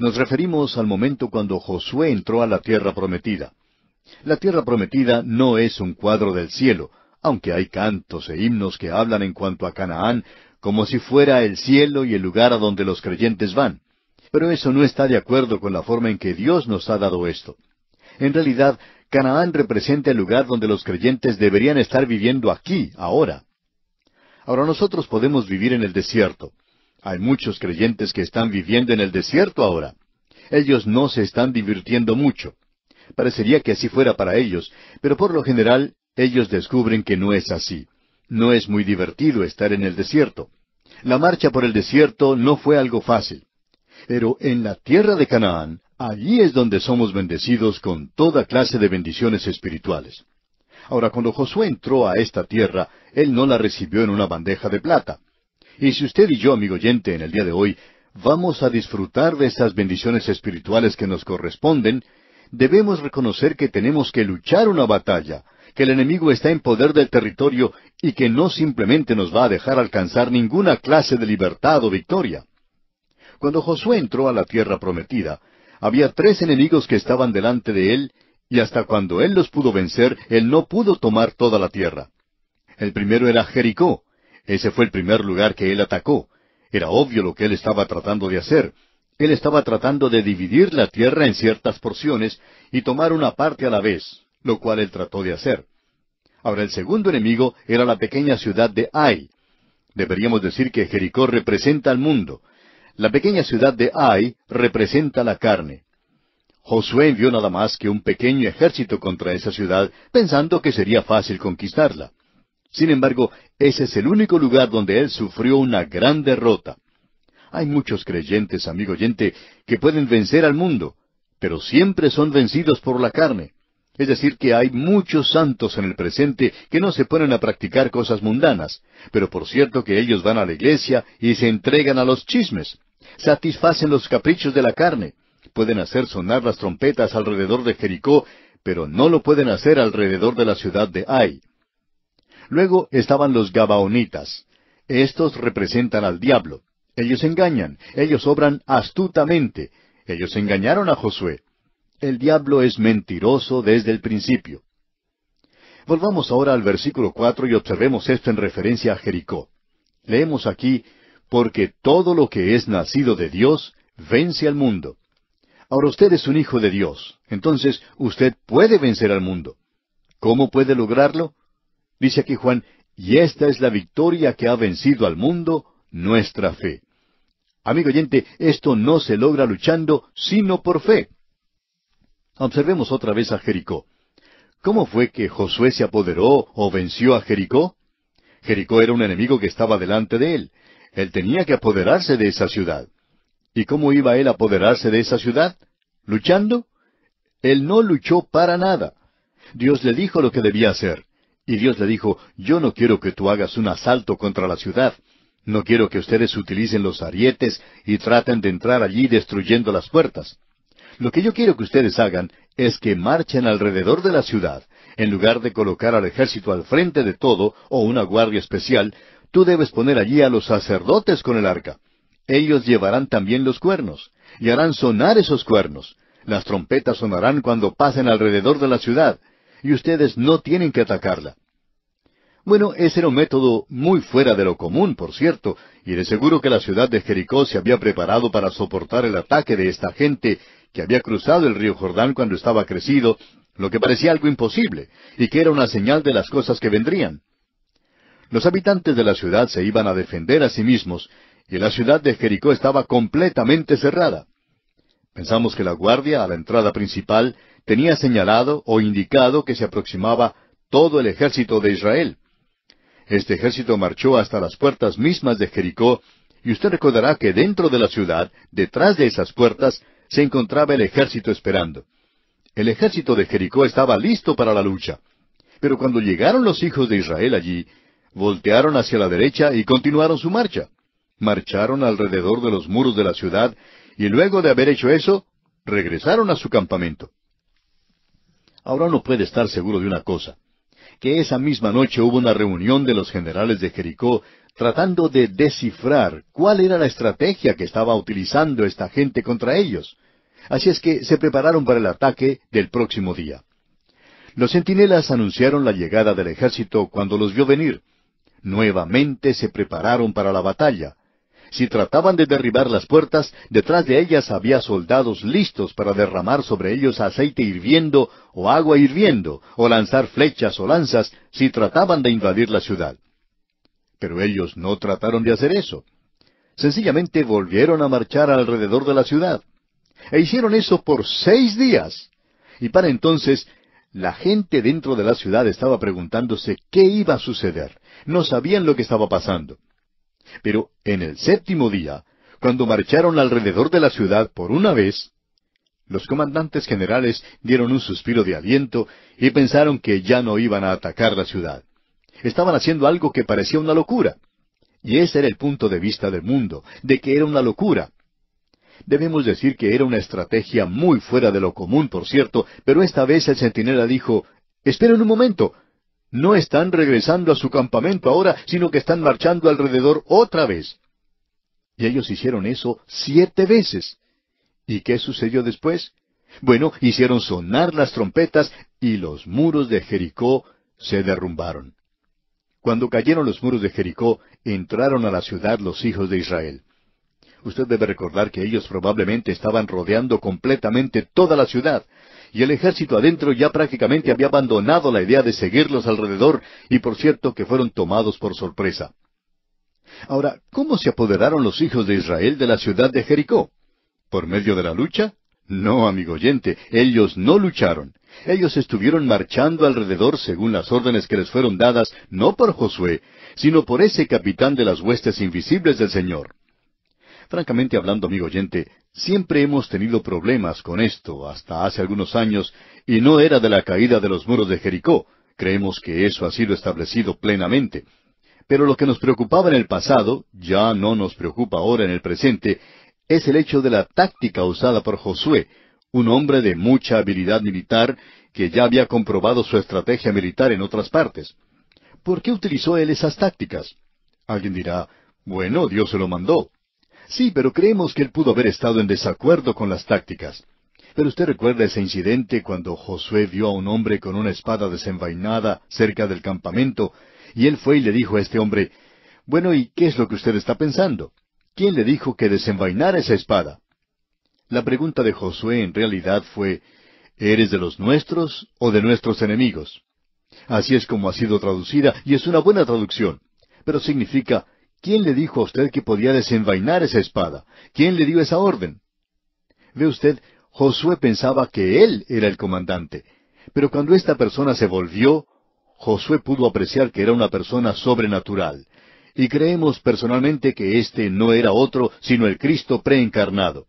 Nos referimos al momento cuando Josué entró a la tierra prometida. La tierra prometida no es un cuadro del cielo, aunque hay cantos e himnos que hablan en cuanto a Canaán como si fuera el cielo y el lugar a donde los creyentes van. Pero eso no está de acuerdo con la forma en que Dios nos ha dado esto. En realidad, Canaán representa el lugar donde los creyentes deberían estar viviendo aquí, ahora. Ahora nosotros podemos vivir en el desierto. Hay muchos creyentes que están viviendo en el desierto ahora. Ellos no se están divirtiendo mucho. Parecería que así fuera para ellos, pero por lo general ellos descubren que no es así. No es muy divertido estar en el desierto. La marcha por el desierto no fue algo fácil. Pero en la tierra de Canaán, allí es donde somos bendecidos con toda clase de bendiciones espirituales. Ahora, cuando Josué entró a esta tierra, él no la recibió en una bandeja de plata. Y si usted y yo, amigo oyente, en el día de hoy, vamos a disfrutar de esas bendiciones espirituales que nos corresponden, debemos reconocer que tenemos que luchar una batalla, que el enemigo está en poder del territorio y que no simplemente nos va a dejar alcanzar ninguna clase de libertad o victoria. Cuando Josué entró a la tierra prometida, había tres enemigos que estaban delante de él, y hasta cuando él los pudo vencer, él no pudo tomar toda la tierra. El primero era Jericó. Ese fue el primer lugar que él atacó. Era obvio lo que él estaba tratando de hacer. Él estaba tratando de dividir la tierra en ciertas porciones y tomar una parte a la vez, lo cual él trató de hacer. Ahora, el segundo enemigo era la pequeña ciudad de Ai. Deberíamos decir que Jericó representa al mundo. La pequeña ciudad de Ai representa la carne. Josué envió nada más que un pequeño ejército contra esa ciudad, pensando que sería fácil conquistarla. Sin embargo, ese es el único lugar donde él sufrió una gran derrota. Hay muchos creyentes, amigo oyente, que pueden vencer al mundo, pero siempre son vencidos por la carne. Es decir, que hay muchos santos en el presente que no se ponen a practicar cosas mundanas, pero por cierto que ellos van a la iglesia y se entregan a los chismes, satisfacen los caprichos de la carne, pueden hacer sonar las trompetas alrededor de Jericó, pero no lo pueden hacer alrededor de la ciudad de Ai. Luego estaban los Gabaonitas. Estos representan al diablo. Ellos engañan, ellos obran astutamente. Ellos engañaron a Josué. El diablo es mentiroso desde el principio. Volvamos ahora al versículo cuatro y observemos esto en referencia a Jericó. Leemos aquí, porque todo lo que es nacido de Dios vence al mundo. Ahora usted es un hijo de Dios, entonces usted puede vencer al mundo. ¿Cómo puede lograrlo? Dice aquí Juan, y esta es la victoria que ha vencido al mundo, nuestra fe. Amigo oyente, esto no se logra luchando, sino por fe. Observemos otra vez a Jericó. ¿Cómo fue que Josué se apoderó o venció a Jericó? Jericó era un enemigo que estaba delante de él. Él tenía que apoderarse de esa ciudad. ¿Y cómo iba él a apoderarse de esa ciudad? ¿Luchando? Él no luchó para nada. Dios le dijo lo que debía hacer. Y Dios le dijo, yo no quiero que tú hagas un asalto contra la ciudad. No quiero que ustedes utilicen los arietes y traten de entrar allí destruyendo las puertas. Lo que yo quiero que ustedes hagan es que marchen alrededor de la ciudad. En lugar de colocar al ejército al frente de todo o una guardia especial, tú debes poner allí a los sacerdotes con el arca. Ellos llevarán también los cuernos y harán sonar esos cuernos. Las trompetas sonarán cuando pasen alrededor de la ciudad y ustedes no tienen que atacarla. Bueno, ese era un método muy fuera de lo común, por cierto, y de seguro que la ciudad de Jericó se había preparado para soportar el ataque de esta gente que había cruzado el río Jordán cuando estaba crecido, lo que parecía algo imposible, y que era una señal de las cosas que vendrían. Los habitantes de la ciudad se iban a defender a sí mismos, y la ciudad de Jericó estaba completamente cerrada. Pensamos que la guardia a la entrada principal tenía señalado o indicado que se aproximaba todo el ejército de Israel. Este ejército marchó hasta las puertas mismas de Jericó, y usted recordará que dentro de la ciudad, detrás de esas puertas, se encontraba el ejército esperando. El ejército de Jericó estaba listo para la lucha. Pero cuando llegaron los hijos de Israel allí, voltearon hacia la derecha y continuaron su marcha. Marcharon alrededor de los muros de la ciudad y luego de haber hecho eso, regresaron a su campamento. Ahora uno puede estar seguro de una cosa, que esa misma noche hubo una reunión de los generales de Jericó tratando de descifrar cuál era la estrategia que estaba utilizando esta gente contra ellos. Así es que se prepararon para el ataque del próximo día. Los centinelas anunciaron la llegada del ejército cuando los vio venir. Nuevamente se prepararon para la batalla. Si trataban de derribar las puertas, detrás de ellas había soldados listos para derramar sobre ellos aceite hirviendo o agua hirviendo, o lanzar flechas o lanzas si trataban de invadir la ciudad. Pero ellos no trataron de hacer eso. Sencillamente volvieron a marchar alrededor de la ciudad. E hicieron eso por seis días. Y para entonces, la gente dentro de la ciudad estaba preguntándose qué iba a suceder. No sabían lo que estaba pasando. Pero en el séptimo día, cuando marcharon alrededor de la ciudad por una vez, los comandantes generales dieron un suspiro de aliento y pensaron que ya no iban a atacar la ciudad. Estaban haciendo algo que parecía una locura. Y ese era el punto de vista del mundo, de que era una locura, Debemos decir que era una estrategia muy fuera de lo común, por cierto, pero esta vez el centinela dijo, Esperen un momento. No están regresando a su campamento ahora, sino que están marchando alrededor otra vez. Y ellos hicieron eso siete veces. ¿Y qué sucedió después? Bueno, hicieron sonar las trompetas y los muros de Jericó se derrumbaron. Cuando cayeron los muros de Jericó, entraron a la ciudad los hijos de Israel. Usted debe recordar que ellos probablemente estaban rodeando completamente toda la ciudad, y el ejército adentro ya prácticamente había abandonado la idea de seguirlos alrededor, y por cierto que fueron tomados por sorpresa. Ahora, ¿cómo se apoderaron los hijos de Israel de la ciudad de Jericó? ¿Por medio de la lucha? No, amigo oyente, ellos no lucharon. Ellos estuvieron marchando alrededor según las órdenes que les fueron dadas, no por Josué, sino por ese capitán de las huestes invisibles del Señor. Francamente hablando, amigo oyente, siempre hemos tenido problemas con esto hasta hace algunos años y no era de la caída de los muros de Jericó. Creemos que eso ha sido establecido plenamente. Pero lo que nos preocupaba en el pasado, ya no nos preocupa ahora en el presente, es el hecho de la táctica usada por Josué, un hombre de mucha habilidad militar que ya había comprobado su estrategia militar en otras partes. ¿Por qué utilizó él esas tácticas? Alguien dirá, bueno, Dios se lo mandó. Sí, pero creemos que él pudo haber estado en desacuerdo con las tácticas. Pero usted recuerda ese incidente cuando Josué vio a un hombre con una espada desenvainada cerca del campamento, y él fue y le dijo a este hombre, Bueno, ¿y qué es lo que usted está pensando? ¿Quién le dijo que desenvainara esa espada? La pregunta de Josué en realidad fue, ¿eres de los nuestros o de nuestros enemigos? Así es como ha sido traducida, y es una buena traducción, pero significa, ¿Quién le dijo a usted que podía desenvainar esa espada? ¿Quién le dio esa orden? Ve usted, Josué pensaba que él era el comandante, pero cuando esta persona se volvió, Josué pudo apreciar que era una persona sobrenatural, y creemos personalmente que éste no era otro sino el Cristo preencarnado.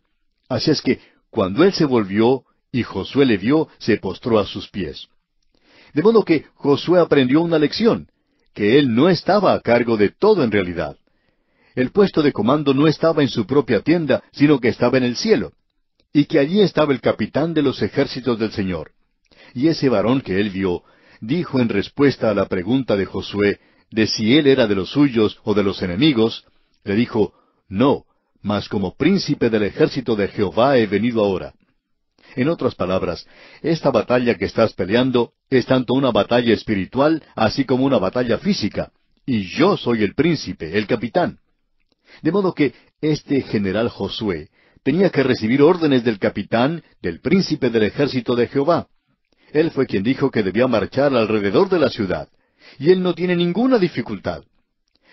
Así es que, cuando él se volvió y Josué le vio, se postró a sus pies. De modo que Josué aprendió una lección, que él no estaba a cargo de todo en realidad el puesto de comando no estaba en su propia tienda, sino que estaba en el cielo, y que allí estaba el capitán de los ejércitos del Señor. Y ese varón que él vio, dijo en respuesta a la pregunta de Josué, de si él era de los suyos o de los enemigos, le dijo, No, mas como príncipe del ejército de Jehová he venido ahora. En otras palabras, esta batalla que estás peleando es tanto una batalla espiritual así como una batalla física, y yo soy el príncipe, el capitán. De modo que este general Josué tenía que recibir órdenes del capitán, del príncipe del ejército de Jehová. Él fue quien dijo que debía marchar alrededor de la ciudad. Y él no tiene ninguna dificultad.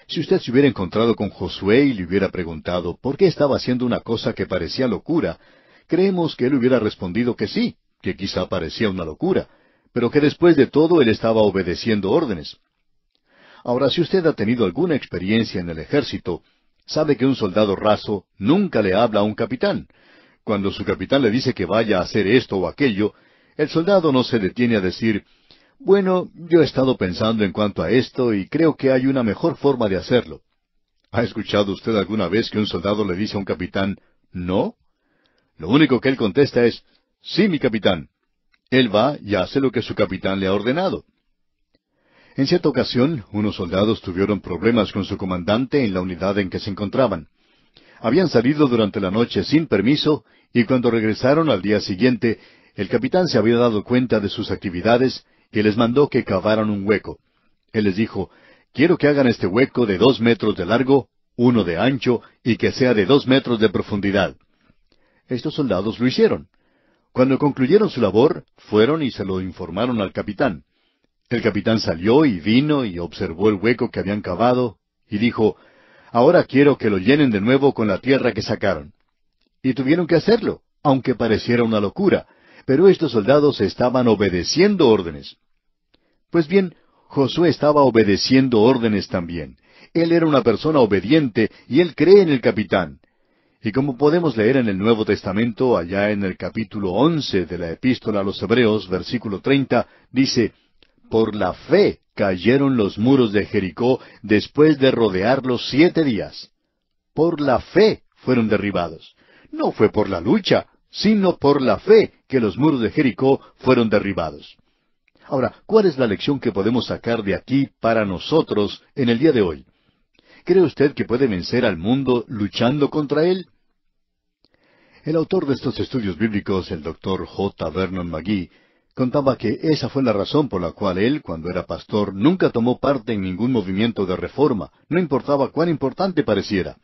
Si usted se hubiera encontrado con Josué y le hubiera preguntado por qué estaba haciendo una cosa que parecía locura, creemos que él hubiera respondido que sí, que quizá parecía una locura, pero que después de todo él estaba obedeciendo órdenes. Ahora, si usted ha tenido alguna experiencia en el ejército, sabe que un soldado raso nunca le habla a un capitán. Cuando su capitán le dice que vaya a hacer esto o aquello, el soldado no se detiene a decir, bueno, yo he estado pensando en cuanto a esto y creo que hay una mejor forma de hacerlo. ¿Ha escuchado usted alguna vez que un soldado le dice a un capitán, no? Lo único que él contesta es, sí, mi capitán. Él va y hace lo que su capitán le ha ordenado. En cierta ocasión, unos soldados tuvieron problemas con su comandante en la unidad en que se encontraban. Habían salido durante la noche sin permiso y cuando regresaron al día siguiente, el capitán se había dado cuenta de sus actividades y les mandó que cavaran un hueco. Él les dijo, quiero que hagan este hueco de dos metros de largo, uno de ancho y que sea de dos metros de profundidad. Estos soldados lo hicieron. Cuando concluyeron su labor, fueron y se lo informaron al capitán. El capitán salió y vino y observó el hueco que habían cavado y dijo, Ahora quiero que lo llenen de nuevo con la tierra que sacaron. Y tuvieron que hacerlo, aunque pareciera una locura, pero estos soldados estaban obedeciendo órdenes. Pues bien, Josué estaba obedeciendo órdenes también. Él era una persona obediente y él cree en el capitán. Y como podemos leer en el Nuevo Testamento, allá en el capítulo once de la Epístola a los Hebreos, versículo treinta, dice por la fe cayeron los muros de Jericó después de rodearlos siete días. Por la fe fueron derribados. No fue por la lucha, sino por la fe que los muros de Jericó fueron derribados. Ahora, ¿cuál es la lección que podemos sacar de aquí para nosotros en el día de hoy? ¿Cree usted que puede vencer al mundo luchando contra él? El autor de estos estudios bíblicos, el doctor J. Vernon McGee, contaba que esa fue la razón por la cual él, cuando era pastor, nunca tomó parte en ningún movimiento de reforma, no importaba cuán importante pareciera.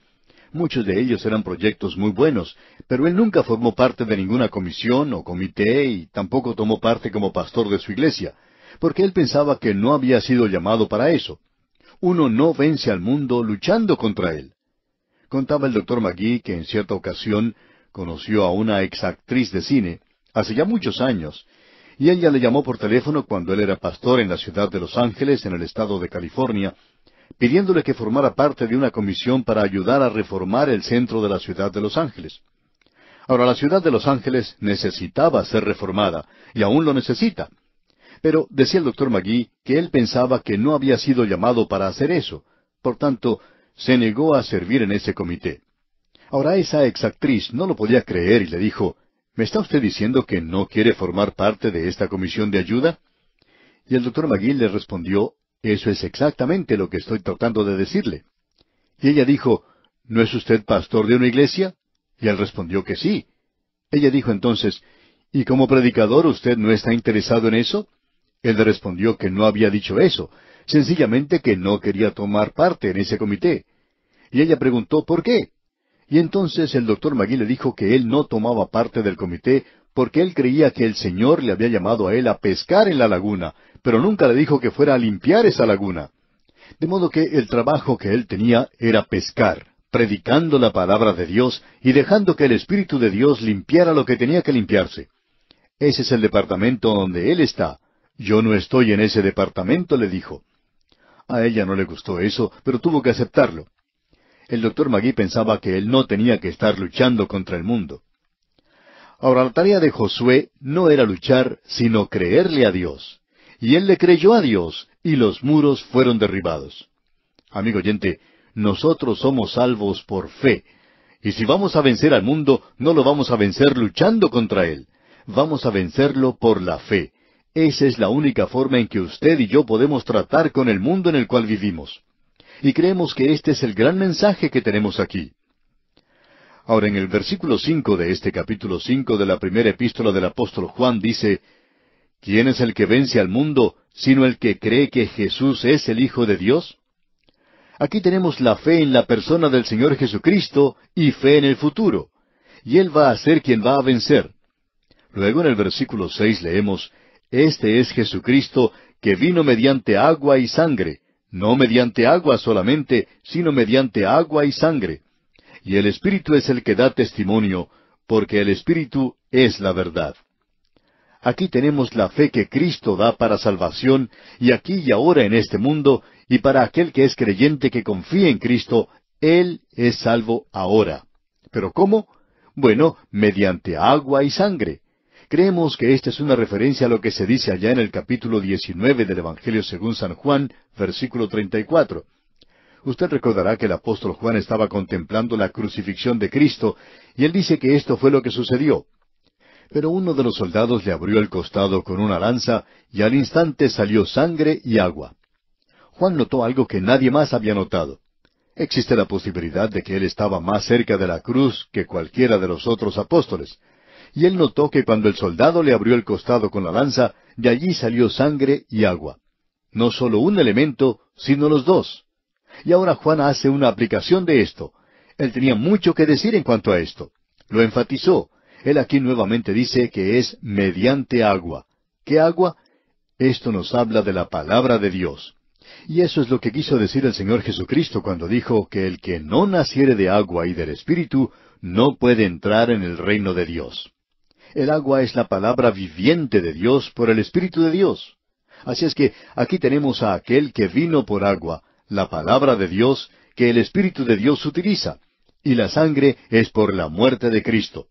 Muchos de ellos eran proyectos muy buenos, pero él nunca formó parte de ninguna comisión o comité y tampoco tomó parte como pastor de su iglesia, porque él pensaba que no había sido llamado para eso. Uno no vence al mundo luchando contra él. Contaba el doctor Magui que en cierta ocasión conoció a una exactriz de cine, hace ya muchos años, y ella le llamó por teléfono cuando él era pastor en la ciudad de Los Ángeles, en el estado de California, pidiéndole que formara parte de una comisión para ayudar a reformar el centro de la ciudad de Los Ángeles. Ahora, la ciudad de Los Ángeles necesitaba ser reformada, y aún lo necesita. Pero decía el doctor Magui que él pensaba que no había sido llamado para hacer eso, por tanto, se negó a servir en ese comité. Ahora esa exactriz no lo podía creer y le dijo, ¿Me está usted diciendo que no quiere formar parte de esta comisión de ayuda? Y el doctor McGill le respondió, Eso es exactamente lo que estoy tratando de decirle. Y ella dijo, ¿No es usted pastor de una iglesia? Y él respondió que sí. Ella dijo entonces, ¿Y como predicador usted no está interesado en eso? Él le respondió que no había dicho eso, sencillamente que no quería tomar parte en ese comité. Y ella preguntó, ¿por qué? Y entonces el doctor Magui le dijo que él no tomaba parte del comité porque él creía que el Señor le había llamado a él a pescar en la laguna, pero nunca le dijo que fuera a limpiar esa laguna. De modo que el trabajo que él tenía era pescar, predicando la palabra de Dios y dejando que el Espíritu de Dios limpiara lo que tenía que limpiarse. Ese es el departamento donde él está. Yo no estoy en ese departamento, le dijo. A ella no le gustó eso, pero tuvo que aceptarlo el doctor Magui pensaba que él no tenía que estar luchando contra el mundo. Ahora, la tarea de Josué no era luchar, sino creerle a Dios. Y él le creyó a Dios, y los muros fueron derribados. Amigo oyente, nosotros somos salvos por fe. Y si vamos a vencer al mundo, no lo vamos a vencer luchando contra él. Vamos a vencerlo por la fe. Esa es la única forma en que usted y yo podemos tratar con el mundo en el cual vivimos y creemos que este es el gran mensaje que tenemos aquí. Ahora, en el versículo cinco de este capítulo cinco de la primera epístola del apóstol Juan dice ¿Quién es el que vence al mundo sino el que cree que Jesús es el Hijo de Dios? Aquí tenemos la fe en la persona del Señor Jesucristo y fe en el futuro. Y Él va a ser quien va a vencer. Luego en el versículo seis leemos Este es Jesucristo que vino mediante agua y sangre, no mediante agua solamente, sino mediante agua y sangre. Y el Espíritu es el que da testimonio, porque el Espíritu es la verdad. Aquí tenemos la fe que Cristo da para salvación, y aquí y ahora en este mundo, y para aquel que es creyente que confía en Cristo, Él es salvo ahora. ¿Pero cómo? Bueno, mediante agua y sangre. Creemos que esta es una referencia a lo que se dice allá en el capítulo 19 del Evangelio según San Juan, versículo 34. Usted recordará que el apóstol Juan estaba contemplando la crucifixión de Cristo y él dice que esto fue lo que sucedió. Pero uno de los soldados le abrió el costado con una lanza y al instante salió sangre y agua. Juan notó algo que nadie más había notado. Existe la posibilidad de que él estaba más cerca de la cruz que cualquiera de los otros apóstoles, y él notó que cuando el soldado le abrió el costado con la lanza, de allí salió sangre y agua. No solo un elemento, sino los dos. Y ahora Juan hace una aplicación de esto. Él tenía mucho que decir en cuanto a esto. Lo enfatizó. Él aquí nuevamente dice que es mediante agua. ¿Qué agua? Esto nos habla de la palabra de Dios. Y eso es lo que quiso decir el Señor Jesucristo cuando dijo que el que no naciere de agua y del Espíritu no puede entrar en el reino de Dios. El agua es la palabra viviente de Dios por el Espíritu de Dios. Así es que aquí tenemos a aquel que vino por agua, la palabra de Dios que el Espíritu de Dios utiliza, y la sangre es por la muerte de Cristo.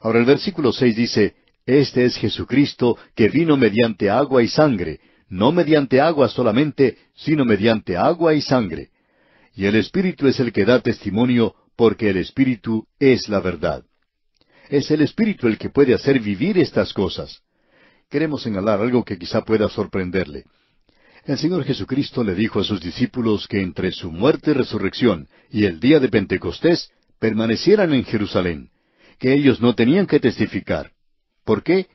Ahora el versículo seis dice, Este es Jesucristo que vino mediante agua y sangre, no mediante agua solamente, sino mediante agua y sangre. Y el Espíritu es el que da testimonio, porque el Espíritu es la verdad. Es el Espíritu el que puede hacer vivir estas cosas. Queremos señalar algo que quizá pueda sorprenderle. El Señor Jesucristo le dijo a sus discípulos que entre su muerte y resurrección y el día de Pentecostés permanecieran en Jerusalén, que ellos no tenían que testificar. ¿Por qué?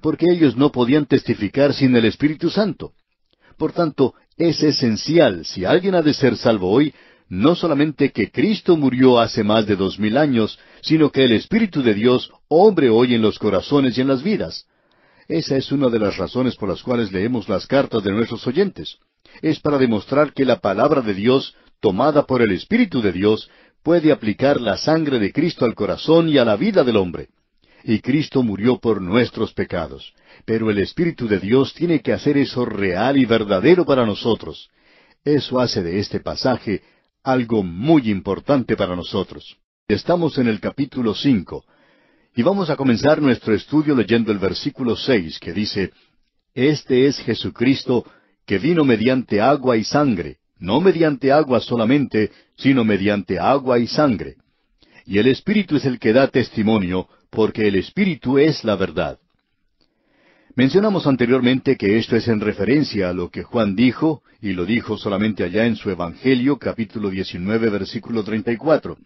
Porque ellos no podían testificar sin el Espíritu Santo. Por tanto, es esencial, si alguien ha de ser salvo hoy, no solamente que Cristo murió hace más de dos mil años, sino que el Espíritu de Dios hombre hoy en los corazones y en las vidas. Esa es una de las razones por las cuales leemos las cartas de nuestros oyentes. Es para demostrar que la palabra de Dios, tomada por el Espíritu de Dios, puede aplicar la sangre de Cristo al corazón y a la vida del hombre. Y Cristo murió por nuestros pecados. Pero el Espíritu de Dios tiene que hacer eso real y verdadero para nosotros. Eso hace de este pasaje algo muy importante para nosotros. Estamos en el capítulo cinco y vamos a comenzar nuestro estudio leyendo el versículo seis que dice Este es Jesucristo que vino mediante agua y sangre, no mediante agua solamente, sino mediante agua y sangre. Y el Espíritu es el que da testimonio, porque el Espíritu es la verdad. Mencionamos anteriormente que esto es en referencia a lo que Juan dijo, y lo dijo solamente allá en su Evangelio capítulo 19 versículo 34.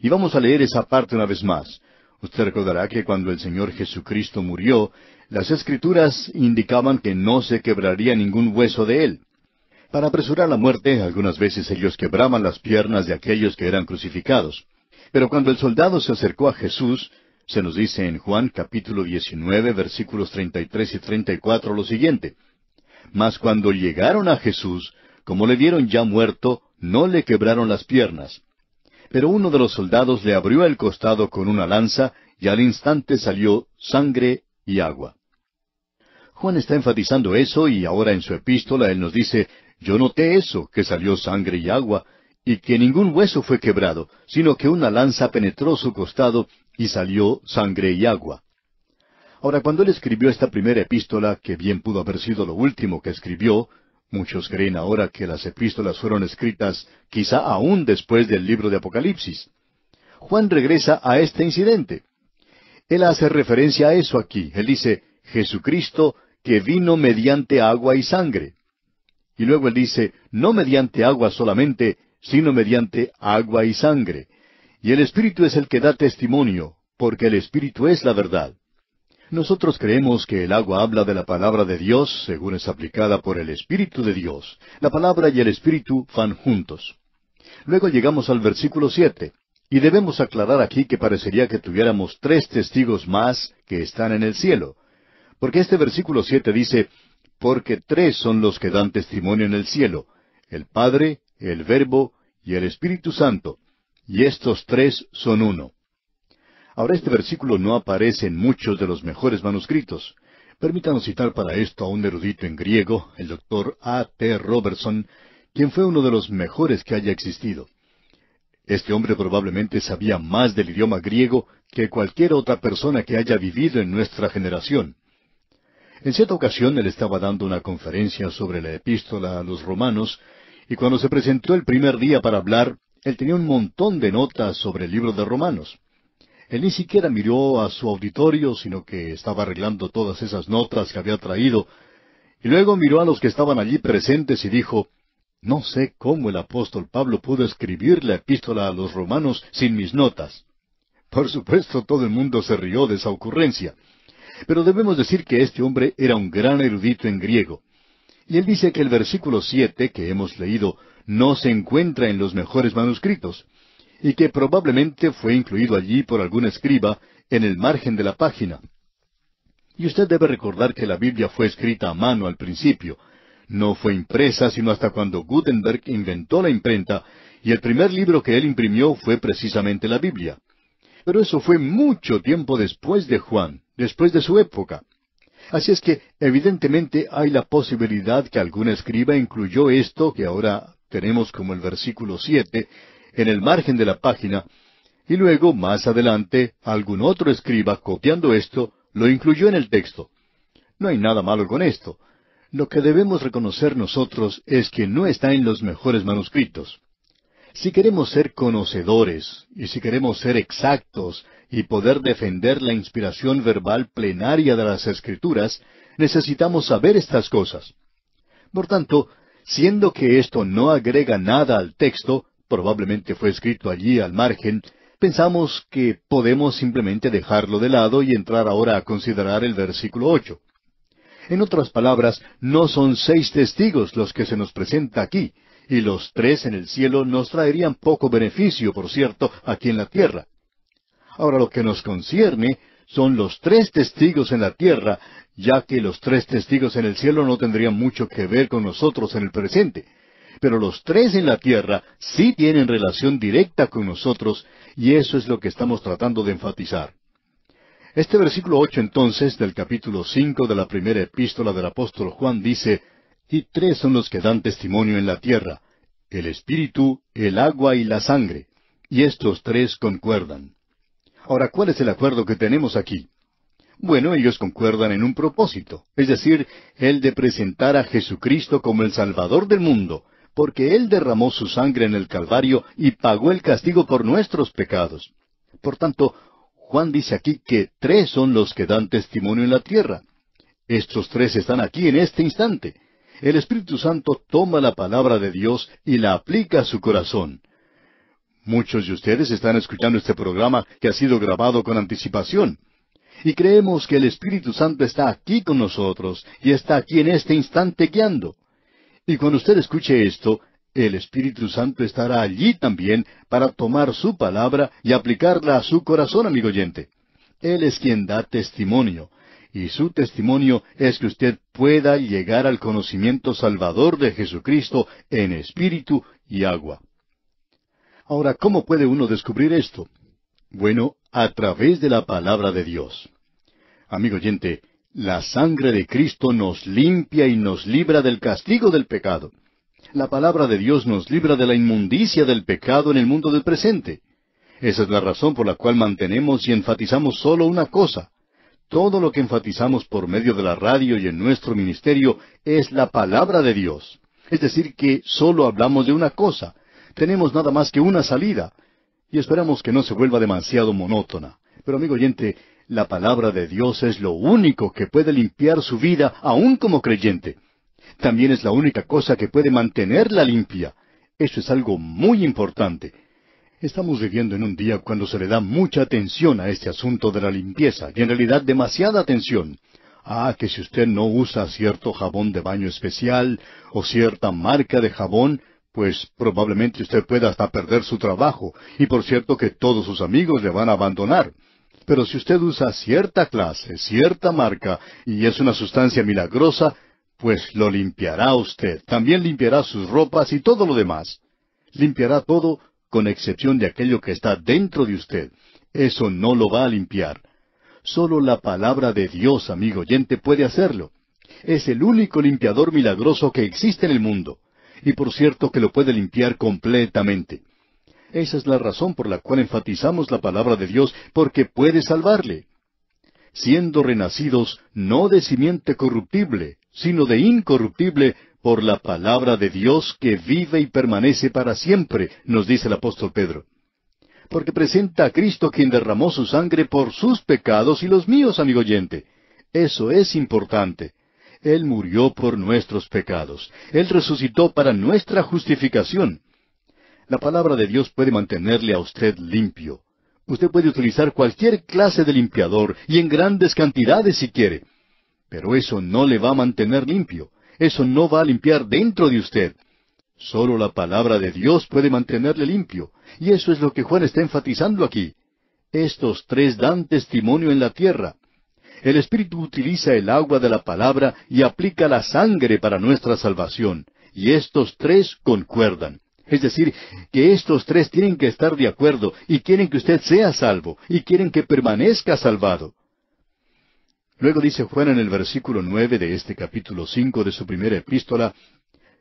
Y vamos a leer esa parte una vez más. Usted recordará que cuando el Señor Jesucristo murió, las escrituras indicaban que no se quebraría ningún hueso de él. Para apresurar la muerte, algunas veces ellos quebraban las piernas de aquellos que eran crucificados. Pero cuando el soldado se acercó a Jesús, se nos dice en Juan capítulo 19 versículos 33 y 34 lo siguiente. Mas cuando llegaron a Jesús, como le vieron ya muerto, no le quebraron las piernas. Pero uno de los soldados le abrió el costado con una lanza y al instante salió sangre y agua. Juan está enfatizando eso y ahora en su epístola él nos dice, yo noté eso, que salió sangre y agua, y que ningún hueso fue quebrado, sino que una lanza penetró su costado y salió sangre y agua. Ahora, cuando él escribió esta primera epístola, que bien pudo haber sido lo último que escribió, muchos creen ahora que las epístolas fueron escritas quizá aún después del libro de Apocalipsis. Juan regresa a este incidente. Él hace referencia a eso aquí. Él dice, Jesucristo que vino mediante agua y sangre. Y luego él dice, no mediante agua solamente, sino mediante agua y sangre. Y el Espíritu es el que da testimonio, porque el Espíritu es la verdad. Nosotros creemos que el agua habla de la palabra de Dios, según es aplicada por el Espíritu de Dios. La palabra y el Espíritu van juntos. Luego llegamos al versículo siete, y debemos aclarar aquí que parecería que tuviéramos tres testigos más que están en el cielo, porque este versículo siete dice, porque tres son los que dan testimonio en el cielo, el Padre, el Verbo y el Espíritu Santo, y estos tres son uno. Ahora este versículo no aparece en muchos de los mejores manuscritos. Permítanos citar para esto a un erudito en griego, el doctor A. T. Robertson, quien fue uno de los mejores que haya existido. Este hombre probablemente sabía más del idioma griego que cualquier otra persona que haya vivido en nuestra generación. En cierta ocasión él estaba dando una conferencia sobre la epístola a los romanos, y cuando se presentó el primer día para hablar, él tenía un montón de notas sobre el libro de Romanos. Él ni siquiera miró a su auditorio, sino que estaba arreglando todas esas notas que había traído, y luego miró a los que estaban allí presentes y dijo, No sé cómo el apóstol Pablo pudo escribir la epístola a los romanos sin mis notas. Por supuesto, todo el mundo se rió de esa ocurrencia. Pero debemos decir que este hombre era un gran erudito en griego. Y él dice que el versículo siete que hemos leído no se encuentra en los mejores manuscritos, y que probablemente fue incluido allí por algún escriba en el margen de la página. Y usted debe recordar que la Biblia fue escrita a mano al principio, no fue impresa sino hasta cuando Gutenberg inventó la imprenta, y el primer libro que él imprimió fue precisamente la Biblia. Pero eso fue mucho tiempo después de Juan, después de su época. Así es que evidentemente hay la posibilidad que algún escriba incluyó esto que ahora tenemos como el versículo siete, en el margen de la página, y luego, más adelante, algún otro escriba, copiando esto, lo incluyó en el texto. No hay nada malo con esto. Lo que debemos reconocer nosotros es que no está en los mejores manuscritos. Si queremos ser conocedores y si queremos ser exactos y poder defender la inspiración verbal plenaria de las escrituras, necesitamos saber estas cosas. Por tanto, Siendo que esto no agrega nada al texto, probablemente fue escrito allí al margen, pensamos que podemos simplemente dejarlo de lado y entrar ahora a considerar el versículo ocho. En otras palabras, no son seis testigos los que se nos presenta aquí, y los tres en el cielo nos traerían poco beneficio, por cierto, aquí en la tierra. Ahora lo que nos concierne son los tres testigos en la tierra, ya que los tres testigos en el cielo no tendrían mucho que ver con nosotros en el presente. Pero los tres en la tierra sí tienen relación directa con nosotros, y eso es lo que estamos tratando de enfatizar. Este versículo ocho entonces del capítulo cinco de la primera epístola del apóstol Juan dice Y tres son los que dan testimonio en la tierra el espíritu, el agua y la sangre, y estos tres concuerdan. Ahora, ¿cuál es el acuerdo que tenemos aquí? Bueno, ellos concuerdan en un propósito, es decir, el de presentar a Jesucristo como el Salvador del mundo, porque Él derramó su sangre en el Calvario y pagó el castigo por nuestros pecados. Por tanto, Juan dice aquí que tres son los que dan testimonio en la tierra. Estos tres están aquí en este instante. El Espíritu Santo toma la palabra de Dios y la aplica a su corazón. Muchos de ustedes están escuchando este programa que ha sido grabado con anticipación. Y creemos que el Espíritu Santo está aquí con nosotros y está aquí en este instante guiando. Y cuando usted escuche esto, el Espíritu Santo estará allí también para tomar su palabra y aplicarla a su corazón, amigo oyente. Él es quien da testimonio, y su testimonio es que usted pueda llegar al conocimiento salvador de Jesucristo en espíritu y agua. Ahora, ¿cómo puede uno descubrir esto? Bueno, a través de la palabra de Dios. Amigo oyente, la sangre de Cristo nos limpia y nos libra del castigo del pecado. La palabra de Dios nos libra de la inmundicia del pecado en el mundo del presente. Esa es la razón por la cual mantenemos y enfatizamos solo una cosa. Todo lo que enfatizamos por medio de la radio y en nuestro ministerio es la palabra de Dios. Es decir, que solo hablamos de una cosa, tenemos nada más que una salida, y esperamos que no se vuelva demasiado monótona. Pero amigo oyente, la palabra de Dios es lo único que puede limpiar su vida aun como creyente. También es la única cosa que puede mantenerla limpia. Eso es algo muy importante. Estamos viviendo en un día cuando se le da mucha atención a este asunto de la limpieza, y en realidad demasiada atención. Ah, que si usted no usa cierto jabón de baño especial o cierta marca de jabón, pues probablemente usted pueda hasta perder su trabajo, y por cierto que todos sus amigos le van a abandonar. Pero si usted usa cierta clase, cierta marca, y es una sustancia milagrosa, pues lo limpiará usted, también limpiará sus ropas y todo lo demás. Limpiará todo con excepción de aquello que está dentro de usted. Eso no lo va a limpiar. Solo la palabra de Dios, amigo oyente, puede hacerlo. Es el único limpiador milagroso que existe en el mundo y por cierto que lo puede limpiar completamente. Esa es la razón por la cual enfatizamos la palabra de Dios, porque puede salvarle. Siendo renacidos no de simiente corruptible, sino de incorruptible, por la palabra de Dios que vive y permanece para siempre, nos dice el apóstol Pedro. Porque presenta a Cristo quien derramó su sangre por sus pecados y los míos, amigo oyente. Eso es importante. Él murió por nuestros pecados. Él resucitó para nuestra justificación. La palabra de Dios puede mantenerle a usted limpio. Usted puede utilizar cualquier clase de limpiador y en grandes cantidades si quiere. Pero eso no le va a mantener limpio. Eso no va a limpiar dentro de usted. Solo la palabra de Dios puede mantenerle limpio. Y eso es lo que Juan está enfatizando aquí. Estos tres dan testimonio en la tierra el Espíritu utiliza el agua de la palabra y aplica la sangre para nuestra salvación. Y estos tres concuerdan. Es decir, que estos tres tienen que estar de acuerdo y quieren que usted sea salvo y quieren que permanezca salvado. Luego dice Juan en el versículo nueve de este capítulo cinco de su primera epístola,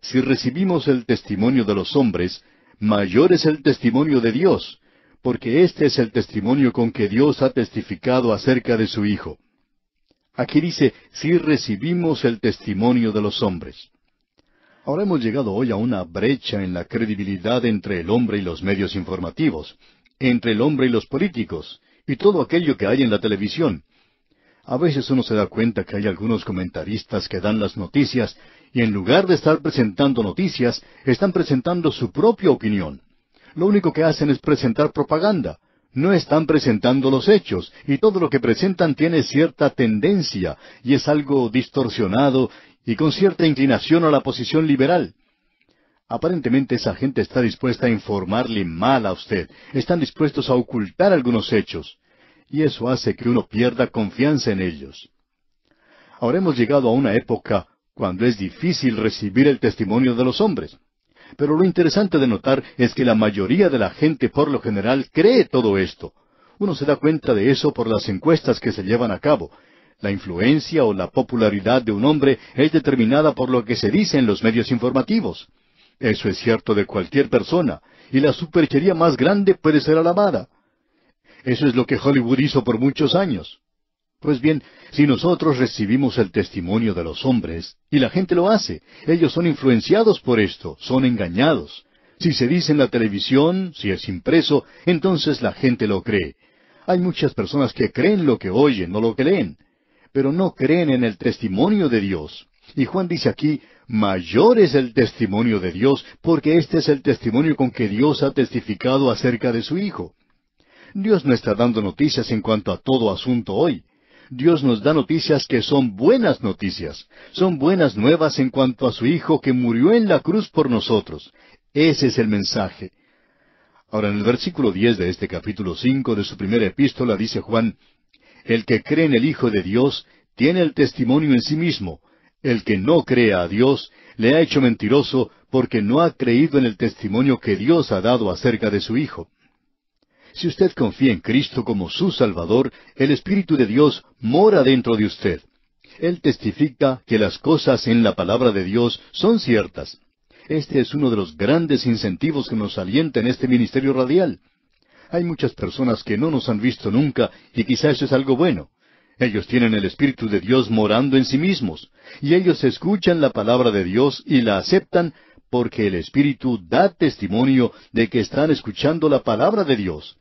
Si recibimos el testimonio de los hombres, mayor es el testimonio de Dios, porque este es el testimonio con que Dios ha testificado acerca de su Hijo. Aquí dice, si recibimos el testimonio de los hombres. Ahora hemos llegado hoy a una brecha en la credibilidad entre el hombre y los medios informativos, entre el hombre y los políticos, y todo aquello que hay en la televisión. A veces uno se da cuenta que hay algunos comentaristas que dan las noticias y en lugar de estar presentando noticias, están presentando su propia opinión. Lo único que hacen es presentar propaganda no están presentando los hechos, y todo lo que presentan tiene cierta tendencia, y es algo distorsionado y con cierta inclinación a la posición liberal. Aparentemente esa gente está dispuesta a informarle mal a usted, están dispuestos a ocultar algunos hechos, y eso hace que uno pierda confianza en ellos. Ahora hemos llegado a una época cuando es difícil recibir el testimonio de los hombres. Pero lo interesante de notar es que la mayoría de la gente por lo general cree todo esto. Uno se da cuenta de eso por las encuestas que se llevan a cabo. La influencia o la popularidad de un hombre es determinada por lo que se dice en los medios informativos. Eso es cierto de cualquier persona, y la superchería más grande puede ser alabada. Eso es lo que Hollywood hizo por muchos años. Pues bien, si nosotros recibimos el testimonio de los hombres, y la gente lo hace, ellos son influenciados por esto, son engañados. Si se dice en la televisión, si es impreso, entonces la gente lo cree. Hay muchas personas que creen lo que oyen, no lo creen, pero no creen en el testimonio de Dios. Y Juan dice aquí, mayor es el testimonio de Dios, porque este es el testimonio con que Dios ha testificado acerca de su Hijo. Dios no está dando noticias en cuanto a todo asunto hoy. Dios nos da noticias que son buenas noticias, son buenas nuevas en cuanto a su Hijo que murió en la cruz por nosotros. Ese es el mensaje. Ahora, en el versículo diez de este capítulo cinco de su primera epístola dice Juan, El que cree en el Hijo de Dios tiene el testimonio en sí mismo. El que no crea a Dios le ha hecho mentiroso porque no ha creído en el testimonio que Dios ha dado acerca de su Hijo. Si usted confía en Cristo como su Salvador, el Espíritu de Dios mora dentro de usted. Él testifica que las cosas en la palabra de Dios son ciertas. Este es uno de los grandes incentivos que nos alienta en este ministerio radial. Hay muchas personas que no nos han visto nunca y quizás eso es algo bueno. Ellos tienen el Espíritu de Dios morando en sí mismos, y ellos escuchan la palabra de Dios y la aceptan porque el Espíritu da testimonio de que están escuchando la palabra de Dios.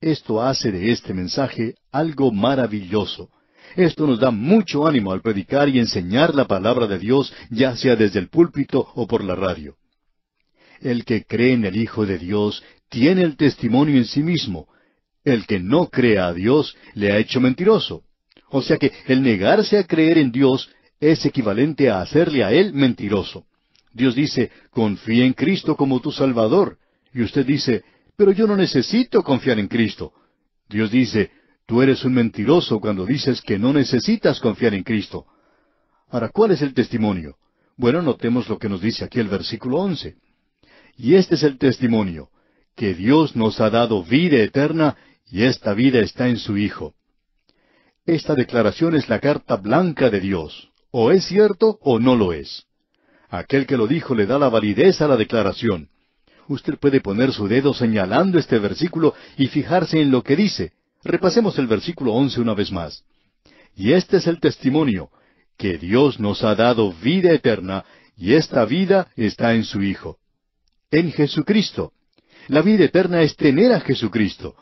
Esto hace de este mensaje algo maravilloso. Esto nos da mucho ánimo al predicar y enseñar la palabra de Dios, ya sea desde el púlpito o por la radio. El que cree en el Hijo de Dios tiene el testimonio en sí mismo. El que no crea a Dios le ha hecho mentiroso. O sea que el negarse a creer en Dios es equivalente a hacerle a él mentiroso. Dios dice, confía en Cristo como tu Salvador. Y usted dice, pero yo no necesito confiar en Cristo. Dios dice, tú eres un mentiroso cuando dices que no necesitas confiar en Cristo. Ahora, ¿cuál es el testimonio? Bueno, notemos lo que nos dice aquí el versículo once. Y este es el testimonio, que Dios nos ha dado vida eterna y esta vida está en su Hijo. Esta declaración es la carta blanca de Dios. O es cierto o no lo es. Aquel que lo dijo le da la validez a la declaración. Usted puede poner su dedo señalando este versículo y fijarse en lo que dice. Repasemos el versículo once una vez más. Y este es el testimonio, que Dios nos ha dado vida eterna, y esta vida está en su Hijo. En Jesucristo. La vida eterna es tener a Jesucristo.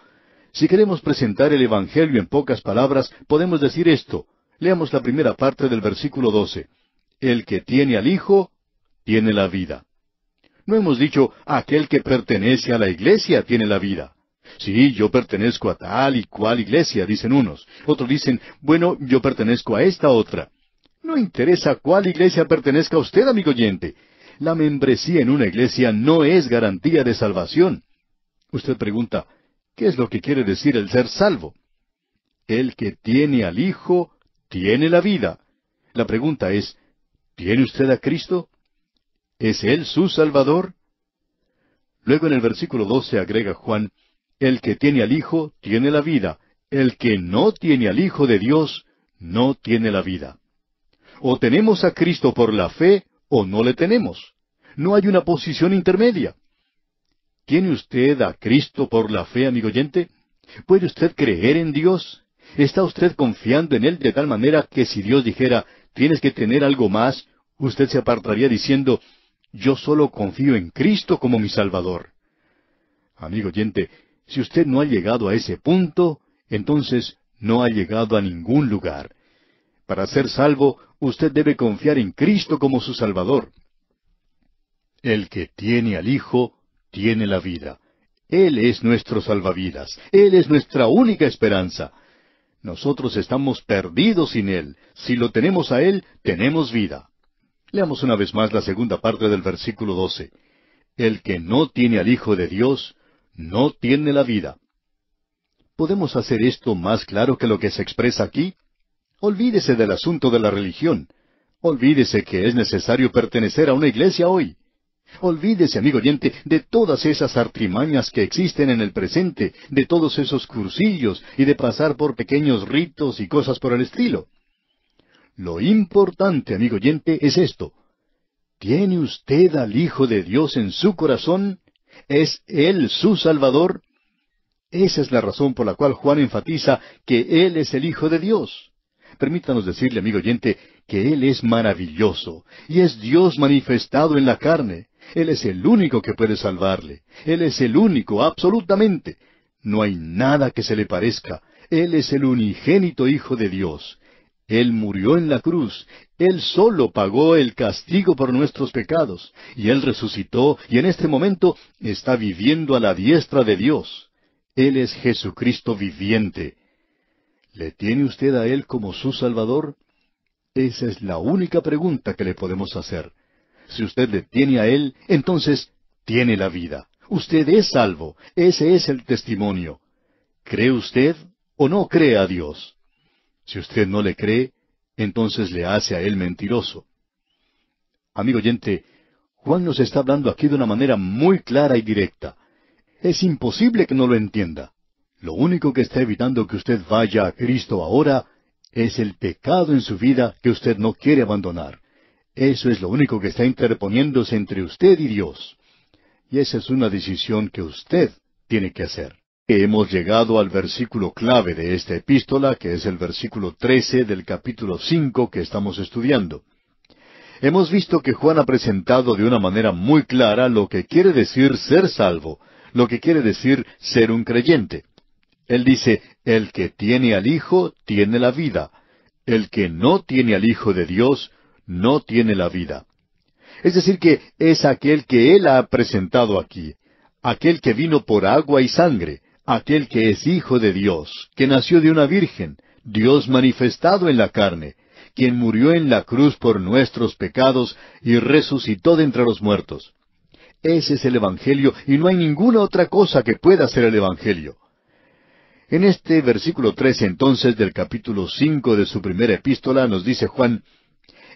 Si queremos presentar el Evangelio en pocas palabras, podemos decir esto. Leamos la primera parte del versículo doce. El que tiene al Hijo, tiene la vida. No hemos dicho, aquel que pertenece a la iglesia tiene la vida. Sí, yo pertenezco a tal y cual iglesia, dicen unos. Otros dicen, bueno, yo pertenezco a esta otra. No interesa cuál iglesia pertenezca a usted, amigo oyente. La membresía en una iglesia no es garantía de salvación. Usted pregunta, ¿qué es lo que quiere decir el ser salvo? El que tiene al Hijo, tiene la vida. La pregunta es, ¿tiene usted a Cristo? ¿Es Él su Salvador? Luego en el versículo 12 agrega Juan, El que tiene al Hijo tiene la vida, el que no tiene al Hijo de Dios no tiene la vida. O tenemos a Cristo por la fe o no le tenemos. No hay una posición intermedia. ¿Tiene usted a Cristo por la fe, amigo oyente? ¿Puede usted creer en Dios? ¿Está usted confiando en Él de tal manera que si Dios dijera, tienes que tener algo más, usted se apartaría diciendo, yo solo confío en Cristo como mi Salvador. Amigo oyente, si usted no ha llegado a ese punto, entonces no ha llegado a ningún lugar. Para ser salvo, usted debe confiar en Cristo como su Salvador. El que tiene al Hijo, tiene la vida. Él es nuestro salvavidas. Él es nuestra única esperanza. Nosotros estamos perdidos sin Él. Si lo tenemos a Él, tenemos vida. Leamos una vez más la segunda parte del versículo 12. El que no tiene al Hijo de Dios, no tiene la vida. ¿Podemos hacer esto más claro que lo que se expresa aquí? Olvídese del asunto de la religión. Olvídese que es necesario pertenecer a una iglesia hoy. Olvídese, amigo oyente, de todas esas artimañas que existen en el presente, de todos esos cursillos y de pasar por pequeños ritos y cosas por el estilo. Lo importante, amigo oyente, es esto. ¿Tiene usted al Hijo de Dios en su corazón? ¿Es Él su Salvador? Esa es la razón por la cual Juan enfatiza que Él es el Hijo de Dios. Permítanos decirle, amigo oyente, que Él es maravilloso y es Dios manifestado en la carne. Él es el único que puede salvarle. Él es el único, absolutamente. No hay nada que se le parezca. Él es el unigénito Hijo de Dios. Él murió en la cruz, Él solo pagó el castigo por nuestros pecados, y Él resucitó y en este momento está viviendo a la diestra de Dios. Él es Jesucristo viviente. ¿Le tiene usted a Él como su Salvador? Esa es la única pregunta que le podemos hacer. Si usted le tiene a Él, entonces tiene la vida. Usted es salvo. Ese es el testimonio. ¿Cree usted o no cree a Dios? Si usted no le cree, entonces le hace a él mentiroso. Amigo oyente, Juan nos está hablando aquí de una manera muy clara y directa. Es imposible que no lo entienda. Lo único que está evitando que usted vaya a Cristo ahora es el pecado en su vida que usted no quiere abandonar. Eso es lo único que está interponiéndose entre usted y Dios. Y esa es una decisión que usted tiene que hacer. Hemos llegado al versículo clave de esta epístola, que es el versículo 13 del capítulo 5 que estamos estudiando. Hemos visto que Juan ha presentado de una manera muy clara lo que quiere decir ser salvo, lo que quiere decir ser un creyente. Él dice, el que tiene al Hijo tiene la vida, el que no tiene al Hijo de Dios no tiene la vida. Es decir, que es aquel que Él ha presentado aquí, aquel que vino por agua y sangre, aquel que es hijo de Dios, que nació de una virgen, Dios manifestado en la carne, quien murió en la cruz por nuestros pecados y resucitó de entre los muertos. Ese es el Evangelio y no hay ninguna otra cosa que pueda ser el Evangelio. En este versículo 13 entonces del capítulo cinco de su primera epístola nos dice Juan,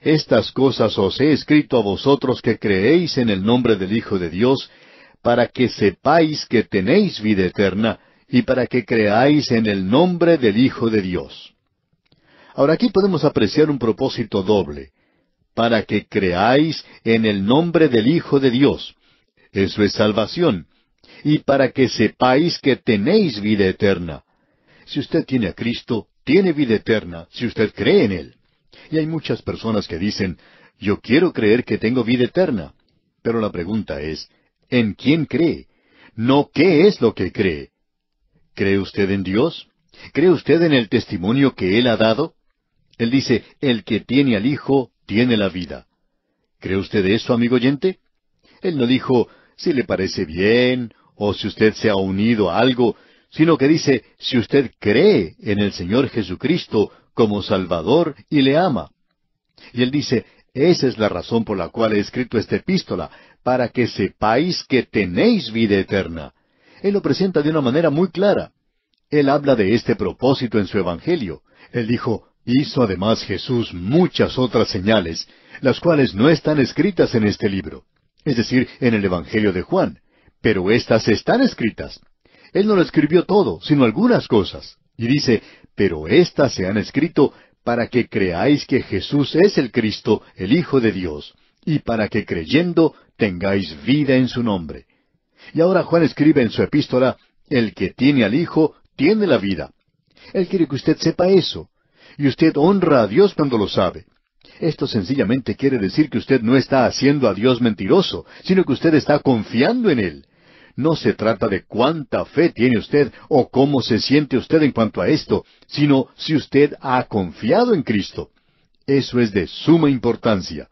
Estas cosas os he escrito a vosotros que creéis en el nombre del Hijo de Dios, para que sepáis que tenéis vida eterna y para que creáis en el nombre del Hijo de Dios. Ahora aquí podemos apreciar un propósito doble, para que creáis en el nombre del Hijo de Dios. Eso es salvación. Y para que sepáis que tenéis vida eterna. Si usted tiene a Cristo, tiene vida eterna, si usted cree en Él. Y hay muchas personas que dicen, yo quiero creer que tengo vida eterna. Pero la pregunta es, en quién cree, no qué es lo que cree. ¿Cree usted en Dios? ¿Cree usted en el testimonio que Él ha dado? Él dice, el que tiene al Hijo tiene la vida. ¿Cree usted eso, amigo oyente? Él no dijo, si le parece bien, o si usted se ha unido a algo, sino que dice, si usted cree en el Señor Jesucristo como Salvador y le ama. Y él dice, esa es la razón por la cual he escrito esta epístola, para que sepáis que tenéis vida eterna. Él lo presenta de una manera muy clara. Él habla de este propósito en su Evangelio. Él dijo, hizo además Jesús muchas otras señales, las cuales no están escritas en este libro, es decir, en el Evangelio de Juan, pero éstas están escritas. Él no lo escribió todo, sino algunas cosas. Y dice, pero éstas se han escrito para que creáis que Jesús es el Cristo, el Hijo de Dios, y para que creyendo tengáis vida en su nombre. Y ahora Juan escribe en su epístola, el que tiene al Hijo tiene la vida. Él quiere que usted sepa eso. Y usted honra a Dios cuando lo sabe. Esto sencillamente quiere decir que usted no está haciendo a Dios mentiroso, sino que usted está confiando en Él. No se trata de cuánta fe tiene usted o cómo se siente usted en cuanto a esto, sino si usted ha confiado en Cristo. Eso es de suma importancia.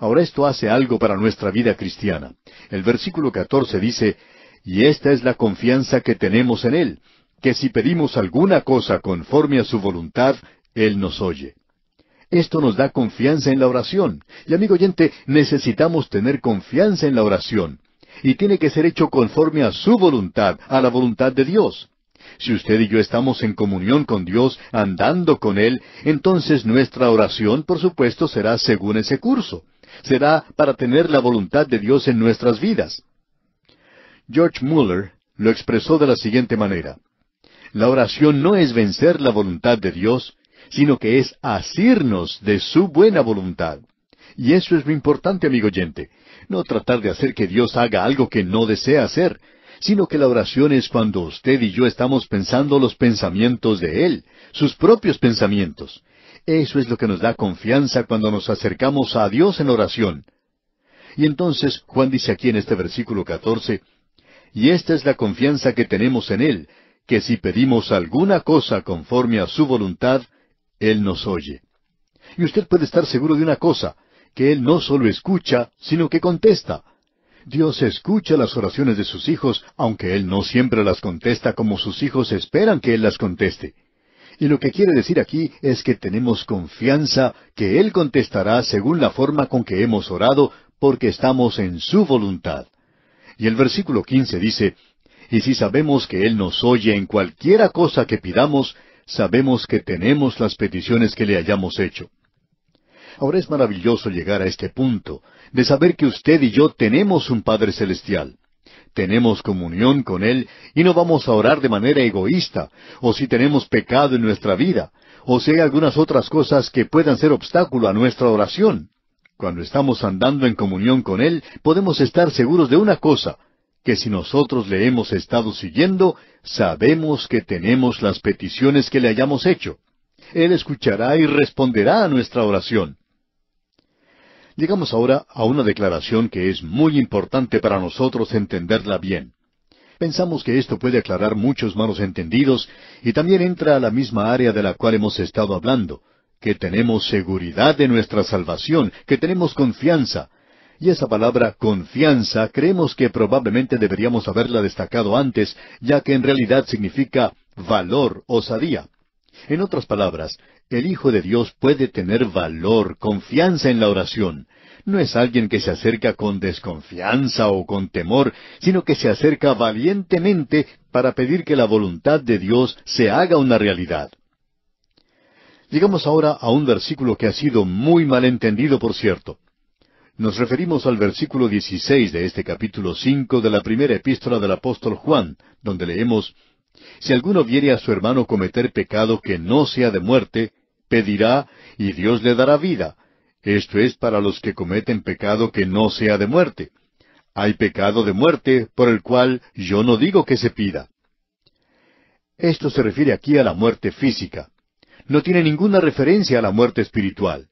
Ahora esto hace algo para nuestra vida cristiana. El versículo 14 dice, Y esta es la confianza que tenemos en Él, que si pedimos alguna cosa conforme a su voluntad, Él nos oye. Esto nos da confianza en la oración. Y amigo oyente, necesitamos tener confianza en la oración. Y tiene que ser hecho conforme a su voluntad, a la voluntad de Dios. Si usted y yo estamos en comunión con Dios, andando con Él, entonces nuestra oración, por supuesto, será según ese curso será para tener la voluntad de Dios en nuestras vidas. George Muller lo expresó de la siguiente manera. La oración no es vencer la voluntad de Dios, sino que es asirnos de su buena voluntad. Y eso es lo importante, amigo oyente. No tratar de hacer que Dios haga algo que no desea hacer, sino que la oración es cuando usted y yo estamos pensando los pensamientos de Él, sus propios pensamientos. Eso es lo que nos da confianza cuando nos acercamos a Dios en oración. Y entonces Juan dice aquí en este versículo 14, y esta es la confianza que tenemos en Él, que si pedimos alguna cosa conforme a su voluntad, Él nos oye. Y usted puede estar seguro de una cosa, que Él no solo escucha, sino que contesta. Dios escucha las oraciones de sus hijos, aunque Él no siempre las contesta como sus hijos esperan que Él las conteste. Y lo que quiere decir aquí es que tenemos confianza que Él contestará según la forma con que hemos orado, porque estamos en su voluntad. Y el versículo 15 dice, Y si sabemos que Él nos oye en cualquiera cosa que pidamos, sabemos que tenemos las peticiones que le hayamos hecho. Ahora es maravilloso llegar a este punto, de saber que usted y yo tenemos un Padre Celestial tenemos comunión con Él y no vamos a orar de manera egoísta, o si tenemos pecado en nuestra vida, o si hay algunas otras cosas que puedan ser obstáculo a nuestra oración. Cuando estamos andando en comunión con Él, podemos estar seguros de una cosa, que si nosotros le hemos estado siguiendo, sabemos que tenemos las peticiones que le hayamos hecho. Él escuchará y responderá a nuestra oración. Llegamos ahora a una declaración que es muy importante para nosotros entenderla bien. Pensamos que esto puede aclarar muchos malos entendidos y también entra a la misma área de la cual hemos estado hablando, que tenemos seguridad de nuestra salvación, que tenemos confianza. Y esa palabra confianza creemos que probablemente deberíamos haberla destacado antes, ya que en realidad significa valor, osadía. En otras palabras, el Hijo de Dios puede tener valor, confianza en la oración. No es alguien que se acerca con desconfianza o con temor, sino que se acerca valientemente para pedir que la voluntad de Dios se haga una realidad. Llegamos ahora a un versículo que ha sido muy mal entendido, por cierto. Nos referimos al versículo 16 de este capítulo 5 de la primera epístola del apóstol Juan, donde leemos, Si alguno viere a su hermano cometer pecado que no sea de muerte, pedirá y Dios le dará vida. Esto es para los que cometen pecado que no sea de muerte. Hay pecado de muerte por el cual yo no digo que se pida. Esto se refiere aquí a la muerte física. No tiene ninguna referencia a la muerte espiritual.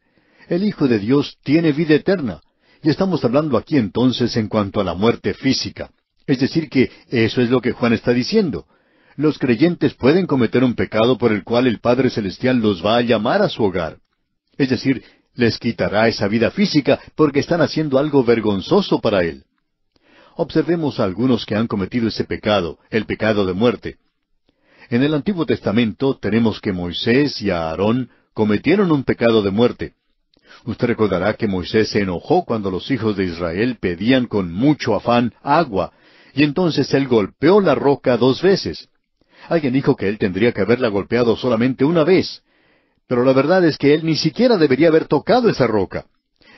El Hijo de Dios tiene vida eterna. Y estamos hablando aquí entonces en cuanto a la muerte física. Es decir, que eso es lo que Juan está diciendo los creyentes pueden cometer un pecado por el cual el Padre Celestial los va a llamar a su hogar. Es decir, les quitará esa vida física porque están haciendo algo vergonzoso para Él. Observemos a algunos que han cometido ese pecado, el pecado de muerte. En el Antiguo Testamento tenemos que Moisés y Aarón cometieron un pecado de muerte. Usted recordará que Moisés se enojó cuando los hijos de Israel pedían con mucho afán agua, y entonces él golpeó la roca dos veces. Alguien dijo que él tendría que haberla golpeado solamente una vez. Pero la verdad es que él ni siquiera debería haber tocado esa roca.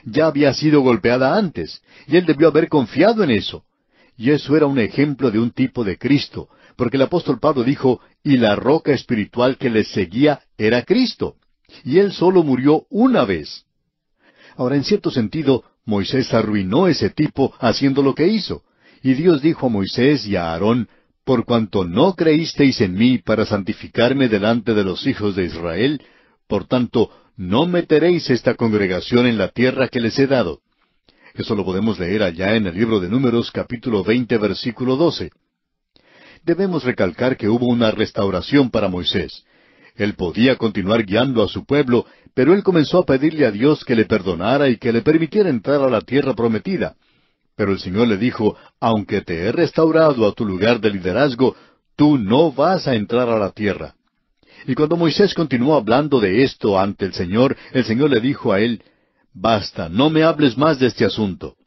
Ya había sido golpeada antes, y él debió haber confiado en eso. Y eso era un ejemplo de un tipo de Cristo, porque el apóstol Pablo dijo, y la roca espiritual que le seguía era Cristo. Y él solo murió una vez. Ahora, en cierto sentido, Moisés arruinó ese tipo haciendo lo que hizo. Y Dios dijo a Moisés y a Aarón, por cuanto no creísteis en mí para santificarme delante de los hijos de Israel, por tanto, no meteréis esta congregación en la tierra que les he dado. Eso lo podemos leer allá en el libro de Números capítulo 20 versículo 12. Debemos recalcar que hubo una restauración para Moisés. Él podía continuar guiando a su pueblo, pero él comenzó a pedirle a Dios que le perdonara y que le permitiera entrar a la tierra prometida, pero el Señor le dijo, aunque te he restaurado a tu lugar de liderazgo, tú no vas a entrar a la tierra. Y cuando Moisés continuó hablando de esto ante el Señor, el Señor le dijo a él, Basta, no me hables más de este asunto.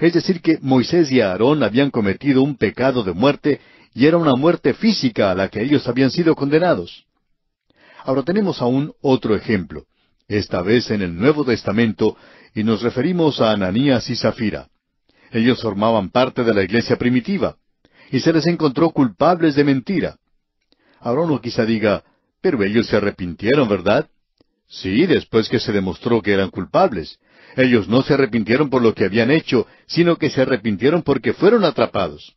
Es decir, que Moisés y Aarón habían cometido un pecado de muerte, y era una muerte física a la que ellos habían sido condenados. Ahora tenemos aún otro ejemplo, esta vez en el Nuevo Testamento, y nos referimos a Ananías y Zafira. Ellos formaban parte de la iglesia primitiva y se les encontró culpables de mentira. Ahora uno quizá diga, pero ellos se arrepintieron, ¿verdad? Sí, después que se demostró que eran culpables. Ellos no se arrepintieron por lo que habían hecho, sino que se arrepintieron porque fueron atrapados.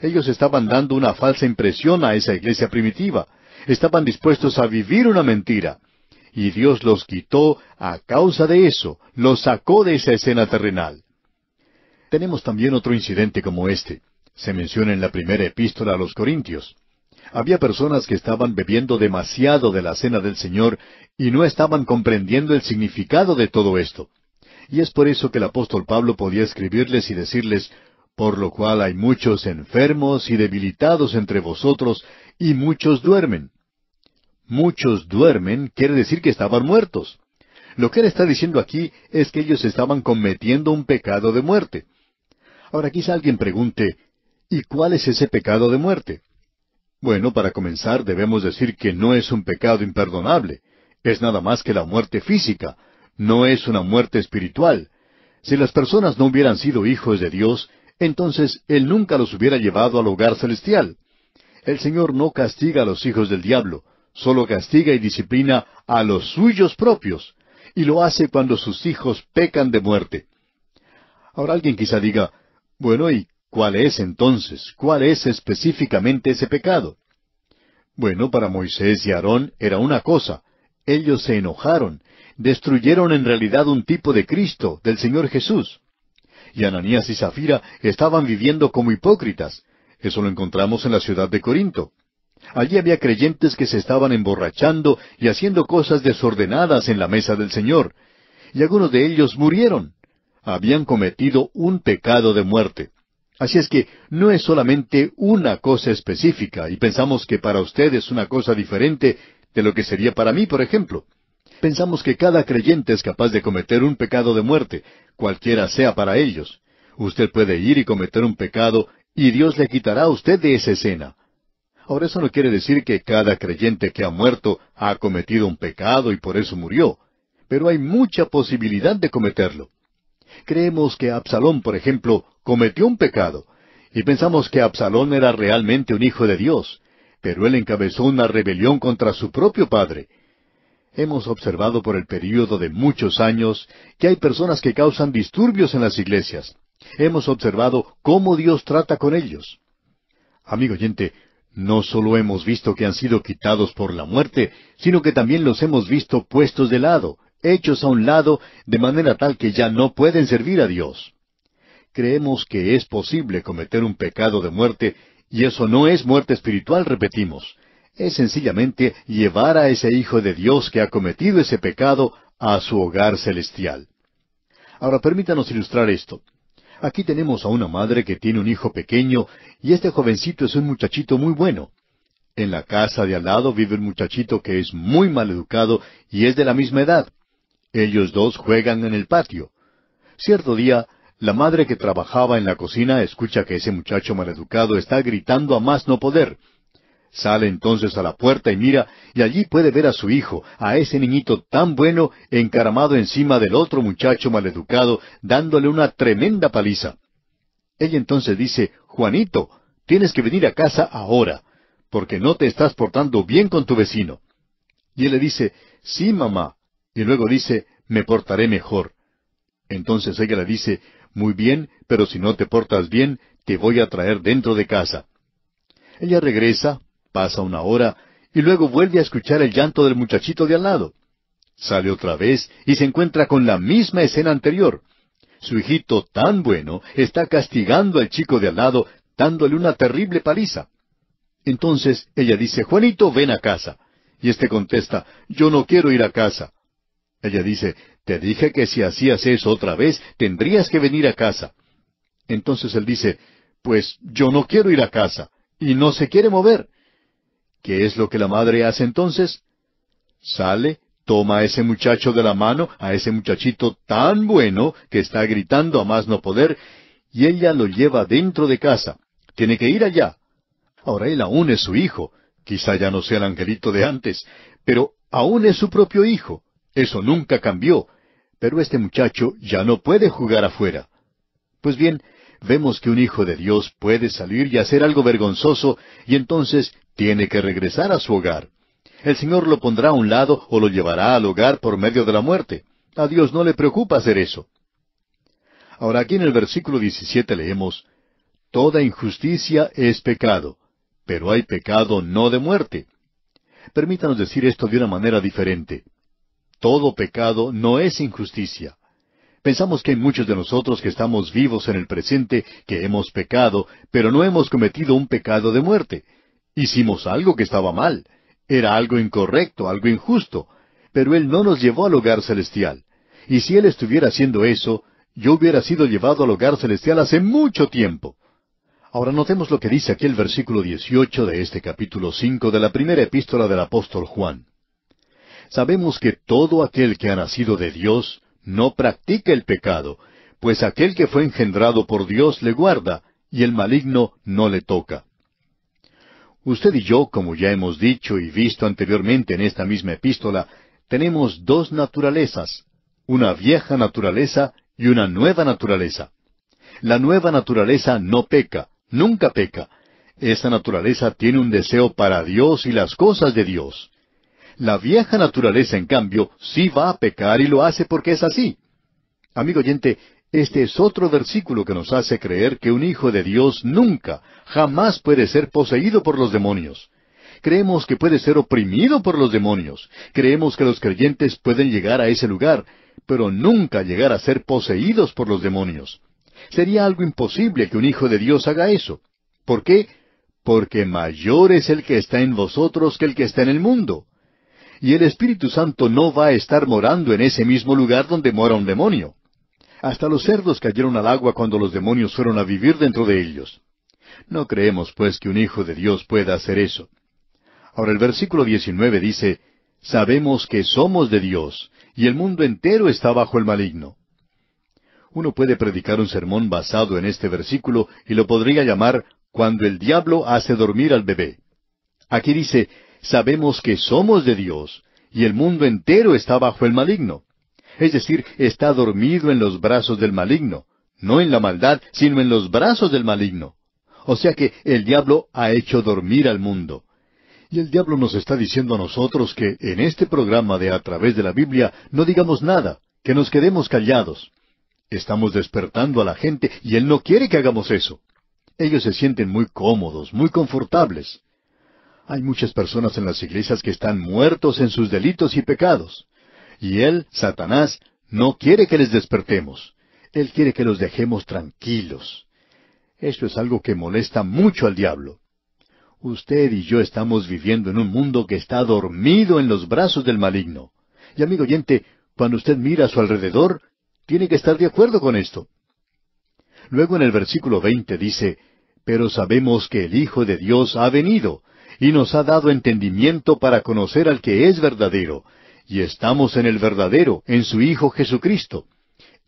Ellos estaban dando una falsa impresión a esa iglesia primitiva. Estaban dispuestos a vivir una mentira. Y Dios los quitó a causa de eso, los sacó de esa escena terrenal. Tenemos también otro incidente como este. Se menciona en la primera epístola a los Corintios. Había personas que estaban bebiendo demasiado de la cena del Señor y no estaban comprendiendo el significado de todo esto. Y es por eso que el apóstol Pablo podía escribirles y decirles, por lo cual hay muchos enfermos y debilitados entre vosotros, y muchos duermen. Muchos duermen quiere decir que estaban muertos. Lo que él está diciendo aquí es que ellos estaban cometiendo un pecado de muerte. Ahora quizá alguien pregunte, ¿y cuál es ese pecado de muerte? Bueno, para comenzar debemos decir que no es un pecado imperdonable, es nada más que la muerte física, no es una muerte espiritual. Si las personas no hubieran sido hijos de Dios, entonces Él nunca los hubiera llevado al hogar celestial. El Señor no castiga a los hijos del diablo, solo castiga y disciplina a los suyos propios, y lo hace cuando sus hijos pecan de muerte. Ahora alguien quizá diga, bueno, ¿y cuál es entonces? ¿Cuál es específicamente ese pecado? Bueno, para Moisés y Aarón era una cosa. Ellos se enojaron, destruyeron en realidad un tipo de Cristo, del Señor Jesús. Y Ananías y Zafira estaban viviendo como hipócritas. Eso lo encontramos en la ciudad de Corinto. Allí había creyentes que se estaban emborrachando y haciendo cosas desordenadas en la mesa del Señor. Y algunos de ellos murieron habían cometido un pecado de muerte. Así es que no es solamente una cosa específica y pensamos que para usted es una cosa diferente de lo que sería para mí, por ejemplo. Pensamos que cada creyente es capaz de cometer un pecado de muerte, cualquiera sea para ellos. Usted puede ir y cometer un pecado y Dios le quitará a usted de esa escena. Ahora eso no quiere decir que cada creyente que ha muerto ha cometido un pecado y por eso murió, pero hay mucha posibilidad de cometerlo. Creemos que Absalón, por ejemplo, cometió un pecado, y pensamos que Absalón era realmente un hijo de Dios, pero él encabezó una rebelión contra su propio padre. Hemos observado por el período de muchos años que hay personas que causan disturbios en las iglesias. Hemos observado cómo Dios trata con ellos. Amigo oyente, no solo hemos visto que han sido quitados por la muerte, sino que también los hemos visto puestos de lado, hechos a un lado de manera tal que ya no pueden servir a Dios. Creemos que es posible cometer un pecado de muerte, y eso no es muerte espiritual, repetimos. Es sencillamente llevar a ese Hijo de Dios que ha cometido ese pecado a su hogar celestial. Ahora permítanos ilustrar esto. Aquí tenemos a una madre que tiene un hijo pequeño y este jovencito es un muchachito muy bueno. En la casa de al lado vive un muchachito que es muy mal educado y es de la misma edad. Ellos dos juegan en el patio. Cierto día, la madre que trabajaba en la cocina escucha que ese muchacho maleducado está gritando a más no poder. Sale entonces a la puerta y mira, y allí puede ver a su hijo, a ese niñito tan bueno, encaramado encima del otro muchacho maleducado, dándole una tremenda paliza. Ella entonces dice, Juanito, tienes que venir a casa ahora, porque no te estás portando bien con tu vecino. Y él le dice, Sí, mamá, y luego dice, me portaré mejor. Entonces ella le dice, muy bien, pero si no te portas bien, te voy a traer dentro de casa. Ella regresa, pasa una hora, y luego vuelve a escuchar el llanto del muchachito de al lado. Sale otra vez y se encuentra con la misma escena anterior. Su hijito tan bueno está castigando al chico de al lado, dándole una terrible paliza. Entonces ella dice, Juanito, ven a casa. Y éste contesta, yo no quiero ir a casa. Ella dice, te dije que si hacías eso otra vez, tendrías que venir a casa. Entonces él dice, pues yo no quiero ir a casa, y no se quiere mover. ¿Qué es lo que la madre hace entonces? Sale, toma a ese muchacho de la mano, a ese muchachito tan bueno que está gritando a más no poder, y ella lo lleva dentro de casa. Tiene que ir allá. Ahora él aún es su hijo, quizá ya no sea el angelito de antes, pero aún es su propio hijo. Eso nunca cambió. Pero este muchacho ya no puede jugar afuera. Pues bien, vemos que un hijo de Dios puede salir y hacer algo vergonzoso y entonces tiene que regresar a su hogar. El Señor lo pondrá a un lado o lo llevará al hogar por medio de la muerte. A Dios no le preocupa hacer eso. Ahora aquí en el versículo 17 leemos, Toda injusticia es pecado, pero hay pecado no de muerte. Permítanos decir esto de una manera diferente todo pecado no es injusticia. Pensamos que hay muchos de nosotros que estamos vivos en el presente, que hemos pecado, pero no hemos cometido un pecado de muerte. Hicimos algo que estaba mal. Era algo incorrecto, algo injusto. Pero Él no nos llevó al hogar celestial. Y si Él estuviera haciendo eso, yo hubiera sido llevado al hogar celestial hace mucho tiempo. Ahora notemos lo que dice aquí el versículo 18 de este capítulo 5 de la primera epístola del apóstol Juan. Sabemos que todo aquel que ha nacido de Dios no practica el pecado, pues aquel que fue engendrado por Dios le guarda, y el maligno no le toca. Usted y yo, como ya hemos dicho y visto anteriormente en esta misma epístola, tenemos dos naturalezas, una vieja naturaleza y una nueva naturaleza. La nueva naturaleza no peca, nunca peca. Esa naturaleza tiene un deseo para Dios y las cosas de Dios. La vieja naturaleza, en cambio, sí va a pecar y lo hace porque es así. Amigo oyente, este es otro versículo que nos hace creer que un hijo de Dios nunca, jamás puede ser poseído por los demonios. Creemos que puede ser oprimido por los demonios. Creemos que los creyentes pueden llegar a ese lugar, pero nunca llegar a ser poseídos por los demonios. Sería algo imposible que un hijo de Dios haga eso. ¿Por qué? Porque mayor es el que está en vosotros que el que está en el mundo y el Espíritu Santo no va a estar morando en ese mismo lugar donde mora un demonio. Hasta los cerdos cayeron al agua cuando los demonios fueron a vivir dentro de ellos. No creemos, pues, que un hijo de Dios pueda hacer eso. Ahora el versículo 19 dice, Sabemos que somos de Dios, y el mundo entero está bajo el maligno. Uno puede predicar un sermón basado en este versículo y lo podría llamar Cuando el diablo hace dormir al bebé. Aquí dice, sabemos que somos de Dios, y el mundo entero está bajo el maligno. Es decir, está dormido en los brazos del maligno, no en la maldad, sino en los brazos del maligno. O sea que el diablo ha hecho dormir al mundo. Y el diablo nos está diciendo a nosotros que en este programa de A través de la Biblia no digamos nada, que nos quedemos callados. Estamos despertando a la gente y él no quiere que hagamos eso. Ellos se sienten muy cómodos, muy confortables. Hay muchas personas en las iglesias que están muertos en sus delitos y pecados. Y él, Satanás, no quiere que les despertemos. Él quiere que los dejemos tranquilos. Esto es algo que molesta mucho al diablo. Usted y yo estamos viviendo en un mundo que está dormido en los brazos del maligno. Y amigo oyente, cuando usted mira a su alrededor, tiene que estar de acuerdo con esto. Luego en el versículo 20 dice, Pero sabemos que el Hijo de Dios ha venido y nos ha dado entendimiento para conocer al que es verdadero, y estamos en el verdadero, en su Hijo Jesucristo.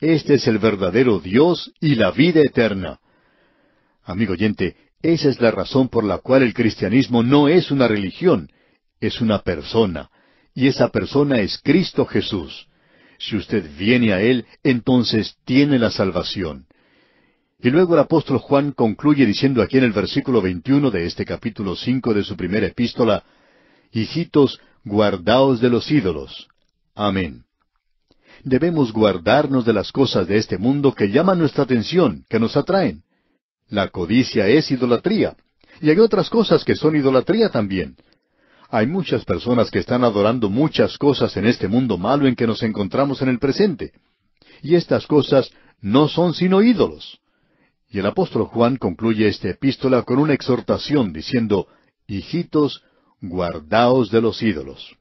Este es el verdadero Dios y la vida eterna. Amigo oyente, esa es la razón por la cual el cristianismo no es una religión, es una persona, y esa persona es Cristo Jesús. Si usted viene a Él, entonces tiene la salvación. Y luego el apóstol Juan concluye diciendo aquí en el versículo 21 de este capítulo 5 de su primera epístola, Hijitos, guardaos de los ídolos. Amén. Debemos guardarnos de las cosas de este mundo que llaman nuestra atención, que nos atraen. La codicia es idolatría. Y hay otras cosas que son idolatría también. Hay muchas personas que están adorando muchas cosas en este mundo malo en que nos encontramos en el presente. Y estas cosas no son sino ídolos. Y el apóstol Juan concluye esta epístola con una exhortación diciendo, Hijitos, guardaos de los ídolos.